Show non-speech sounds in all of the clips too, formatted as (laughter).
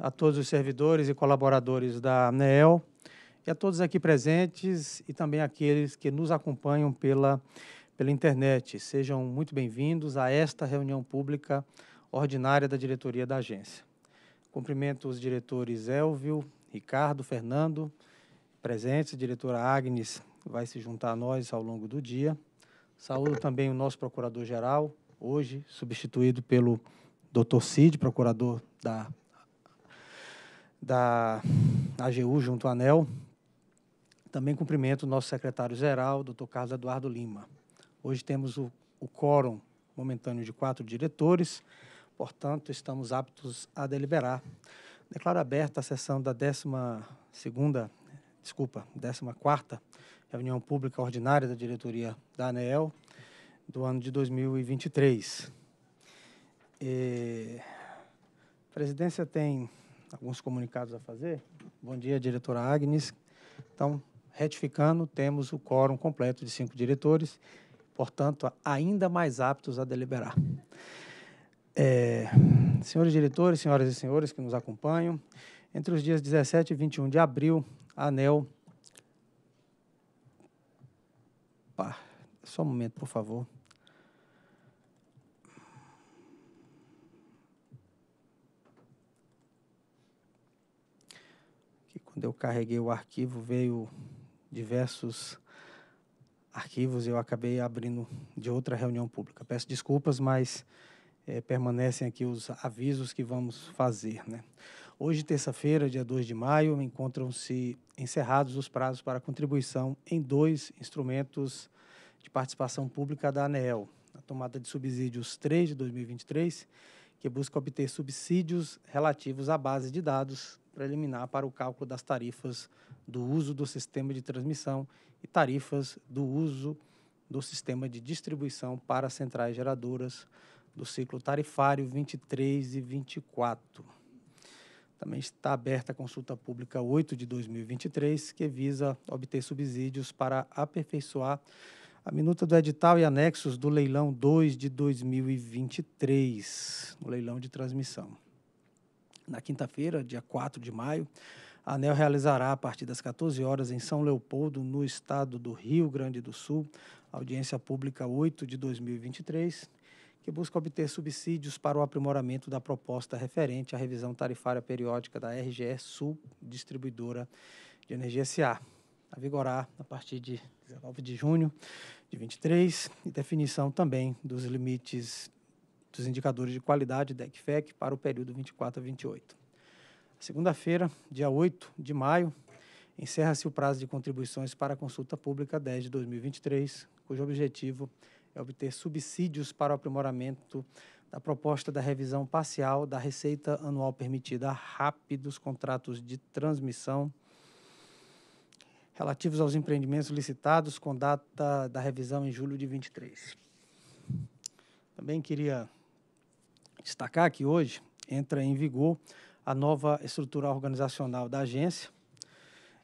a todos os servidores e colaboradores da ANEEL e a todos aqui presentes e também aqueles que nos acompanham pela, pela internet. Sejam muito bem-vindos a esta reunião pública ordinária da diretoria da agência. Cumprimento os diretores Elvio, Ricardo, Fernando, presentes, a diretora Agnes vai se juntar a nós ao longo do dia. Saúdo também o nosso procurador-geral, hoje substituído pelo Dr. Cid, procurador da da AGU junto à ANEL. Também cumprimento o nosso secretário-geral, doutor Carlos Eduardo Lima. Hoje temos o, o quórum momentâneo de quatro diretores, portanto, estamos aptos a deliberar. Declaro aberta a sessão da 12 desculpa, 14 reunião pública ordinária da diretoria da Anel do ano de 2023. E... A eh, presidência tem alguns comunicados a fazer. Bom dia, diretora Agnes. Então, retificando, temos o quórum completo de cinco diretores, portanto, ainda mais aptos a deliberar. É, senhores diretores, senhoras e senhores que nos acompanham, entre os dias 17 e 21 de abril, a ANEL. só um momento, por favor. Quando eu carreguei o arquivo, veio diversos arquivos e eu acabei abrindo de outra reunião pública. Peço desculpas, mas é, permanecem aqui os avisos que vamos fazer. Né? Hoje, terça-feira, dia 2 de maio, encontram-se encerrados os prazos para contribuição em dois instrumentos de participação pública da ANEEL, a tomada de subsídios 3 de 2023 que busca obter subsídios relativos à base de dados preliminar para o cálculo das tarifas do uso do sistema de transmissão e tarifas do uso do sistema de distribuição para centrais geradoras do ciclo tarifário 23 e 24. Também está aberta a consulta pública 8 de 2023, que visa obter subsídios para aperfeiçoar a minuta do edital e anexos do leilão 2 de 2023, no leilão de transmissão. Na quinta-feira, dia 4 de maio, a ANEL realizará, a partir das 14 horas, em São Leopoldo, no estado do Rio Grande do Sul, audiência pública 8 de 2023, que busca obter subsídios para o aprimoramento da proposta referente à revisão tarifária periódica da RGE Sul, distribuidora de energia SA a vigorar a partir de 19 de junho de 23 e definição também dos limites dos indicadores de qualidade DECFEC para o período 24 a 28. Segunda-feira, dia 8 de maio, encerra-se o prazo de contribuições para a consulta pública 10 de 2023, cujo objetivo é obter subsídios para o aprimoramento da proposta da revisão parcial da receita anual permitida a rápidos contratos de transmissão relativos aos empreendimentos licitados com data da revisão em julho de 23. Também queria destacar que hoje entra em vigor a nova estrutura organizacional da agência.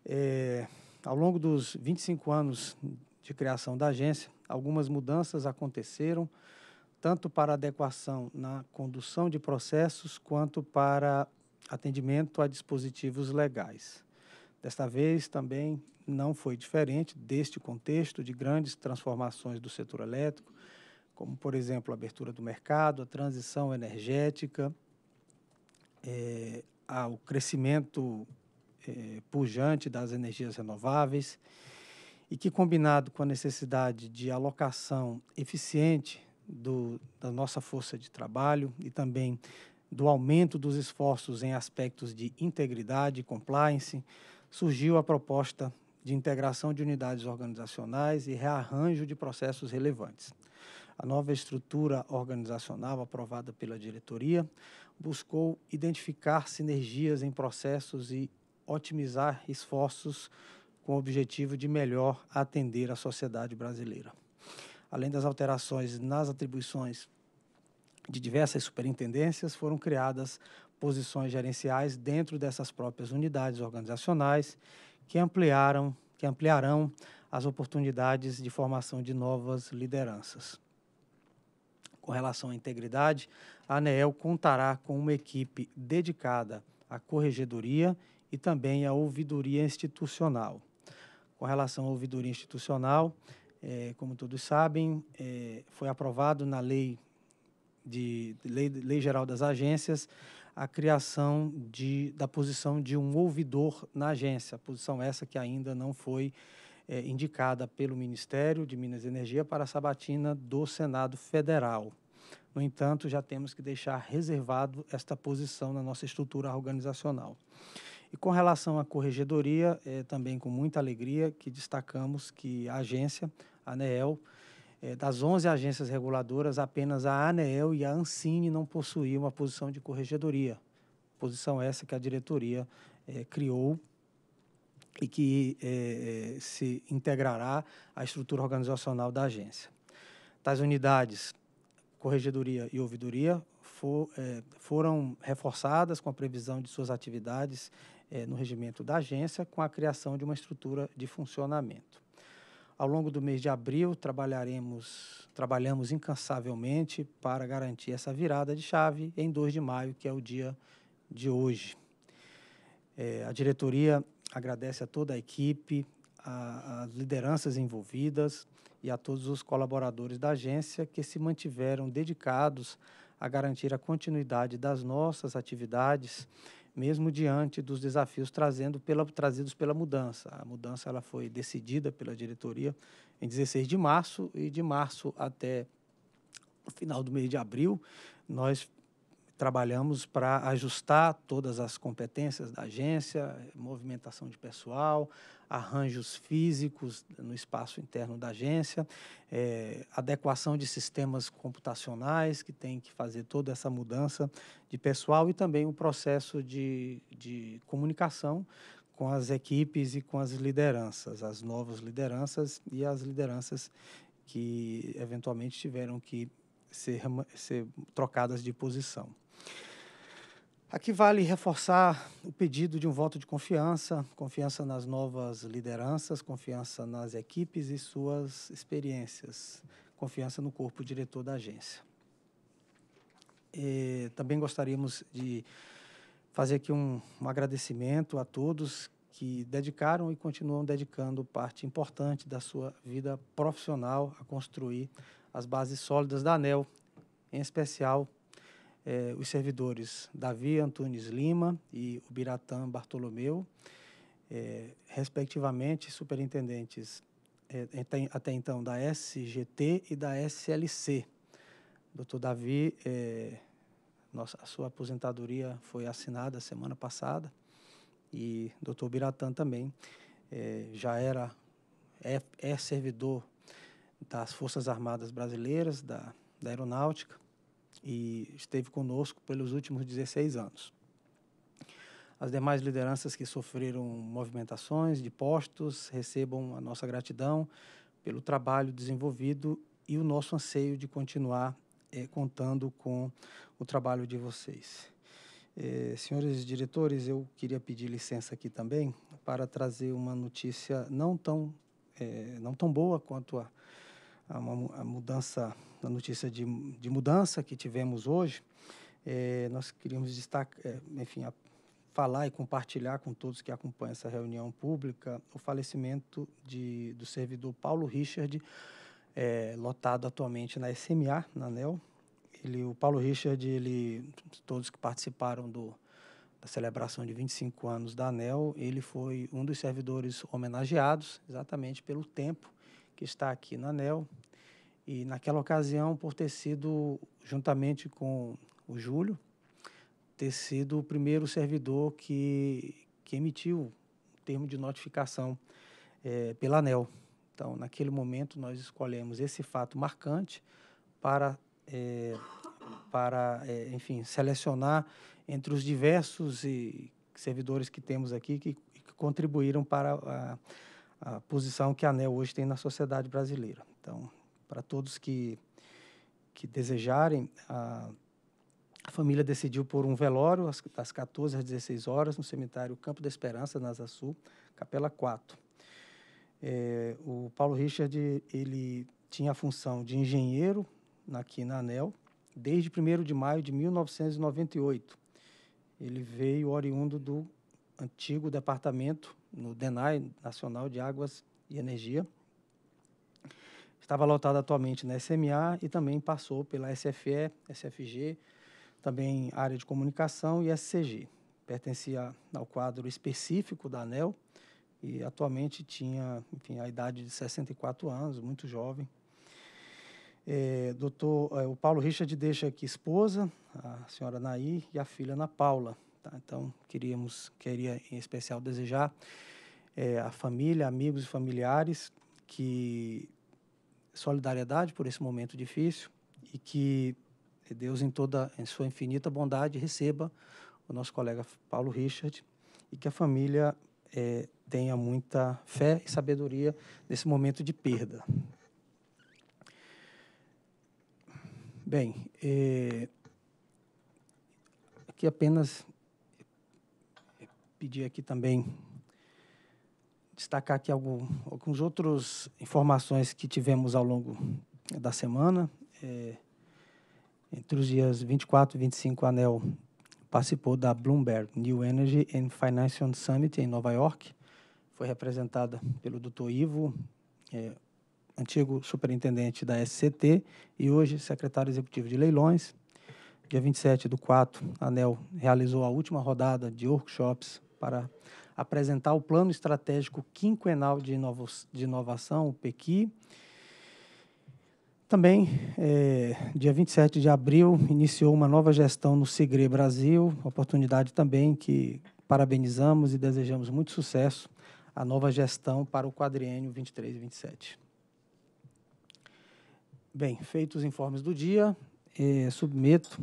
É, ao longo dos 25 anos de criação da agência, algumas mudanças aconteceram, tanto para adequação na condução de processos, quanto para atendimento a dispositivos legais. Desta vez também não foi diferente deste contexto de grandes transformações do setor elétrico, como, por exemplo, a abertura do mercado, a transição energética, é, eh, ao crescimento é, pujante das energias renováveis, e que, combinado com a necessidade de alocação eficiente do, da nossa força de trabalho e também do aumento dos esforços em aspectos de integridade e compliance, surgiu a proposta de integração de unidades organizacionais e rearranjo de processos relevantes. A nova estrutura organizacional aprovada pela diretoria buscou identificar sinergias em processos e otimizar esforços com o objetivo de melhor atender a sociedade brasileira. Além das alterações nas atribuições de diversas superintendências, foram criadas posições gerenciais dentro dessas próprias unidades organizacionais que ampliaram, que ampliarão as oportunidades de formação de novas lideranças. Com relação à integridade, a ANEEL contará com uma equipe dedicada à corregedoria e também à ouvidoria institucional. Com relação à ouvidoria institucional, é, como todos sabem, é, foi aprovado na lei de, de lei, lei Geral das Agências a criação de, da posição de um ouvidor na agência, posição essa que ainda não foi é, indicada pelo Ministério de Minas e Energia para a sabatina do Senado Federal. No entanto, já temos que deixar reservado esta posição na nossa estrutura organizacional. E com relação à corregedoria, é também com muita alegria que destacamos que a agência, a ANEEL, eh, das 11 agências reguladoras, apenas a ANEEL e a ANSINE não possuíam uma posição de corregedoria. Posição essa que a diretoria é, criou e que é, se integrará à estrutura organizacional da agência. Tais unidades, corregedoria e ouvidoria, for, é, foram reforçadas com a previsão de suas atividades no regimento da agência, com a criação de uma estrutura de funcionamento. Ao longo do mês de abril, trabalharemos, trabalhamos incansavelmente para garantir essa virada de chave em 2 de maio, que é o dia de hoje. É, a diretoria agradece a toda a equipe, às lideranças envolvidas e a todos os colaboradores da agência que se mantiveram dedicados a garantir a continuidade das nossas atividades mesmo diante dos desafios trazendo pela, trazidos pela mudança. A mudança ela foi decidida pela diretoria em 16 de março e de março até o final do mês de abril nós trabalhamos para ajustar todas as competências da agência, movimentação de pessoal, arranjos físicos no espaço interno da agência, é, adequação de sistemas computacionais, que tem que fazer toda essa mudança de pessoal e também o processo de, de comunicação com as equipes e com as lideranças, as novas lideranças e as lideranças que eventualmente tiveram que ser, ser trocadas de posição. Aqui vale reforçar o pedido de um voto de confiança, confiança nas novas lideranças, confiança nas equipes e suas experiências, confiança no corpo diretor da agência. E também gostaríamos de fazer aqui um, um agradecimento a todos que dedicaram e continuam dedicando parte importante da sua vida profissional a construir as bases sólidas da ANEL, em especial é, os servidores Davi Antunes Lima e Ubiratã Bartolomeu, é, respectivamente superintendentes é, até, até, então da SGT e da SLC. Doutor Davi, nossa, a sua aposentadoria foi assinada semana passada e doutor Biratã também já era é, é servidor das Forças Armadas Brasileiras, da, da Aeronáutica, e esteve conosco pelos últimos 16 anos. As demais lideranças que sofreram movimentações de postos recebam a nossa gratidão pelo trabalho desenvolvido e o nosso anseio de continuar é, contando com o trabalho de vocês. É, senhores diretores, eu queria pedir licença aqui também para trazer uma notícia não tão, é, não tão boa quanto a a uma a mudança, a notícia de, de mudança que tivemos hoje, é, nós queríamos destacar, é, enfim, a, falar e compartilhar com todos que acompanham essa reunião pública o falecimento de, do servidor Paulo Richard, é, lotado atualmente na SMA, na ANEL. Ele, o Paulo Richard, ele, todos que participaram do, da celebração de 25 anos da ANEL, ele foi um dos servidores homenageados exatamente pelo tempo que está aqui na ANEL. E naquela ocasião, por ter sido, juntamente com o Júlio, ter sido o primeiro servidor que, que emitiu o termo de notificação é, pela ANEL. Então, naquele momento, nós escolhemos esse fato marcante para, é, para é, enfim, selecionar entre os diversos e, servidores que temos aqui que, que contribuíram para a a posição que a ANEL hoje tem na sociedade brasileira. Então, para todos que, que desejarem, a, a família decidiu por um velório às, das 14 às 16 horas no cemitério Campo da Esperança, na Sul, Capela 4. É, o Paulo Richard ele tinha a função de engenheiro aqui na ANEL desde 1 de maio de 1998. Ele veio oriundo do antigo departamento, no DENAI, Nacional de Águas e Energia. Estava lotado atualmente na SMA e também passou pela SFE, SFG, também área de comunicação e SCG. Pertencia ao quadro específico da ANEL e atualmente tinha enfim, a idade de 64 anos, muito jovem. É, doutor, é, o Paulo Richard deixa aqui esposa, a senhora Nair, e a filha Ana Paula. Tá? Então, queríamos, queria em especial desejar é, eh, à família, amigos e familiares que solidariedade por esse momento difícil e que Deus, em toda em sua infinita bondade, receba o nosso colega Paulo Richard e que a família é, tenha muita fé e sabedoria nesse momento de perda. Bem, é, aqui apenas pedir aqui também destacar aqui algum, alguns outros informações que tivemos ao longo da semana. É, entre os dias 24 e 25, a ANEL participou da Bloomberg New Energy and Financial Summit em Nova York. Foi representada pelo Dr. Ivo, é, antigo superintendente da SCT e hoje secretário executivo de leilões. Dia 27 do 4, a ANEL realizou a última rodada de workshops para apresentar o Plano Estratégico Quinquenal de, Inovos, de Inovação, o PEQI. Também, é, dia 27 de abril, iniciou uma nova gestão no Segre Brasil, oportunidade também que parabenizamos e desejamos muito sucesso à nova gestão para o quadriênio 23 e 27. Bem, feitos os informes do dia, é, submeto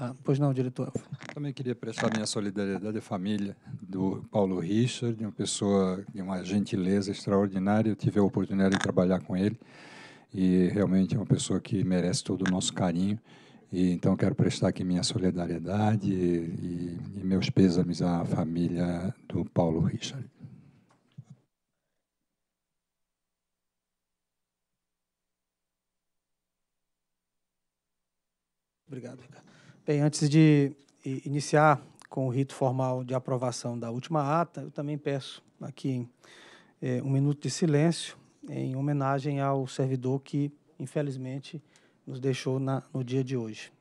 ah, pois não, diretor. Também queria prestar minha solidariedade à família do Paulo Richard, uma pessoa de uma gentileza extraordinária. Eu tive a oportunidade de trabalhar com ele e realmente é uma pessoa que merece todo o nosso carinho. E, então, quero prestar aqui minha solidariedade e, e, meus pêsames à família do Paulo Richard. Obrigado, Ricardo. Bem, antes de iniciar com o rito formal de aprovação da última ata, eu também peço aqui é, um minuto de silêncio em homenagem ao servidor que, infelizmente, nos deixou na, no dia de hoje.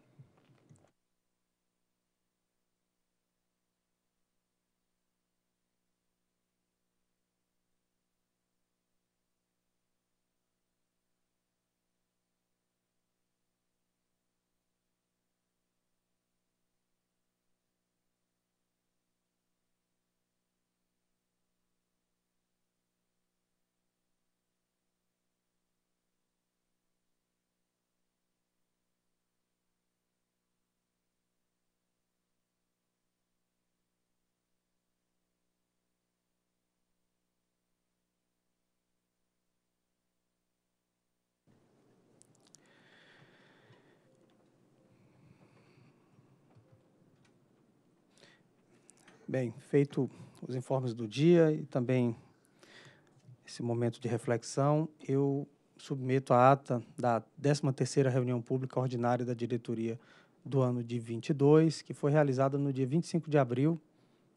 Bem, feito os informes do dia e também esse momento de reflexão, eu submeto a ata da 13ª reunião pública ordinária da diretoria do ano de 22, que foi realizada no dia 25 de abril,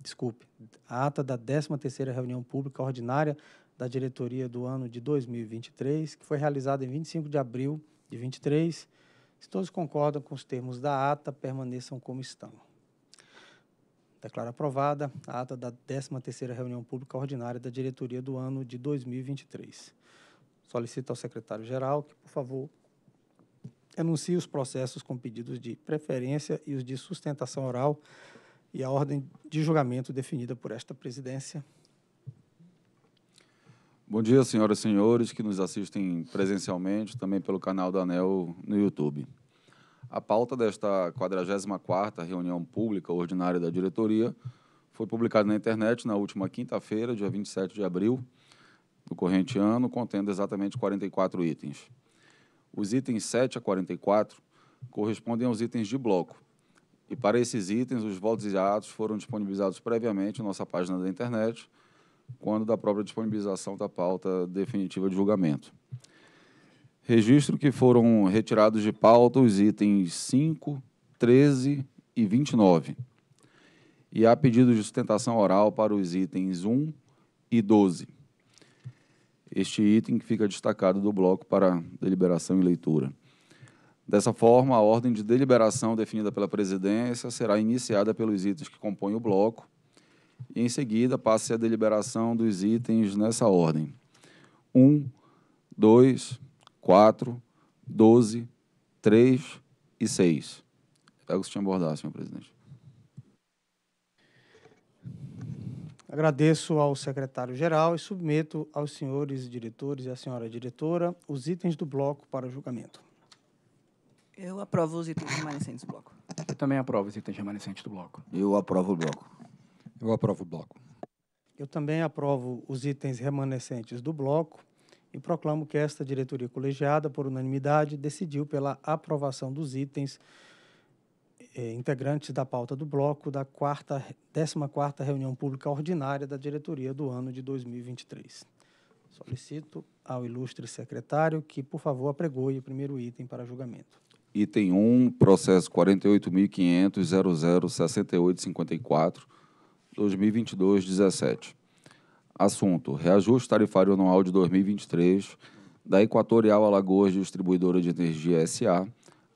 desculpe, a ata da 13ª reunião pública ordinária da diretoria do ano de 2023, que foi realizada em 25 de abril de 23. Se todos concordam com os termos da ata, permaneçam como estão. Declaro aprovada a ata da 13ª reunião pública ordinária da diretoria do ano de 2023. Solicito ao secretário-geral que, por favor, anuncie os processos com pedidos de preferência e os de sustentação oral e a ordem de julgamento definida por esta presidência. Bom dia, senhoras e senhores que nos assistem presencialmente, também pelo canal do ANEL no YouTube. A pauta desta 44ª reunião pública ordinária da diretoria foi publicada na internet na última quinta-feira, dia 27 de abril do corrente ano, contendo exatamente 44 itens. Os itens 7 a 44 correspondem aos itens de bloco. E para esses itens, os votos e atos foram disponibilizados previamente na nossa página da internet, quando da própria disponibilização da pauta definitiva de julgamento. Registro que foram retirados de pauta os itens 5, 13 e 29. E há pedido de sustentação oral para os itens 1 e 12. Este item que fica destacado do bloco para deliberação e leitura. Dessa forma, a ordem de deliberação definida pela presidência será iniciada pelos itens que compõem o bloco e, em seguida, passe a deliberação dos itens nessa ordem. 1, 2, 3. 4, 12, 3 e 6. tinha abordado, senhor presidente. Agradeço ao secretário-geral e submeto aos senhores diretores e à senhora diretora os itens do bloco para julgamento. Eu aprovo os itens remanescentes do bloco. Eu também aprovo os itens remanescentes do bloco. Eu aprovo o bloco. Eu aprovo o bloco. Eu também aprovo os itens remanescentes do bloco e proclamo que esta diretoria colegiada, por unanimidade, decidiu pela aprovação dos itens eh, integrantes da pauta do bloco da quarta, 14ª reunião pública ordinária da diretoria do ano de 2023. Solicito ao ilustre secretário que, por favor, apregoe o primeiro item para julgamento. Item 1, processo 48.500.006854, 2022-17. Assunto: Reajuste tarifário anual de 2023 da Equatorial Alagoas Distribuidora de Energia SA,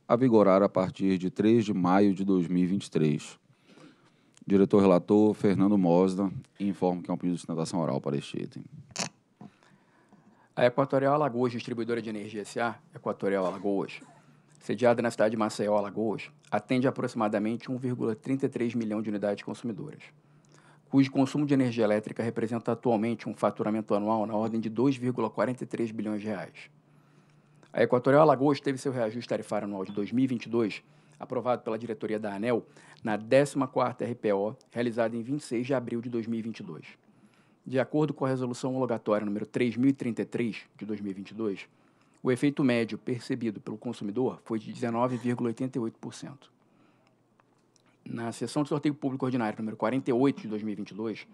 a vigorar a partir de 3 de maio de 2023. Diretor relator Fernando Mosna informa que é um pedido de sustentação oral para este item. A Equatorial Alagoas Distribuidora de Energia SA, Equatorial Alagoas, sediada na cidade de Maceió, Alagoas, atende aproximadamente 1,33 milhão de unidades consumidoras cujo consumo de energia elétrica representa atualmente um faturamento anual na ordem de 2,43 bilhões de reais. A Equatorial Alagoas teve seu reajuste tarifário anual de 2022 aprovado pela diretoria da ANEL na 14ª RPO, realizada em 26 de abril de 2022. De acordo com a resolução homologatória número 3033 de 2022, o efeito médio percebido pelo consumidor foi de 19,88% na sessão de sorteio público ordinário número 48 de 2022,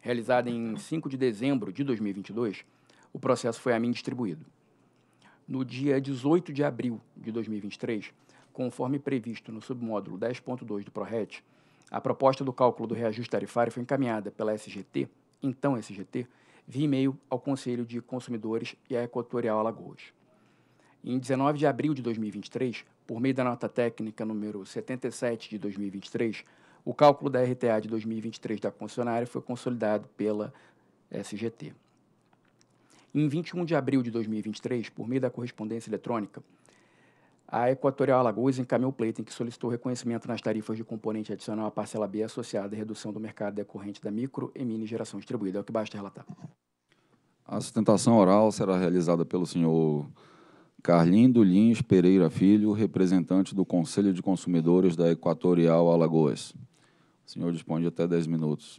realizada em 5 de dezembro de 2022, o processo foi a mim distribuído. No dia 18 de abril de 2023, conforme previsto no submódulo 10.2 do PRORET, a proposta do cálculo do reajuste tarifário foi encaminhada pela SGT, então SGT, via e-mail ao Conselho de Consumidores e à Equatorial Alagoas. Em 19 de abril de 2023, por meio da nota técnica número 77 de 2023, o cálculo da RTA de 2023 da concessionária foi consolidado pela SGT. Em 21 de abril de 2023, por meio da correspondência eletrônica, a Equatorial Alagoas encaminhou o pleito em que solicitou reconhecimento nas tarifas de componente adicional à parcela B associada à redução do mercado decorrente da micro e mini geração distribuída. É o que basta relatar. A sustentação oral será realizada pelo senhor Carlindo Lins Pereira Filho, representante do Conselho de Consumidores da Equatorial Alagoas. O senhor dispõe de até 10 minutos.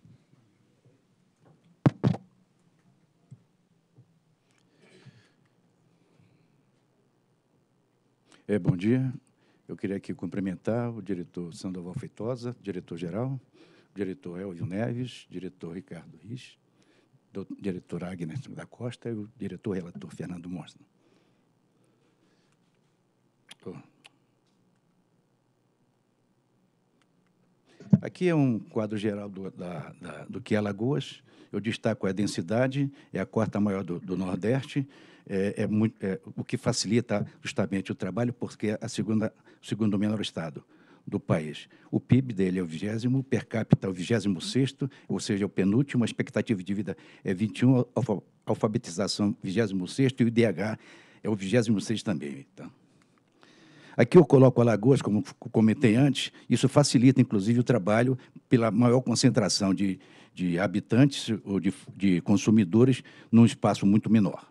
É, bom dia. Eu queria aqui cumprimentar o diretor Sandoval Feitosa, diretor-geral, diretor Elvio Neves, diretor Ricardo Rich, diretor Agnes da Costa e o diretor-relator Fernando Monstra. Aqui é um quadro geral do, da, da, do que é Alagoas. Eu destaco é a densidade, é a quarta maior do, do Nordeste, é, é muito, é, o que facilita justamente o trabalho, porque é a segunda, o segundo menor estado do país. O PIB dele é o vigésimo, per capita é o vigésimo sexto, ou seja, é o penúltimo, a expectativa de vida é 21, alfabetização vigésimo sexto e o IDH é o vigésimo sexto também. Então. Aqui eu coloco Alagoas, como comentei antes, isso facilita, inclusive, o trabalho pela maior concentração de, de habitantes ou de, de consumidores num espaço muito menor.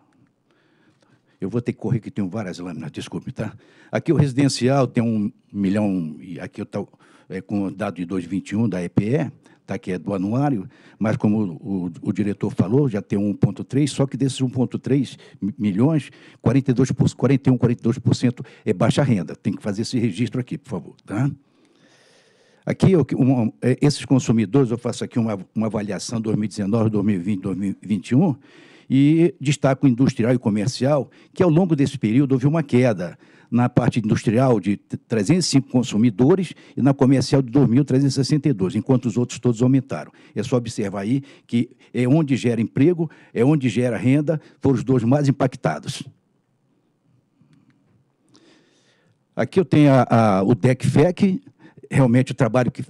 Eu vou ter que correr que tenho várias lâminas, desculpe, tá? Aqui o residencial tem um milhão, e aqui eu estou é, com o dado de 221 da EPE, tá, que é do anuário, mas como o, o, o diretor falou, já tem 1,3, só que desses 1,3 milhões, 42, 41, 42% é baixa renda. Tem que fazer esse registro aqui, por favor. Tá? Aqui, um, é, esses consumidores, eu faço aqui uma, uma avaliação 2019, 2020, 2021, e destaco industrial e comercial, que ao longo desse período houve uma queda na parte industrial de 305 consumidores e na comercial de 2.362, enquanto os outros todos aumentaram. É só observar aí que é onde gera emprego, é onde gera renda, foram os dois mais impactados. Aqui eu tenho a, a, o DECFEC, realmente o trabalho que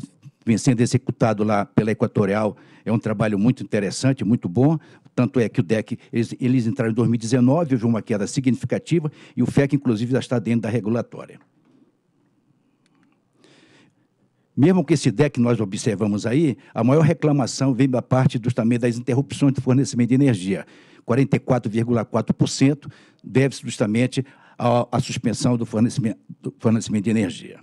vem sendo executado lá pela Equatorial é um trabalho muito interessante, muito bom. Tanto é que o DEC, eles, eles entraram em 2019, houve uma queda significativa e o FEC, inclusive, já está dentro da regulatória. Mesmo que esse DEC nós observamos aí, a maior reclamação vem da parte dos, também das interrupções de fornecimento de energia. 44,4% deve-se justamente à, à, suspensão do fornecimento, do fornecimento de energia.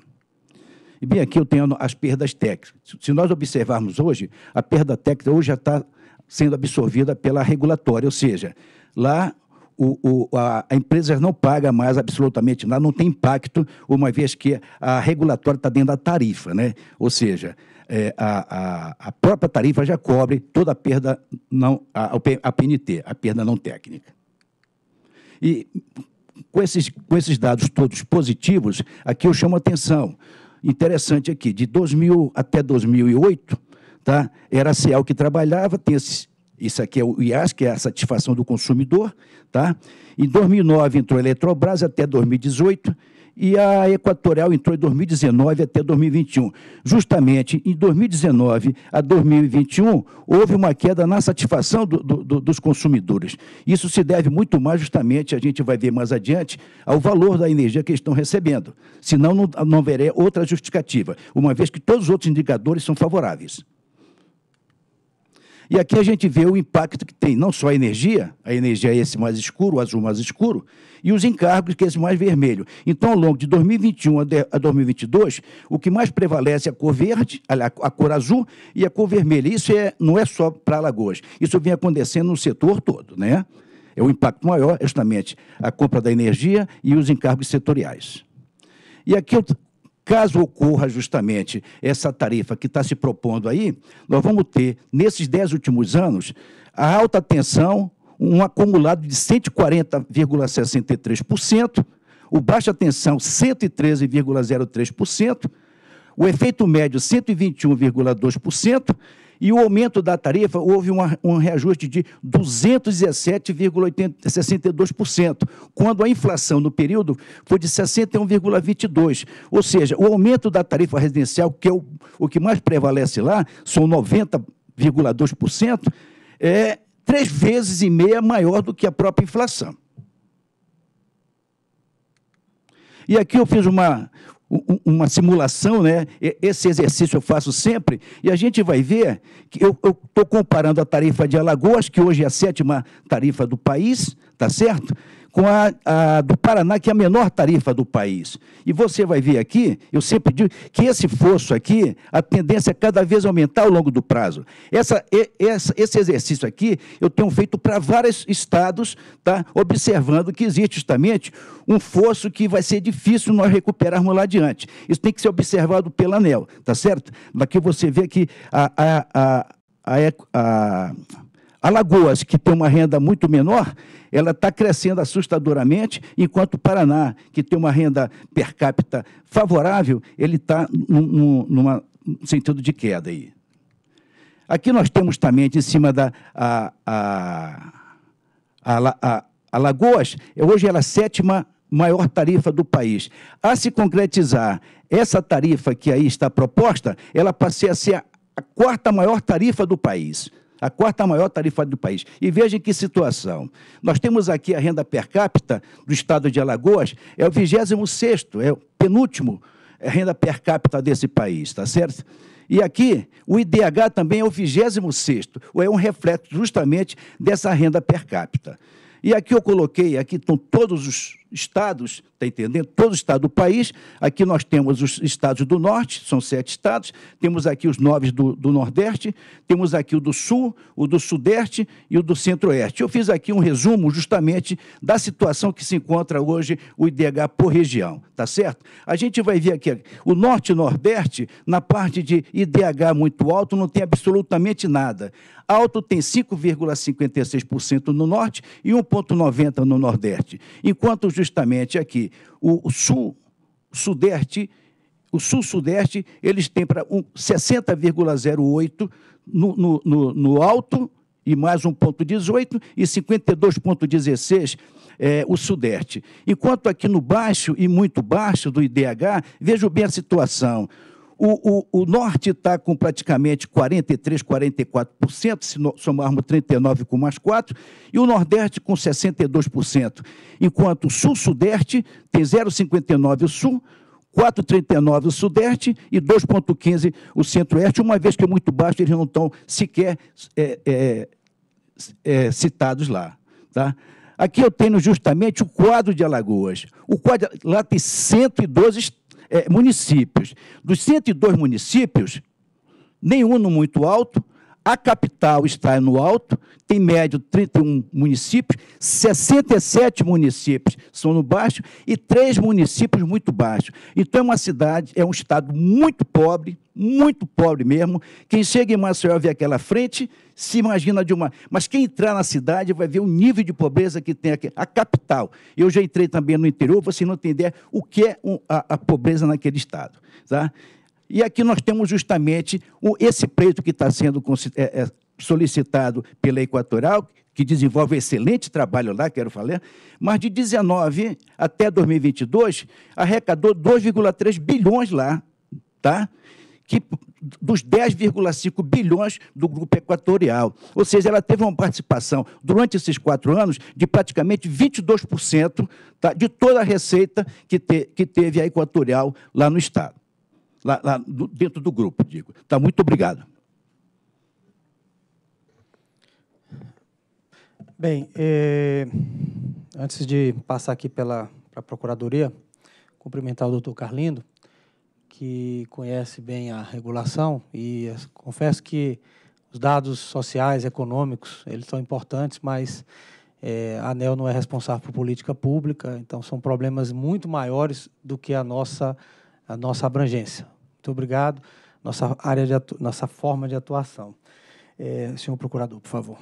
E bem, aqui eu tenho as perdas técnicas. Se nós observarmos hoje, a perda técnica hoje já está sendo absorvida pela regulatória, ou seja, lá o, o, a, a, empresa não paga mais absolutamente nada, não tem impacto, uma vez que a regulatória está dentro da tarifa, né? Ou seja, é, a, a, a, própria tarifa já cobre toda a perda não a, a PNT, a perda não técnica. E com esses, com esses dados todos positivos, aqui eu chamo a atenção. Interessante aqui, de 2000 até 2008, tá? Era a CEAL que trabalhava, tem esse, isso aqui é o IAS, que é a satisfação do consumidor, tá? Em 2009 entrou a Eletrobras até 2018 e a Equatorial entrou em 2019 até 2021. Justamente em 2019 a 2021, houve uma queda na satisfação do, do, dos consumidores. Isso se deve muito mais, justamente, a gente vai ver mais adiante, ao valor da energia que eles estão recebendo. Senão, não, não verei outra justificativa, uma vez que todos os outros indicadores são favoráveis. E aqui a gente vê o impacto que tem, não só a energia, a energia é esse mais escuro, o azul mais escuro, e os encargos, que é esse mais vermelho. Então, ao longo de 2021 a 2022, o que mais prevalece é a cor verde, a cor azul e a cor vermelha. Isso é, não é só para Alagoas, isso vem acontecendo no setor todo, né? É o impacto maior, é justamente, a compra da energia e os encargos setoriais. E aqui eu Caso ocorra justamente essa tarifa que está se propondo aí, nós vamos ter, nesses dez últimos anos, a alta tensão, um acumulado de 140,63%, o baixa tensão 113,03%, o efeito médio 121,2% e o aumento da tarifa, houve uma, um reajuste de 217,62%, quando a inflação no período foi de 61,22%. Ou seja, o aumento da tarifa residencial, que é o, o que mais prevalece lá, são 90,2%, é três vezes e meia maior do que a própria inflação. E aqui eu fiz uma, uma simulação, né? Esse exercício eu faço sempre, e a gente vai ver que eu estou comparando a tarifa de Alagoas, que hoje é a sétima tarifa do país, tá certo? com a, a, do Paraná, que é a menor tarifa do país. E você vai ver aqui, eu sempre digo que esse fosso aqui, a tendência é cada vez aumentar ao longo do prazo. Essa, essa, esse exercício aqui eu tenho feito para vários estados, tá? observando que existe justamente um fosso que vai ser difícil nós recuperarmos lá adiante. Isso tem que ser observado pela ANEL, tá certo? Daqui você vê que a, a, a, a, a Alagoas, que tem uma renda muito menor, ela está crescendo assustadoramente, enquanto o Paraná, que tem uma renda per capita favorável, ele está num, num sentido de queda aí. Aqui nós temos também, em cima da a, a, a, Alagoas, é hoje ela é a sétima maior tarifa do país. A se concretizar, essa tarifa que aí está proposta, ela passeia a ser a quarta maior tarifa do país a quarta maior tarifa do país. E veja que situação. Nós temos aqui a renda per capita do estado de Alagoas, é o 26 é o penúltimo eh, renda per capita desse país, está certo? E aqui, o IDH também é o 26 ou é um reflexo justamente dessa renda per capita. E aqui eu coloquei, aqui estão todos os estados, está entendendo? Todo o estado do país. Aqui nós temos os estados do norte, são sete estados, temos aqui os nove do, do nordeste, temos aqui o do sul, o do sudeste e o do centro-oeste. Eu fiz aqui um resumo justamente da situação que se encontra hoje o IDH por região, tá certo? A gente vai ver aqui o norte e nordeste, na parte de IDH muito alto, não tem absolutamente nada. Alto tem 5,56% no norte e 1,90% no nordeste. Enquanto os justamente aqui. O sul, sudeste, o sul-sudeste, eles têm para um 60,08 no, no, no, no alto e mais 1,18 e 52,16 é, o Sudeste. Enquanto aqui no baixo e muito baixo do IDH, vejo bem a situação. O, o, o norte está com praticamente 43%, 44%, se somarmos 39% com mais 4%, e o nordeste com 62%, enquanto o sul-sudeste tem 0,59% o sul, 4,39 o Sudeste e 2,15 o Centro-Oeste, uma vez que é muito baixo, eles não estão sequer é, é, é, citados lá. Tá? Aqui eu tenho justamente o quadro de Alagoas. O quadro, lá tem 112 estados é, municípios. Dos 102 municípios, nenhum no muito alto, a capital está no alto, tem médio 31 municípios, 67 municípios são no baixo e três municípios muito baixos. Então é uma cidade, é um estado muito pobre, muito pobre mesmo. Quem chega em Maceió vê aquela frente, se imagina de uma. Mas quem entrar na cidade vai ver o nível de pobreza que tem aqui, a capital. Eu já entrei também no interior, você não entender o que é a, a pobreza naquele estado. Tá? E aqui nós temos justamente o, esse preço que está sendo é, é, solicitado pela Equatorial, que desenvolve excelente trabalho lá, quero falar, mas de 19 até 2022 arrecadou 2,3 bilhões lá, tá? que dos 10,5 bilhões do grupo equatorial. Ou seja, ela teve uma participação durante esses quatro anos de praticamente 22% tá, de toda a receita que, te, que teve a equatorial lá no Estado, lá, lá dentro do grupo, digo. Tá, muito obrigado. Bem, eh, antes de passar aqui pela a Procuradoria, cumprimentar o doutor Carlindo que conhece bem a regulação e confesso que os dados sociais, econômicos, eles são importantes, mas é, a ANEL não é responsável por política pública, então são problemas muito maiores do que a nossa, a nossa abrangência. Muito obrigado. Nossa área de nossa forma de atuação. É, senhor procurador, por favor.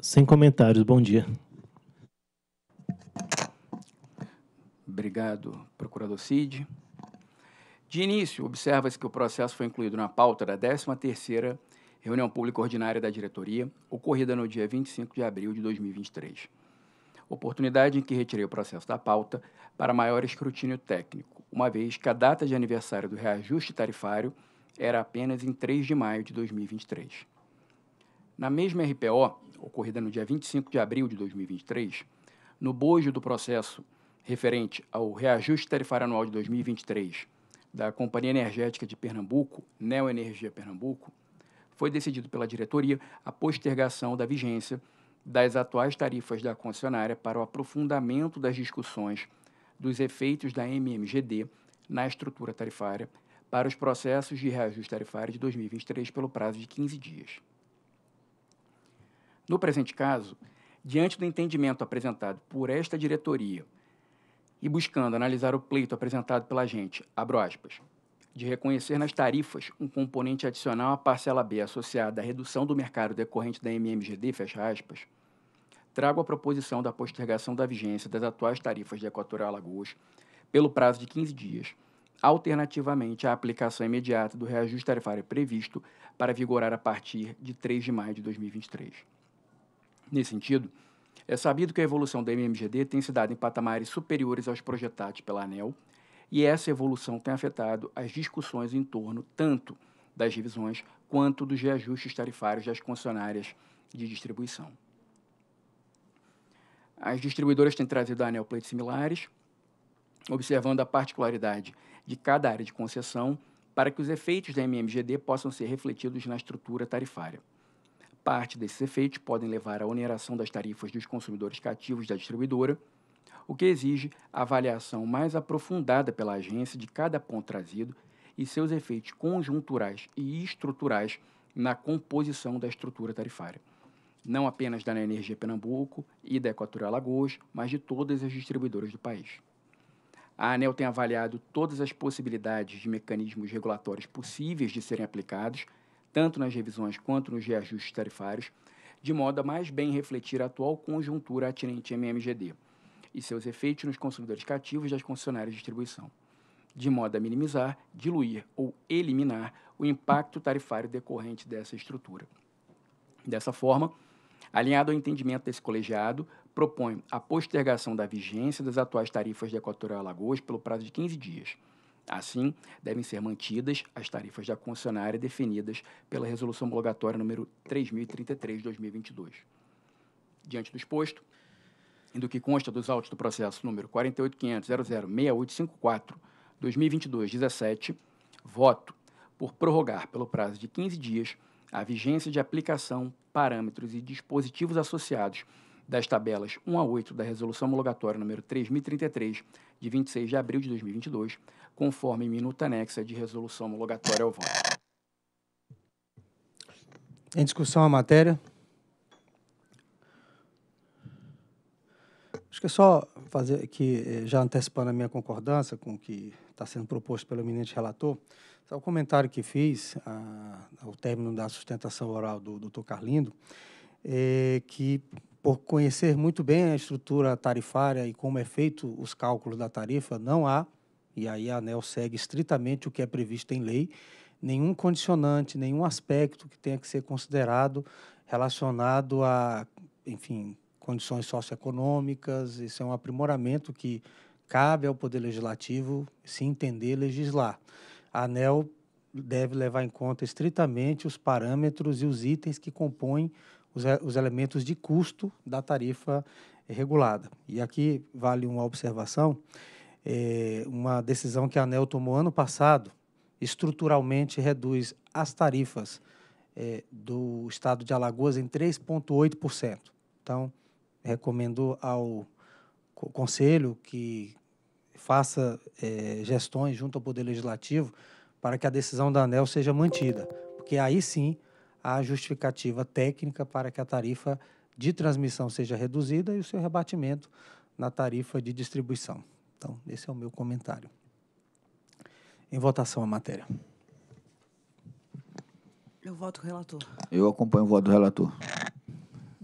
Sem comentários. Bom dia. Obrigado, procurador Cid. De início, observa-se que o processo foi incluído na pauta da 13ª reunião pública ordinária da diretoria, ocorrida no dia 25 de abril de 2023. Oportunidade em que retirei o processo da pauta para maior escrutínio técnico, uma vez que a data de aniversário do reajuste tarifário era apenas em 3 de maio de 2023. Na mesma RPO, ocorrida no dia 25 de abril de 2023, no bojo do processo referente ao reajuste tarifário anual de 2023 da Companhia Energética de Pernambuco, Neoenergia Energia Pernambuco, foi decidido pela diretoria a postergação da vigência das atuais tarifas da concessionária para o aprofundamento das discussões dos efeitos da MMGD na estrutura tarifária para os processos de reajuste tarifário de 2023 pelo prazo de 15 dias. No presente caso, diante do entendimento apresentado por esta diretoria e buscando analisar o pleito apresentado pela gente, abro aspas, de reconhecer nas tarifas um componente adicional à parcela B associada à redução do mercado decorrente da MMGD, fecha aspas, trago a proposição da postergação da vigência das atuais tarifas de Equatorial Alagoas pelo prazo de 15 dias, alternativamente à aplicação imediata do reajuste tarifário previsto para vigorar a partir de 3 de maio de 2023. Nesse sentido, é sabido que a evolução da MMGD tem se dado em patamares superiores aos projetados pela ANEL, e essa evolução tem afetado as discussões em torno tanto das revisões quanto dos reajustes tarifários das concessionárias de distribuição. As distribuidoras têm trazido a ANEL pleitos similares, observando a particularidade de cada área de concessão para que os efeitos da MMGD possam ser refletidos na estrutura tarifária. Parte desses efeitos podem levar à oneração das tarifas dos consumidores cativos da distribuidora, o que exige avaliação mais aprofundada pela agência de cada ponto trazido e seus efeitos conjunturais e estruturais na composição da estrutura tarifária, não apenas da Energia Pernambuco e da Equatorial Lagoas, mas de todas as distribuidoras do país. A ANEL tem avaliado todas as possibilidades de mecanismos regulatórios possíveis de serem aplicados tanto nas revisões quanto nos reajustes tarifários, de modo a mais bem refletir a atual conjuntura atinente MMGD e seus efeitos nos consumidores cativos das concessionárias de distribuição, de modo a minimizar, diluir ou eliminar o impacto tarifário decorrente dessa estrutura. Dessa forma, alinhado ao entendimento desse colegiado, propõe a postergação da vigência das atuais tarifas de Equatorial Alagoas pelo prazo de 15 dias Assim, devem ser mantidas as tarifas da concessionária definidas pela Resolução Homologatória número 3033 de 2022. Diante do exposto, e do que consta dos autos do processo número 48.500.006854-2022-17, voto por prorrogar pelo prazo de 15 dias a vigência de aplicação, parâmetros e dispositivos associados das tabelas 1 a 8 da Resolução Homologatória número 3033, de 26 de abril de 2022, conforme minuta anexa de resolução homologatória ao voto. Em discussão a matéria. Acho que é só fazer que eh, já antecipando a minha concordância com o que está sendo proposto pelo eminente relator, só o comentário que fiz a, ah, ao término da sustentação oral do doutor Carlindo, é que por conhecer muito bem a estrutura tarifária e como é feito os cálculos da tarifa, não há e aí a ANEL segue estritamente o que é previsto em lei, nenhum condicionante, nenhum aspecto que tenha que ser considerado relacionado a, enfim, condições socioeconômicas. Isso é um aprimoramento que cabe ao Poder Legislativo se entender legislar. A ANEL deve levar em conta estritamente os parâmetros e os itens que compõem os, os elementos de custo da tarifa regulada. E aqui vale uma observação é, uma decisão que a ANEL tomou ano passado, estruturalmente reduz as tarifas é, do estado de Alagoas em 3,8%. Então, recomendo ao Conselho que faça é, gestões junto ao Poder Legislativo para que a decisão da ANEL seja mantida, porque aí sim há justificativa técnica para que a tarifa de transmissão seja reduzida e o seu rebatimento na tarifa de distribuição. Então, esse é o meu comentário. Em votação a matéria. Eu voto o relator. Eu acompanho o voto do relator.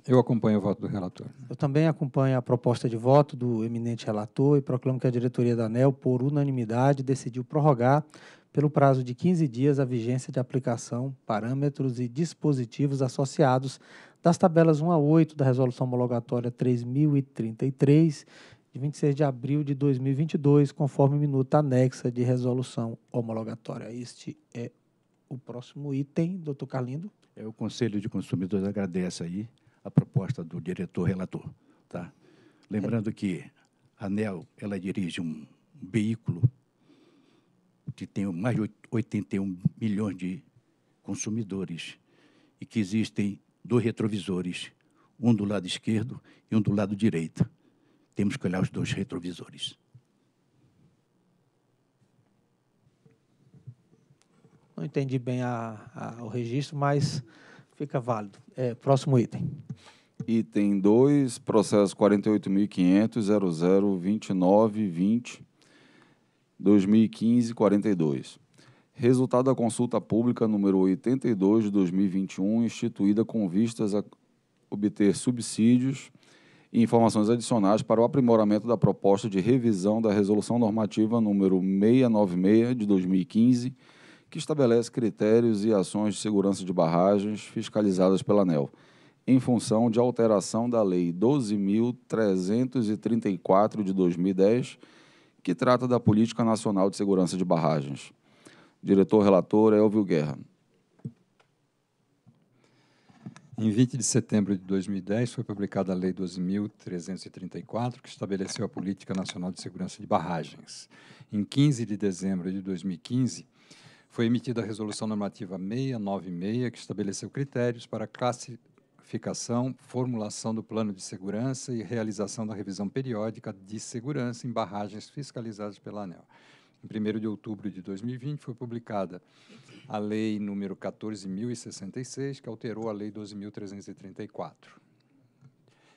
Eu acompanho o voto do relator. Eu também acompanho a proposta de voto do eminente relator e proclamo que a diretoria da ANEL, por unanimidade, decidiu prorrogar pelo prazo de 15 dias a vigência de aplicação, parâmetros e dispositivos associados das tabelas 1 a 8 da resolução homologatória 3033 de 26 de abril de 2022, conforme minuta anexa de resolução homologatória. Este é o próximo item, doutor Carlindo. É, o Conselho de Consumidores agradece aí a proposta do diretor relator. Tá? Lembrando é. que a ANEL ela dirige um veículo que tem mais de 81 milhões de consumidores e que existem dois retrovisores, um do lado esquerdo e um do lado direito temos que olhar os dois retrovisores. Não entendi bem a, a, o registro, mas fica válido. É, próximo item. Item 2, processo 48.500.002920, 2015, Resultado da consulta pública número 82 de 2021, instituída com vistas a obter subsídios e informações adicionais para o aprimoramento da proposta de revisão da Resolução Normativa número 696 de 2015, que estabelece critérios e ações de segurança de barragens fiscalizadas pela ANEL, em função de alteração da Lei 12.334 de 2010, que trata da Política Nacional de Segurança de Barragens. Diretor-relator Elvio Guerra. Em 20 de setembro de 2010, foi publicada a Lei 12.334, que estabeleceu a Política Nacional de Segurança de Barragens. Em 15 de dezembro de 2015, foi emitida a Resolução Normativa 696, que estabeleceu critérios para a classificação, formulação do plano de segurança e realização da revisão periódica de segurança em barragens fiscalizadas pela ANEL. Em 1 de outubro de 2020, foi publicada a lei número 14.066, que alterou a lei 12.334.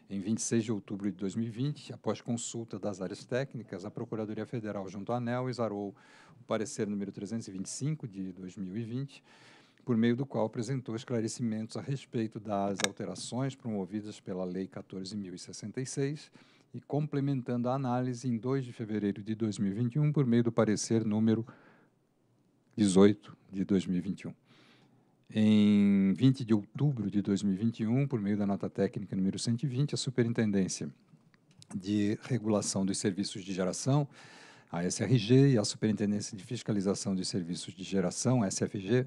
Em 26 de outubro de 2020, após consulta das áreas técnicas, a Procuradoria Federal, junto à ANEL, exarou o parecer número 325 de 2020, por meio do qual apresentou esclarecimentos a respeito das alterações promovidas pela Lei 14.066 e complementando a análise em 2 de fevereiro de 2021, por meio do parecer número 325. 18 de 2021. Em 20 de outubro de 2021, por meio da nota técnica número 120, a Superintendência de Regulação dos Serviços de Geração, a SRG, e a Superintendência de Fiscalização dos Serviços de Geração, SFG,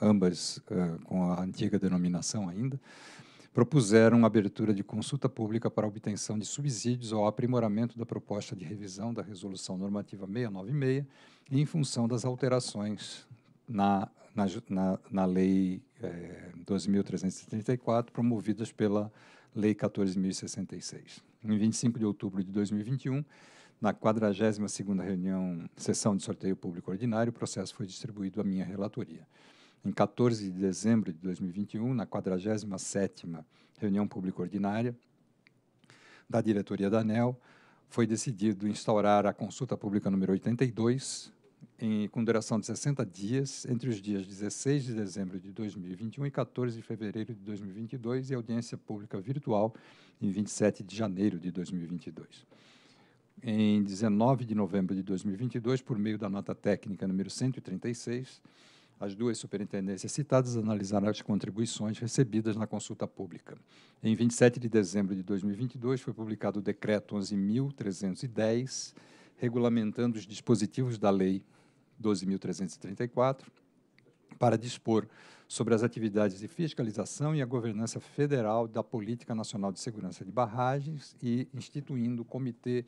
ambas uh, com a antiga denominação ainda, propuseram a abertura de consulta pública para obtenção de subsídios ao aprimoramento da proposta de revisão da Resolução Normativa 696, em função das alterações na, na, na, na Lei é, eh, 2.334, promovidas pela Lei 14.066. Em 25 de outubro de 2021, na 42 segunda reunião, sessão de sorteio público ordinário, o processo foi distribuído à minha relatoria. Em 14 de dezembro de 2021, na 47ª reunião pública ordinária da diretoria da ANEL, foi decidido instaurar a consulta pública número 82, em, com duração de 60 dias, entre os dias 16 de dezembro de 2021 e 14 de fevereiro de 2022, e audiência pública virtual em 27 de janeiro de 2022. Em 19 de novembro de 2022, por meio da nota técnica número 136, as duas superintendências citadas analisaram as contribuições recebidas na consulta pública. Em 27 de dezembro de 2022, foi publicado o Decreto 11.310, regulamentando os dispositivos da Lei 12.334, para dispor sobre as atividades de fiscalização e a governança federal da Política Nacional de Segurança de Barragens e instituindo o Comitê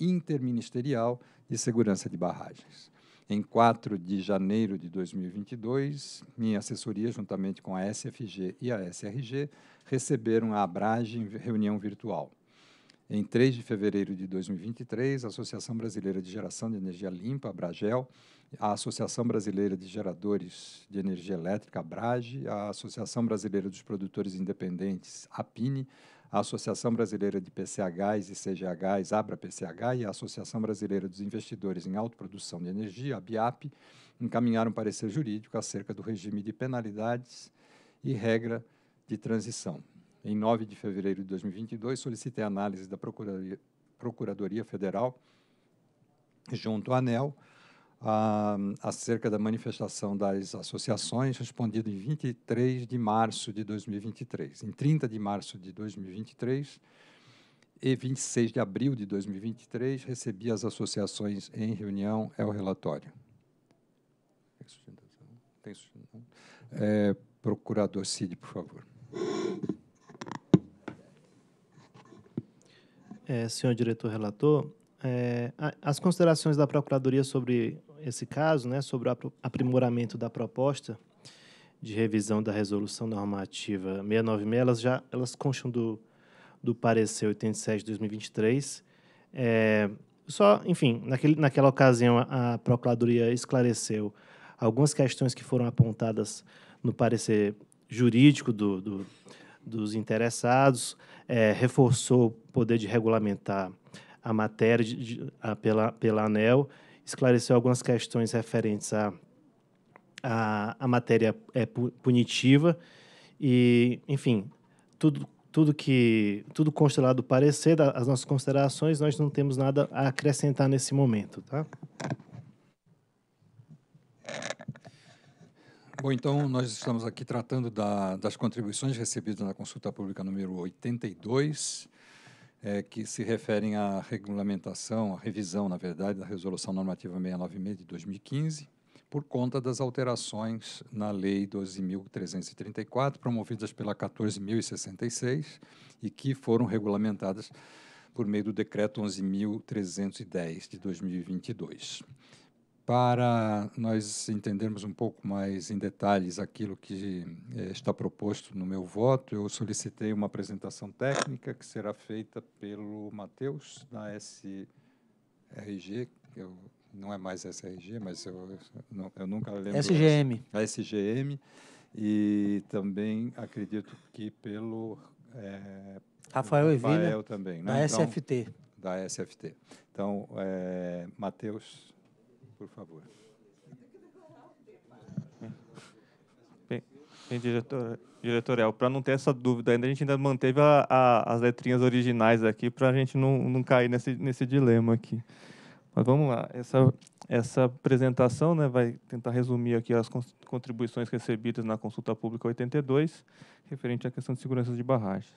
Interministerial de Segurança de Barragens. Em 4 de janeiro de 2022, minha assessoria, juntamente com a SFG e a SRG, receberam a Abragem em reunião virtual. Em 3 de fevereiro de 2023, a Associação Brasileira de Geração de Energia Limpa, Abragel, a Associação Brasileira de Geradores de Energia Elétrica, Abrage, a Associação Brasileira dos Produtores Independentes, APINE, a Associação Brasileira de PCHs e CGHs, Abra PCH, e a Associação Brasileira dos Investidores em Autoprodução de Energia, a BIAP, encaminharam parecer jurídico acerca do regime de penalidades e regra de transição. Em 9 de fevereiro de 2022, solicitei análise da Procuradoria, Procuradoria Federal junto à ANEL, a, acerca da manifestação das associações, respondido em 23 de março de 2023. Em 30 de março de 2023 e 26 de abril de 2023, recebi as associações em reunião, é o relatório. Tem É, procurador Cid, por favor. É, senhor diretor relator, é, as considerações da Procuradoria sobre esse caso, né, sobre o aprimoramento da proposta de revisão da resolução normativa 696, elas já elas constam do, do parecer 87 de 2023. É, só, enfim, naquele, naquela ocasião a, a Procuradoria esclareceu algumas questões que foram apontadas no parecer jurídico do, do dos interessados, é, reforçou o poder de regulamentar a matéria de, de, a, pela, pela ANEL esclareceu algumas questões referentes à, à, à matéria é, punitiva e, enfim, tudo tudo que tudo constelado do parecer, as nossas considerações, nós não temos nada a acrescentar nesse momento, tá? Bom, então nós estamos aqui tratando da, das contribuições recebidas na consulta pública número 82 é, que se referem à regulamentação, à revisão, na verdade, da Resolução Normativa 696 de 2015, por conta das alterações na Lei 12.334, promovidas pela 14.066 e que foram regulamentadas por meio do Decreto 11.310 de 2022 para nós entendermos um pouco mais em detalhes aquilo que eh, está proposto no meu voto, eu solicitei uma apresentação técnica que será feita pelo Matheus da SRG, eu, não é mais SRG, mas eu, eu, eu nunca lembro. SGM. A SGM, e também acredito que pelo. É, eh, Rafael, Rafael Evina, também, né? da então, SFT. Da SFT. Então, é, eh, Matheus, por favor. Bem, diretor, diretorial, para não ter essa dúvida ainda, a gente ainda manteve a, a, as letrinhas originais aqui para a gente não, não cair nesse, nesse dilema aqui. Mas vamos lá, essa, essa apresentação né, vai tentar resumir aqui as contribuições recebidas na consulta pública 82, referente à questão de segurança de barragens.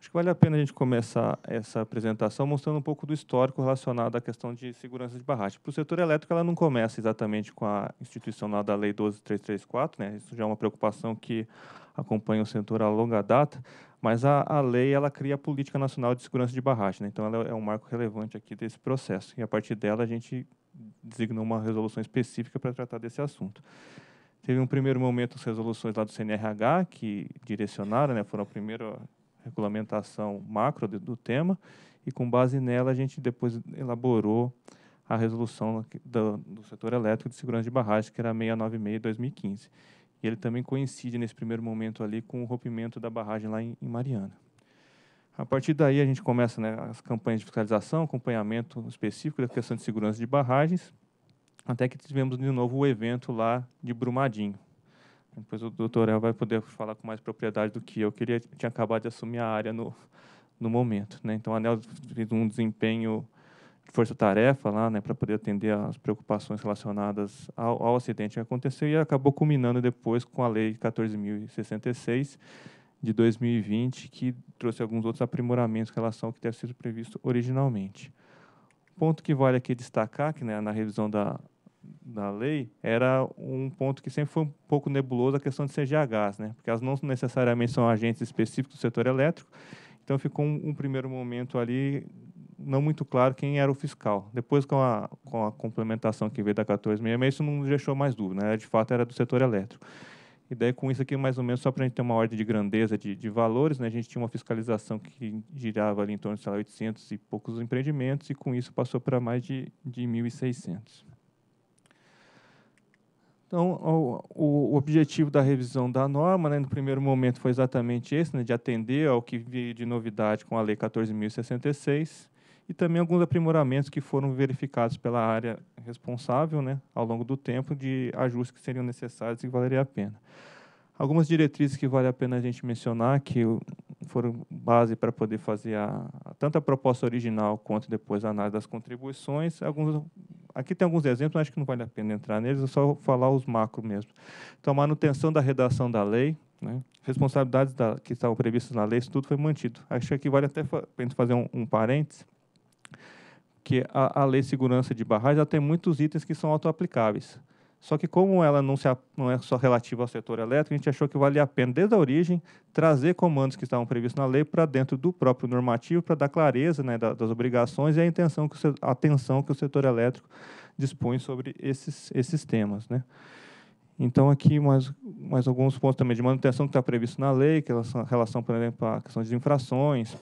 Acho que vale a pena a gente começar essa apresentação mostrando um pouco do histórico relacionado à questão de segurança de barragem. Para o setor elétrico, ela não começa exatamente com a institucional da Lei 12334, né? isso já é uma preocupação que acompanha o setor a longa data, mas a, a lei ela cria a Política Nacional de Segurança de Barragem, né? então ela é um marco relevante aqui desse processo, e a partir dela a gente designou uma resolução específica para tratar desse assunto. Teve um primeiro momento as resoluções lá do CNRH, que direcionaram, né? foram a primeira regulamentação macro do, do tema, e com base nela a gente depois elaborou a resolução do, do setor elétrico de segurança de barragem, que era 696 de 2015. E ele também coincide nesse primeiro momento ali com o rompimento da barragem lá em, em Mariana. A partir daí a gente começa né, as campanhas de fiscalização, acompanhamento específico da questão de segurança de barragens, até que tivemos de novo o evento lá de Brumadinho, depois o doutor El vai poder falar com mais propriedade do que eu. Queria tinha acabado de assumir a área no, no momento, né? Então a ANEL fez um desempenho de força-tarefa lá, né, para poder atender às preocupações relacionadas ao, ao, acidente que aconteceu e acabou culminando depois com a lei 14.066 de 2020, que trouxe alguns outros aprimoramentos em relação ao que deve ser previsto originalmente. Ponto que vale aqui destacar que né, na revisão da da lei era um ponto que sempre foi um pouco nebuloso a questão de CGHs, né? porque elas não necessariamente são agentes específicos do setor elétrico, então ficou um, um primeiro momento ali não muito claro quem era o fiscal. Depois, com a, com a complementação que veio da 1466, isso não deixou mais dúvida, né? de fato era do setor elétrico. E daí, com isso aqui, mais ou menos, só para a gente ter uma ordem de grandeza de, de valores, né? a gente tinha uma fiscalização que girava ali em torno de lá, 800 e poucos empreendimentos, e com isso passou para mais de, de 1.600. Então, o, objetivo da revisão da norma, né, no primeiro momento, foi exatamente esse, né, de atender ao que veio de novidade com a Lei 14.066 e também alguns aprimoramentos que foram verificados pela área responsável né, ao longo do tempo de ajustes que seriam necessários e que valeria a pena. Algumas diretrizes que vale a pena a gente mencionar, que foram base para poder fazer a, tanto a proposta original quanto depois a análise das contribuições, alguns Aqui tem alguns exemplos, acho que não vale a pena entrar neles, é só falar os macro mesmo. Então, manutenção da redação da lei, né? responsabilidades da, que estavam previstas na lei, isso tudo foi mantido. Acho que aqui vale até para a fazer um, um parênteses, que a, a, Lei de Segurança de Barragens já tem muitos itens que são autoaplicáveis. Só que como ela não, se, não é só relativa ao setor elétrico, a gente achou que valia a pena, desde a origem, trazer comandos que estavam previstos na lei para dentro do próprio normativo, para dar clareza né, das obrigações e a, intenção que o, a atenção que o setor elétrico dispõe sobre esses, esses temas. Né? Então, aqui mais, mais alguns pontos também de manutenção que está previsto na lei, que é relação, por exemplo, à questão de infrações,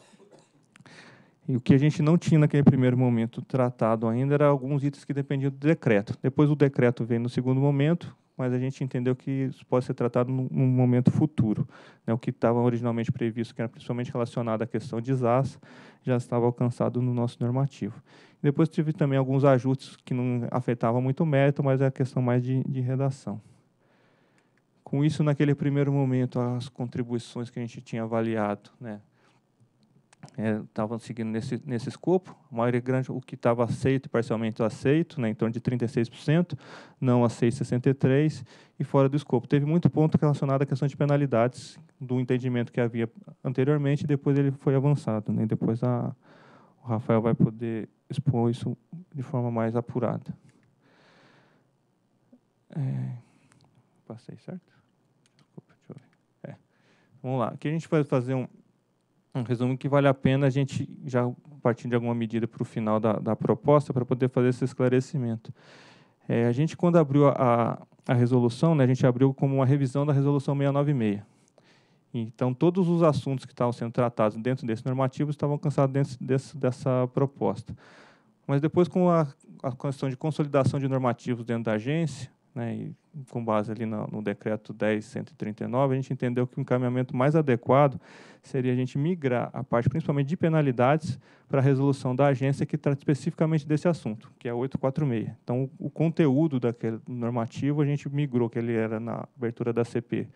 e o que a gente não tinha naquele primeiro momento tratado ainda era alguns itens que dependiam do decreto. Depois o decreto veio no segundo momento, mas a gente entendeu que isso pode ser tratado num, momento futuro. Né? O que estava originalmente previsto, que era principalmente relacionado à questão de desastre já estava alcançado no nosso normativo. Depois tive também alguns ajustes que não afetavam muito o mérito, mas é a questão mais de, de redação. Com isso, naquele primeiro momento, as contribuições que a gente tinha avaliado, né? estavam é, seguindo nesse, nesse escopo, a maioria grande, o que estava aceito, parcialmente aceito, né, em torno de 36%, não aceito 63%, e fora do escopo. Teve muito ponto relacionado à questão de penalidades, do entendimento que havia anteriormente, e depois ele foi avançado. Né, depois a, o Rafael vai poder expor isso de forma mais apurada. É, passei, certo? Desculpa, deixa eu ver. É. Vamos lá, aqui a gente vai fazer um um resumo que vale a pena a gente já partir de alguma medida para o final da, da proposta para poder fazer esse esclarecimento. É, a gente, quando abriu a, a resolução, né, a gente abriu como uma revisão da resolução 696. Então, todos os assuntos que estavam sendo tratados dentro desse normativo estavam cansados dentro desse, dessa proposta. Mas depois, com a, a questão de consolidação de normativos dentro da agência, né, e com base ali no, no decreto 10.139, a gente entendeu que o encaminhamento mais adequado seria a gente migrar a parte principalmente de penalidades para a resolução da agência que trata especificamente desse assunto, que é 846. Então, o, o conteúdo daquele normativo a gente migrou, que ele era na abertura da CP,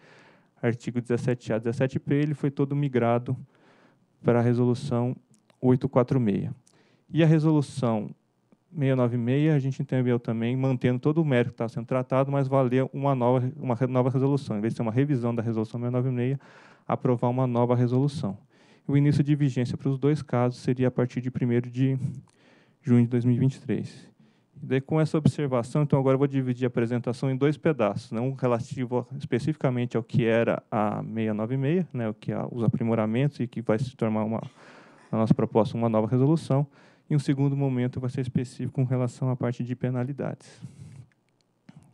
artigo 17A, 17P, ele foi todo migrado para a resolução 846. E a resolução 696, a gente entendeu também, mantendo todo o mérito que está sendo tratado, mas valer uma nova, uma nova resolução. Em vez de ser uma revisão da resolução 696, aprovar uma nova resolução. O início de vigência para os dois casos seria a partir de 1 de junho de 2023. daí, com essa observação, então agora eu vou dividir a apresentação em dois pedaços, né? um relativo especificamente ao que era a 696, né? o que é os aprimoramentos e que vai se tornar uma, a nossa proposta uma nova resolução, e um segundo momento vai ser específico com relação à parte de penalidades.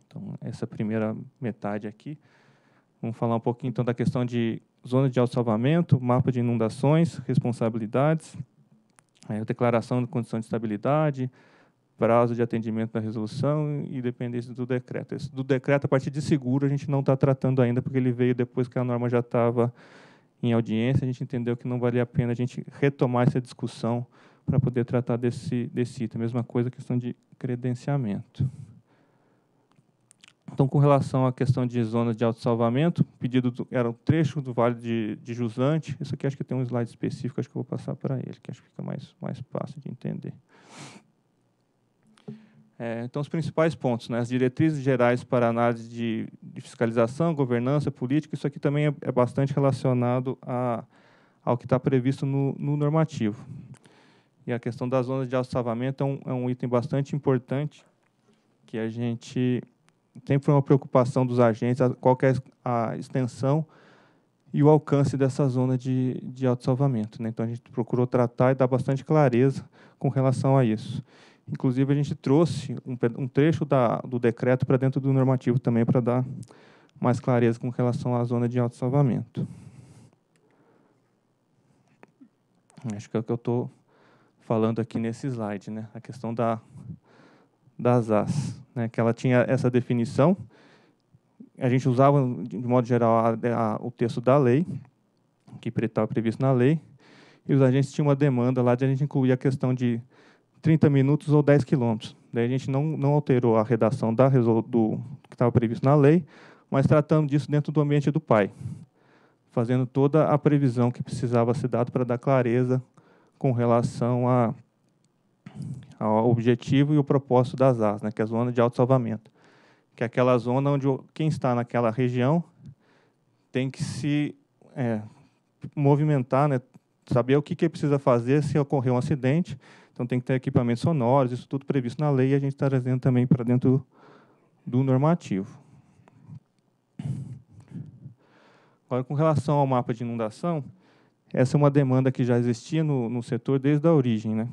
Então, essa primeira metade aqui, vamos falar um pouquinho então da questão de zona de auto-salvamento, mapa de inundações, responsabilidades, é, declaração de condição de estabilidade, prazo de atendimento da resolução e dependência do decreto. Esse, do decreto, a partir de seguro, a gente não está tratando ainda, porque ele veio depois que a norma já estava em audiência, a gente entendeu que não valia a pena a gente retomar essa discussão para poder tratar desse, desse item. Mesma coisa questão de credenciamento. Então, com relação à questão de zonas de autossalvamento, pedido do, era um trecho do Vale de, de, Jusante. Isso aqui acho que tem um slide específico, acho que eu vou passar para ele, que acho que fica mais, mais fácil de entender. É, então, os principais pontos, né? as diretrizes gerais para análise de, de fiscalização, governança, política, isso aqui também é, é bastante relacionado a, ao que está previsto no, no normativo. E a questão das zonas de autossalvamento é um, é um item bastante importante que a gente sempre foi uma preocupação dos agentes, qual é a extensão e o alcance dessa zona de, de auto-salvamento. Né? Então, a gente procurou tratar e dar bastante clareza com relação a isso. Inclusive, a gente trouxe um, um trecho da, do decreto para dentro do normativo também, para dar mais clareza com relação à zona de salvamento Acho que é o que eu estou falando aqui nesse slide, né? A questão da das as, né? Que ela tinha essa definição. A gente usava de modo geral a, a, o texto da lei, que estava previsto na lei, e os agentes tinham uma demanda lá de a gente incluir a questão de 30 minutos ou 10 quilômetros. Daí a gente não, não alterou a redação da do que estava previsto na lei, mas tratando disso dentro do ambiente do pai, fazendo toda a previsão que precisava ser dado para dar clareza com relação a, ao objetivo e o propósito das AS, né, que é a zona de auto-salvamento. que é aquela zona onde quem está naquela região tem que se é, movimentar, né, saber o que, que precisa fazer se ocorrer um acidente, então tem que ter equipamentos sonoros, isso tudo previsto na lei e a gente está trazendo também para dentro do normativo. Agora, com relação ao mapa de inundação, essa é uma demanda que já existia no, no setor desde a origem, né?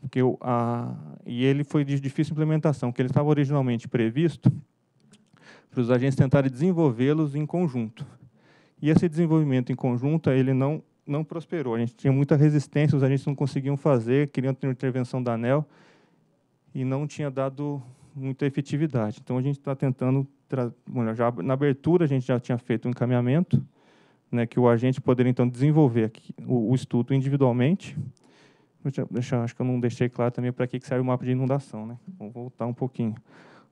Porque o, a, e ele foi de difícil implementação, que ele estava originalmente previsto para os agentes tentarem desenvolvê-los em conjunto. E esse desenvolvimento em conjunto, ele não não prosperou. A gente tinha muita resistência, os agentes não conseguiam fazer, queriam ter intervenção da ANEL e não tinha dado muita efetividade. Então a gente está tentando, já na abertura a gente já tinha feito um encaminhamento né, que o agente poderia então desenvolver aqui, o, o, estudo individualmente. Deixa, deixa, acho que eu não deixei claro também para que, que serve o mapa de inundação, né? Vou voltar um pouquinho.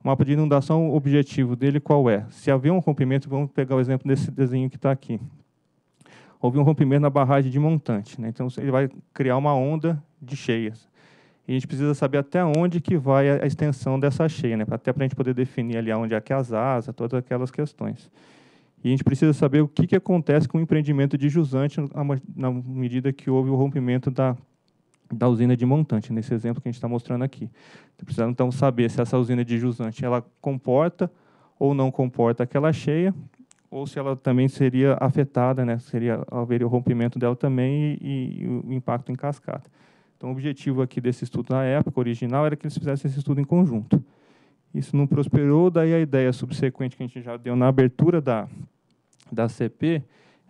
O mapa de inundação, o objetivo dele qual é? Se houver um rompimento, vamos pegar o exemplo desse desenho que está aqui. Houve um rompimento na barragem de montante, né? então ele vai criar uma onda de cheias. E a gente precisa saber até onde que vai a extensão dessa cheia, né? até para a gente poder definir ali onde é que é as asas, todas aquelas questões. E a gente precisa saber o que, que acontece com o empreendimento de jusante na medida que houve o rompimento da, da usina de montante, nesse exemplo que a gente está mostrando aqui. Então, precisamos, então, saber se essa usina de jusante ela comporta ou não comporta aquela cheia, ou se ela também seria afetada, né? seria, haveria o rompimento dela também e, e o impacto em cascata. Então, o objetivo aqui desse estudo na época original era que eles fizessem esse estudo em conjunto. Isso não prosperou, daí a ideia subsequente que a gente já deu na abertura da, da CP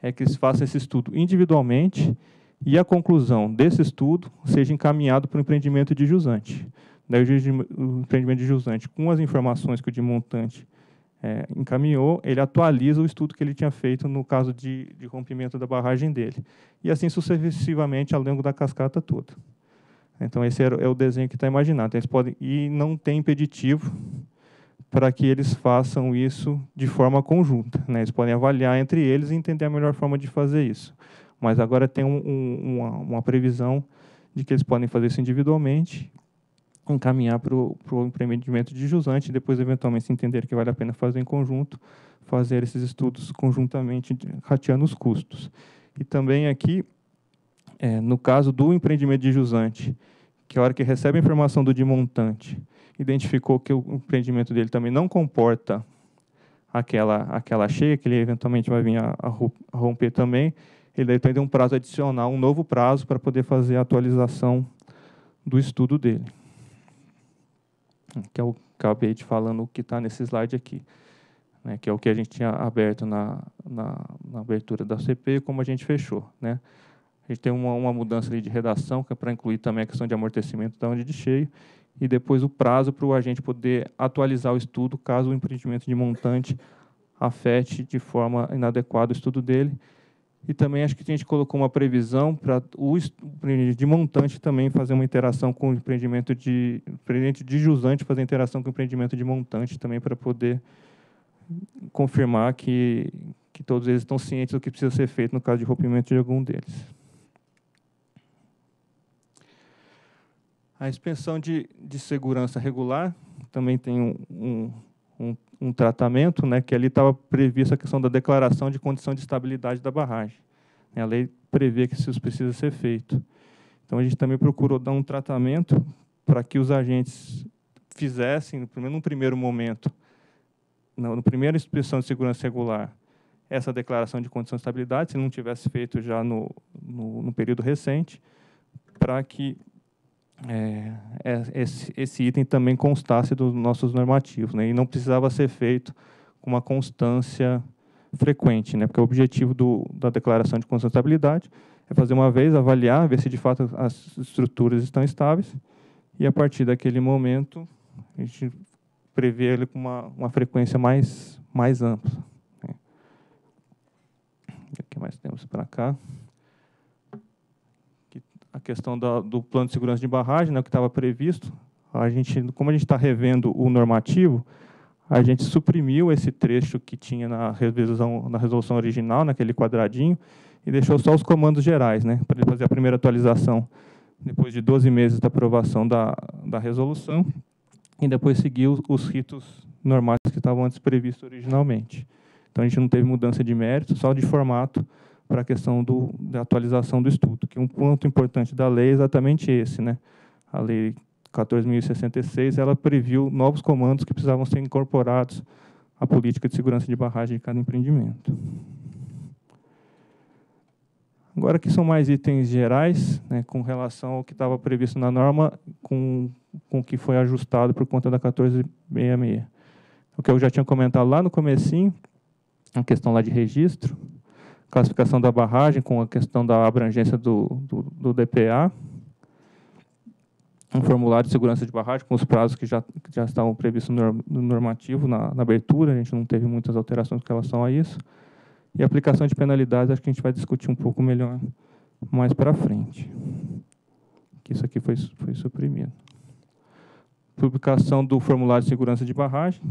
é que se faça esse estudo individualmente e a conclusão desse estudo seja encaminhado para o empreendimento de jusante. Daí o empreendimento de jusante, com as informações que o de montante é, encaminhou, ele atualiza o estudo que ele tinha feito no caso de, de rompimento da barragem dele. E assim sucessivamente ao longo da cascata toda. Então, esse é o desenho que está imaginado. Eles podem, e não tem impeditivo para que eles façam isso de forma conjunta. Né? Eles podem avaliar entre eles e entender a melhor forma de fazer isso. Mas agora tem um, um, uma, uma, previsão de que eles podem fazer isso individualmente, encaminhar para o empreendimento de jusante e depois, eventualmente, se entender que vale a pena fazer em conjunto, fazer esses estudos conjuntamente, rateando os custos. E também aqui é, no caso do empreendimento de jusante, que a hora que recebe a informação do de montante, identificou que o empreendimento dele também não comporta aquela, aquela cheia, que ele eventualmente vai vir a, a romper também, ele daí tem um prazo adicional, um novo prazo para poder fazer a atualização do estudo dele. Que é eu acabei de falando o que está nesse slide aqui, né, que é o que a gente tinha aberto na, na, na abertura da CP e como a gente fechou. Né. A gente tem uma, uma mudança ali de redação, que é para incluir também a questão de amortecimento da tá onde de cheio, e depois o prazo para o agente poder atualizar o estudo caso o empreendimento de montante afete de forma inadequada o estudo dele. E também acho que a gente colocou uma previsão para o empreendimento de montante também fazer uma interação com o empreendimento de empreendimento de jusante fazer interação com o empreendimento de montante também para poder confirmar que, que todos eles estão cientes do que precisa ser feito no caso de rompimento de algum deles. A inspeção de, de segurança regular também tem um, um, um tratamento, né, que ali estava prevista a questão da declaração de condição de estabilidade da barragem. A lei prevê que isso precisa ser feito. Então, a gente também procurou dar um tratamento para que os agentes fizessem, no primeiro momento, na, na primeira inspeção de segurança regular, essa declaração de condição de estabilidade, se não tivesse feito já no, no, no período recente, para que é, é, esse, esse, item também constasse dos nossos normativos, né? e não precisava ser feito com uma constância frequente, né? porque o objetivo do, da declaração de constabilidade é fazer uma vez, avaliar, ver se de fato as estruturas estão estáveis, e a partir daquele momento a gente prevê ele com uma, uma frequência mais, mais ampla. Né? O que mais temos para cá? a questão da, do plano de segurança de barragem, né, que estava previsto. A gente, como a gente está revendo o normativo, a gente suprimiu esse trecho que tinha na resolução, na resolução original, naquele quadradinho, e deixou só os comandos gerais, né, para ele fazer a primeira atualização depois de 12 meses da aprovação da, da resolução, e depois seguir os, os ritos normais que estavam antes previstos originalmente. Então, a gente não teve mudança de mérito, só de formato, para a questão do, da atualização do estudo, que um ponto importante da lei é exatamente esse. Né? A lei 14.066 ela previu novos comandos que precisavam ser incorporados à política de segurança de barragem de cada empreendimento. Agora, aqui são mais itens gerais, né, com relação ao que estava previsto na norma, com, com o que foi ajustado por conta da 1466. O que eu já tinha comentado lá no comecinho, a questão lá de registro, classificação da barragem, com a questão da abrangência do, do, do DPA, um formulário de segurança de barragem com os prazos que já, que já estavam previstos no normativo na, na, abertura, a gente não teve muitas alterações com relação a isso. E aplicação de penalidades, acho que a gente vai discutir um pouco melhor mais para frente. Que isso aqui foi, foi suprimido. Publicação do formulário de segurança de barragem,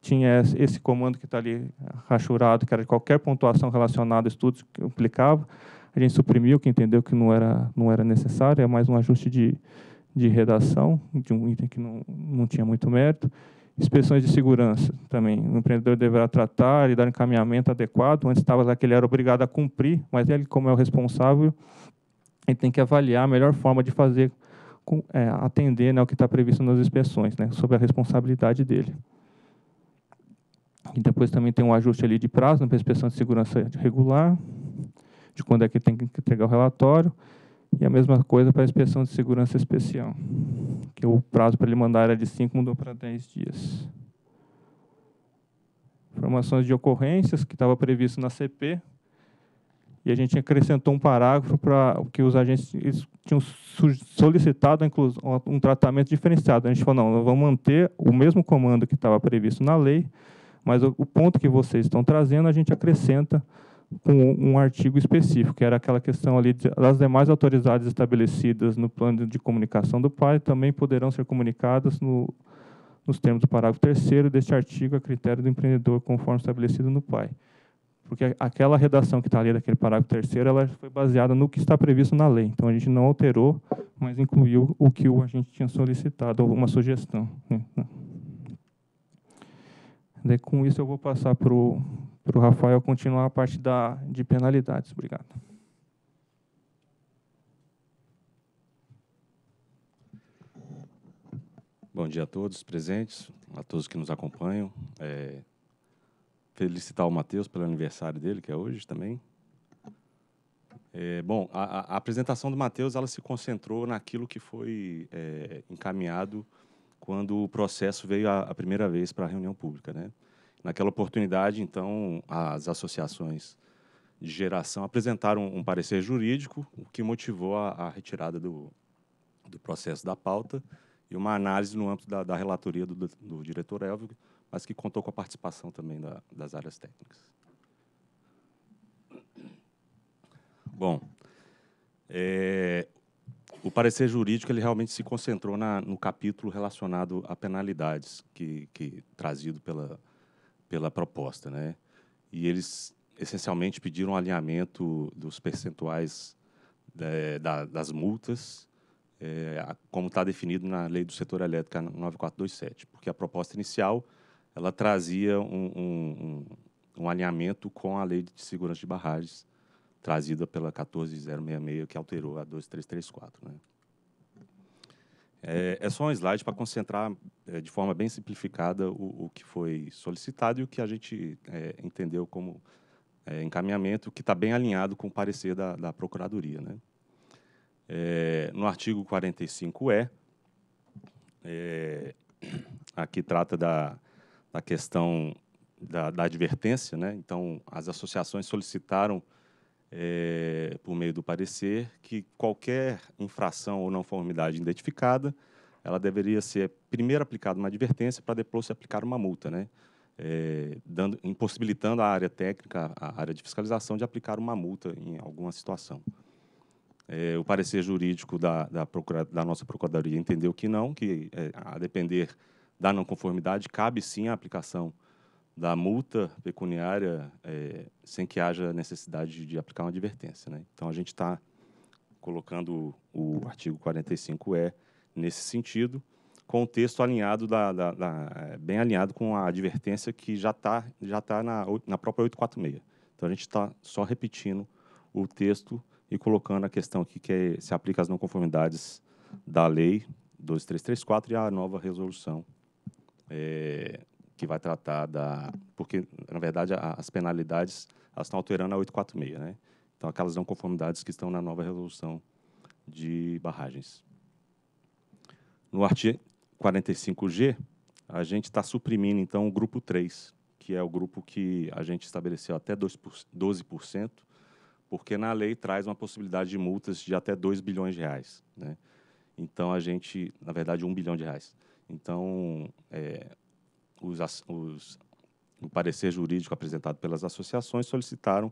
tinha esse comando que está ali rachurado, que era de qualquer pontuação relacionada a estudos que implicava. A gente suprimiu, que entendeu que não era, não era necessário, é mais um ajuste de, de redação, de um item que não, não tinha muito mérito. Inspeções de segurança também. O empreendedor deverá tratar e dar encaminhamento adequado. Antes estava lá que ele era obrigado a cumprir, mas ele, como é o responsável, ele tem que avaliar a melhor forma de fazer, é, atender né, o que está previsto nas inspeções, né, sobre a responsabilidade dele. E depois também tem um ajuste ali de prazo na né, inspeção de segurança regular, de quando é que tem que entregar o relatório, e a mesma coisa para a inspeção de segurança especial, que o prazo para ele mandar era de 5, mudou para 10 dias. Informações de ocorrências, que estava previsto na CP, e a gente acrescentou um parágrafo para o que os agentes tinham solicitado um tratamento diferenciado. A gente falou, não, vamos manter o mesmo comando que estava previsto na lei, mas o, o ponto que vocês estão trazendo, a gente acrescenta com um, um artigo específico, que era aquela questão ali de, das demais autoridades estabelecidas no plano de comunicação do PAI também poderão ser comunicadas no, nos termos do parágrafo 3 deste artigo a critério do empreendedor, conforme estabelecido no PAI. Porque aquela redação que está ali daquele parágrafo terceiro, ela foi baseada no que está previsto na lei. Então, a gente não alterou, mas incluiu o que a gente tinha solicitado, alguma sugestão. Né? Daí, com isso, eu vou passar para o Rafael continuar a parte da, de penalidades. Obrigado. Bom dia a todos presentes, a todos que nos acompanham. É, felicitar o Matheus pelo aniversário dele, que é hoje também. É, bom, a, a, apresentação do Matheus ela se concentrou naquilo que foi é, encaminhado quando o processo veio a, a primeira vez para a reunião pública. Né? Naquela oportunidade, então, as associações de geração apresentaram um parecer jurídico, o que motivou a, a retirada do, do, processo da pauta e uma análise no âmbito da, da relatoria do, do, diretor Elvio, mas que contou com a participação também da, das áreas técnicas. Bom, é, o parecer jurídico ele realmente se concentrou na, no capítulo relacionado a penalidades que, que trazido pela, pela proposta, né? E eles essencialmente pediram um alinhamento dos percentuais de, é, da, das multas, é, como está definido na lei do setor elétrico 9427, porque a proposta inicial ela trazia um, um, um, um alinhamento com a lei de segurança de barragens trazida pela 14066, que alterou a 2334. Né? É, é só um slide para concentrar é, de forma bem simplificada o, o, que foi solicitado e o que a gente é, entendeu como é, encaminhamento, que está bem alinhado com o parecer da, da Procuradoria. Né? É, no artigo 45E, é, aqui trata da, da questão da, da advertência, né? então as associações solicitaram é, por meio do parecer, que qualquer infração ou não conformidade identificada, ela deveria ser primeiro aplicada uma advertência para depois se aplicar uma multa, né? É, dando, impossibilitando a área técnica, a área de fiscalização, de aplicar uma multa em alguma situação. É, o parecer jurídico da, da, procura, da, nossa Procuradoria entendeu que não, que é, a depender da não conformidade, cabe sim a aplicação da multa pecuniária é, sem que haja necessidade de aplicar uma advertência. Né? Então, a gente está colocando o artigo 45E nesse sentido, com o texto alinhado, da, da, da é, bem alinhado com a advertência que já está já tá na, na própria 846. Então, a gente está só repetindo o texto e colocando a questão aqui que é, se aplica às não conformidades da lei 2334 e a nova resolução é, que vai tratar da. Porque, na verdade, a, as penalidades elas estão alterando a 846, né? Então, aquelas não conformidades que estão na nova resolução de barragens. No artigo 45G, a gente está suprimindo, então, o grupo 3, que é o grupo que a gente estabeleceu até 12%, porque na lei traz uma possibilidade de multas de até 2 bilhões de reais, né? Então, a gente, na verdade, 1 bilhão de reais. Então, é, os, os, o parecer jurídico apresentado pelas associações solicitaram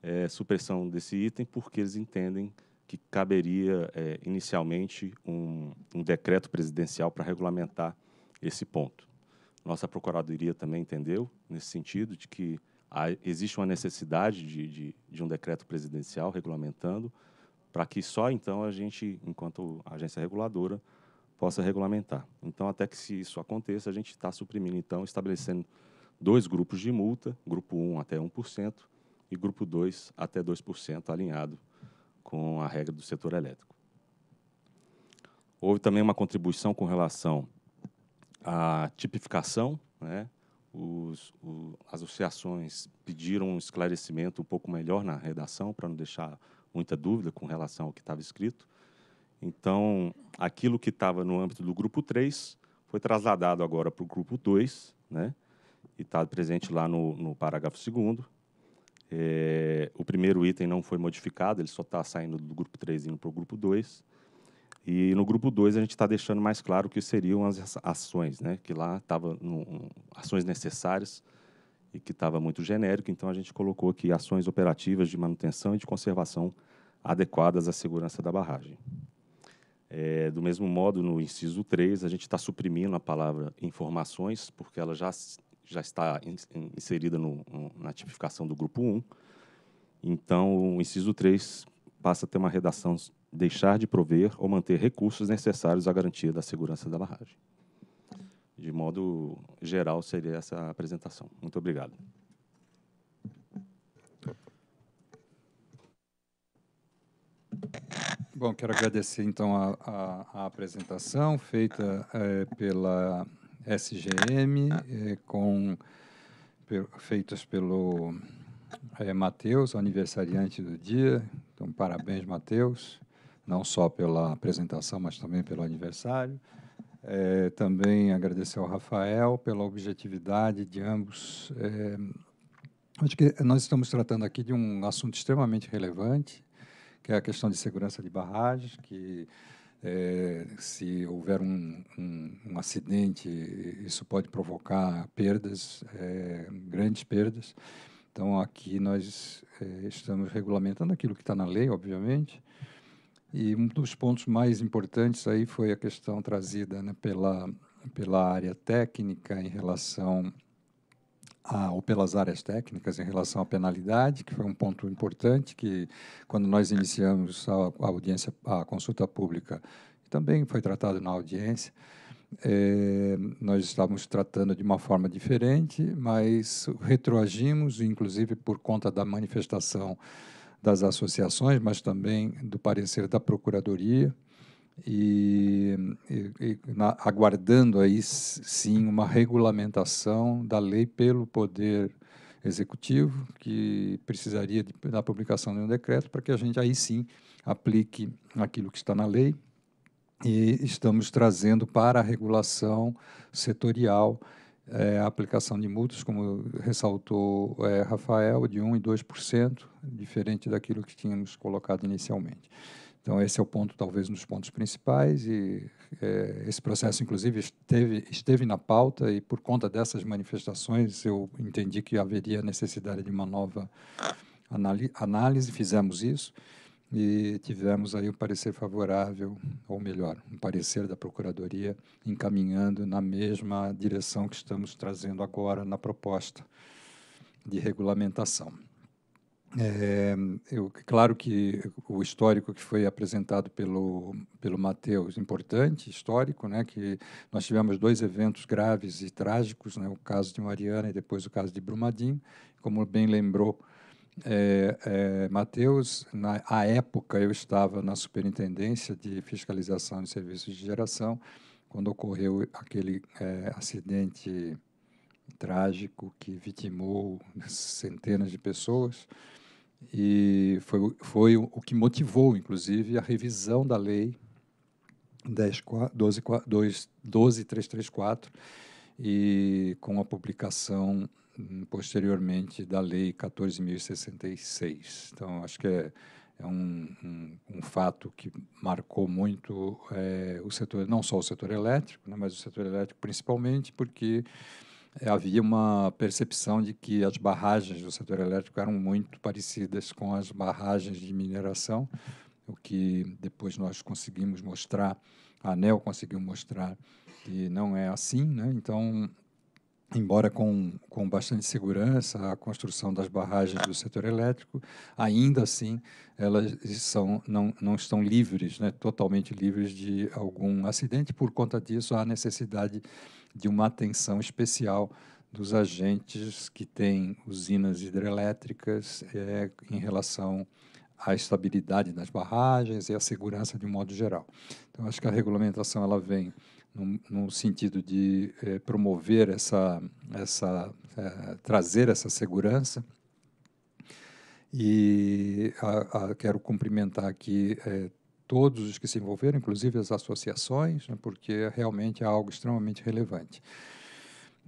é, supressão desse item porque eles entendem que caberia é, inicialmente um, um decreto presidencial para regulamentar esse ponto. Nossa procuradoria também entendeu nesse sentido de que há, existe uma necessidade de, de, de um decreto presidencial regulamentando para que só então a gente, enquanto agência reguladora, possa regulamentar. Então, até que se isso aconteça, a gente está suprimindo, então, estabelecendo dois grupos de multa, grupo 1 até 1% e grupo 2 até 2%, alinhado com a regra do setor elétrico. Houve também uma contribuição com relação à tipificação, né? Os, o, as associações pediram um esclarecimento um pouco melhor na redação, para não deixar muita dúvida com relação ao que estava escrito. Então, aquilo que estava no âmbito do grupo 3 foi trasladado agora para o grupo 2, né? e está presente lá no, no parágrafo 2. É, o primeiro item não foi modificado, ele só está saindo do grupo 3 indo para o grupo 2. E no grupo 2 a gente está deixando mais claro o que seriam as ações, né? que lá estava um, ações necessárias e que estava muito genérico, então a gente colocou aqui ações operativas de manutenção e de conservação adequadas à segurança da barragem. É, do mesmo modo, no inciso 3, a gente está suprimindo a palavra informações, porque ela já, já está inserida no, na tipificação do grupo 1. Então, o inciso 3 passa a ter uma redação deixar de prover ou manter recursos necessários à garantia da segurança da barragem. De modo geral, seria essa a apresentação. Muito obrigado. Bom, quero agradecer então a, a, a apresentação feita é, pela SGM, é, eh, com, feitas pelo é, Matheus, aniversariante do dia. Então, parabéns, Matheus, não só pela apresentação, mas também pelo aniversário. É, também agradecer ao Rafael pela objetividade de ambos. acho que nós estamos tratando aqui de um assunto extremamente relevante que é a questão de segurança de barragens, que é, se houver um, um, um, acidente, isso pode provocar perdas, é, grandes perdas. Então, aqui nós é, estamos regulamentando aquilo que está na lei, obviamente, e um dos pontos mais importantes aí foi a questão trazida né, pela, pela área técnica em relação a, ou pelas áreas técnicas em relação à penalidade, que foi um ponto importante que, quando nós iniciamos a, a audiência, a consulta pública, também foi tratado na audiência, é, nós estávamos tratando de uma forma diferente, mas retroagimos, inclusive por conta da manifestação das associações, mas também do parecer da Procuradoria, e, e, e na, aguardando aí sim uma regulamentação da lei pelo Poder Executivo, que precisaria de, da publicação de um decreto para que a gente aí sim aplique aquilo que está na lei. E estamos trazendo para a regulação setorial é, a aplicação de multas, como ressaltou é, Rafael, de 1% e 2%, diferente daquilo que tínhamos colocado inicialmente. Então, esse é o ponto, talvez, um dos pontos principais. E é, esse processo, inclusive, esteve, esteve na pauta, e por conta dessas manifestações, eu entendi que haveria necessidade de uma nova análise. Fizemos isso e tivemos aí um parecer favorável, ou melhor, um parecer da Procuradoria encaminhando na mesma direção que estamos trazendo agora na proposta de regulamentação. É, eu, claro que o histórico que foi apresentado pelo, pelo Matheus, importante, histórico, né, que nós tivemos dois eventos graves e trágicos, né, o caso de Mariana e depois o caso de Brumadinho. Como bem lembrou é, é Matheus, na época eu estava na Superintendência de Fiscalização de Serviços de Geração, quando ocorreu aquele é, acidente trágico que vitimou centenas de pessoas. E foi, foi o que motivou, inclusive, a revisão da lei 12334 12, 12, e com a publicação posteriormente da lei 14.066. Então, acho que é, é um, um, um, fato que marcou muito é, o setor, não só o setor elétrico, né, mas o setor elétrico principalmente, porque é, havia uma percepção de que as barragens do setor elétrico eram muito parecidas com as barragens de mineração, o que depois nós conseguimos mostrar, a ANEL conseguiu mostrar que não é assim, né? Então, embora com, com bastante segurança a construção das barragens do setor elétrico, ainda assim elas são, não, não estão livres, né, totalmente livres de algum acidente. Por conta disso, há necessidade de uma atenção especial dos agentes que têm usinas hidrelétricas é, em relação à estabilidade das barragens e à segurança de um modo geral. Então, acho que a regulamentação ela vem no, no sentido de eh, promover essa, essa eh, trazer essa segurança. E a, a, quero cumprimentar aqui todos os que se envolveram, inclusive as associações, né, porque é realmente é algo extremamente relevante.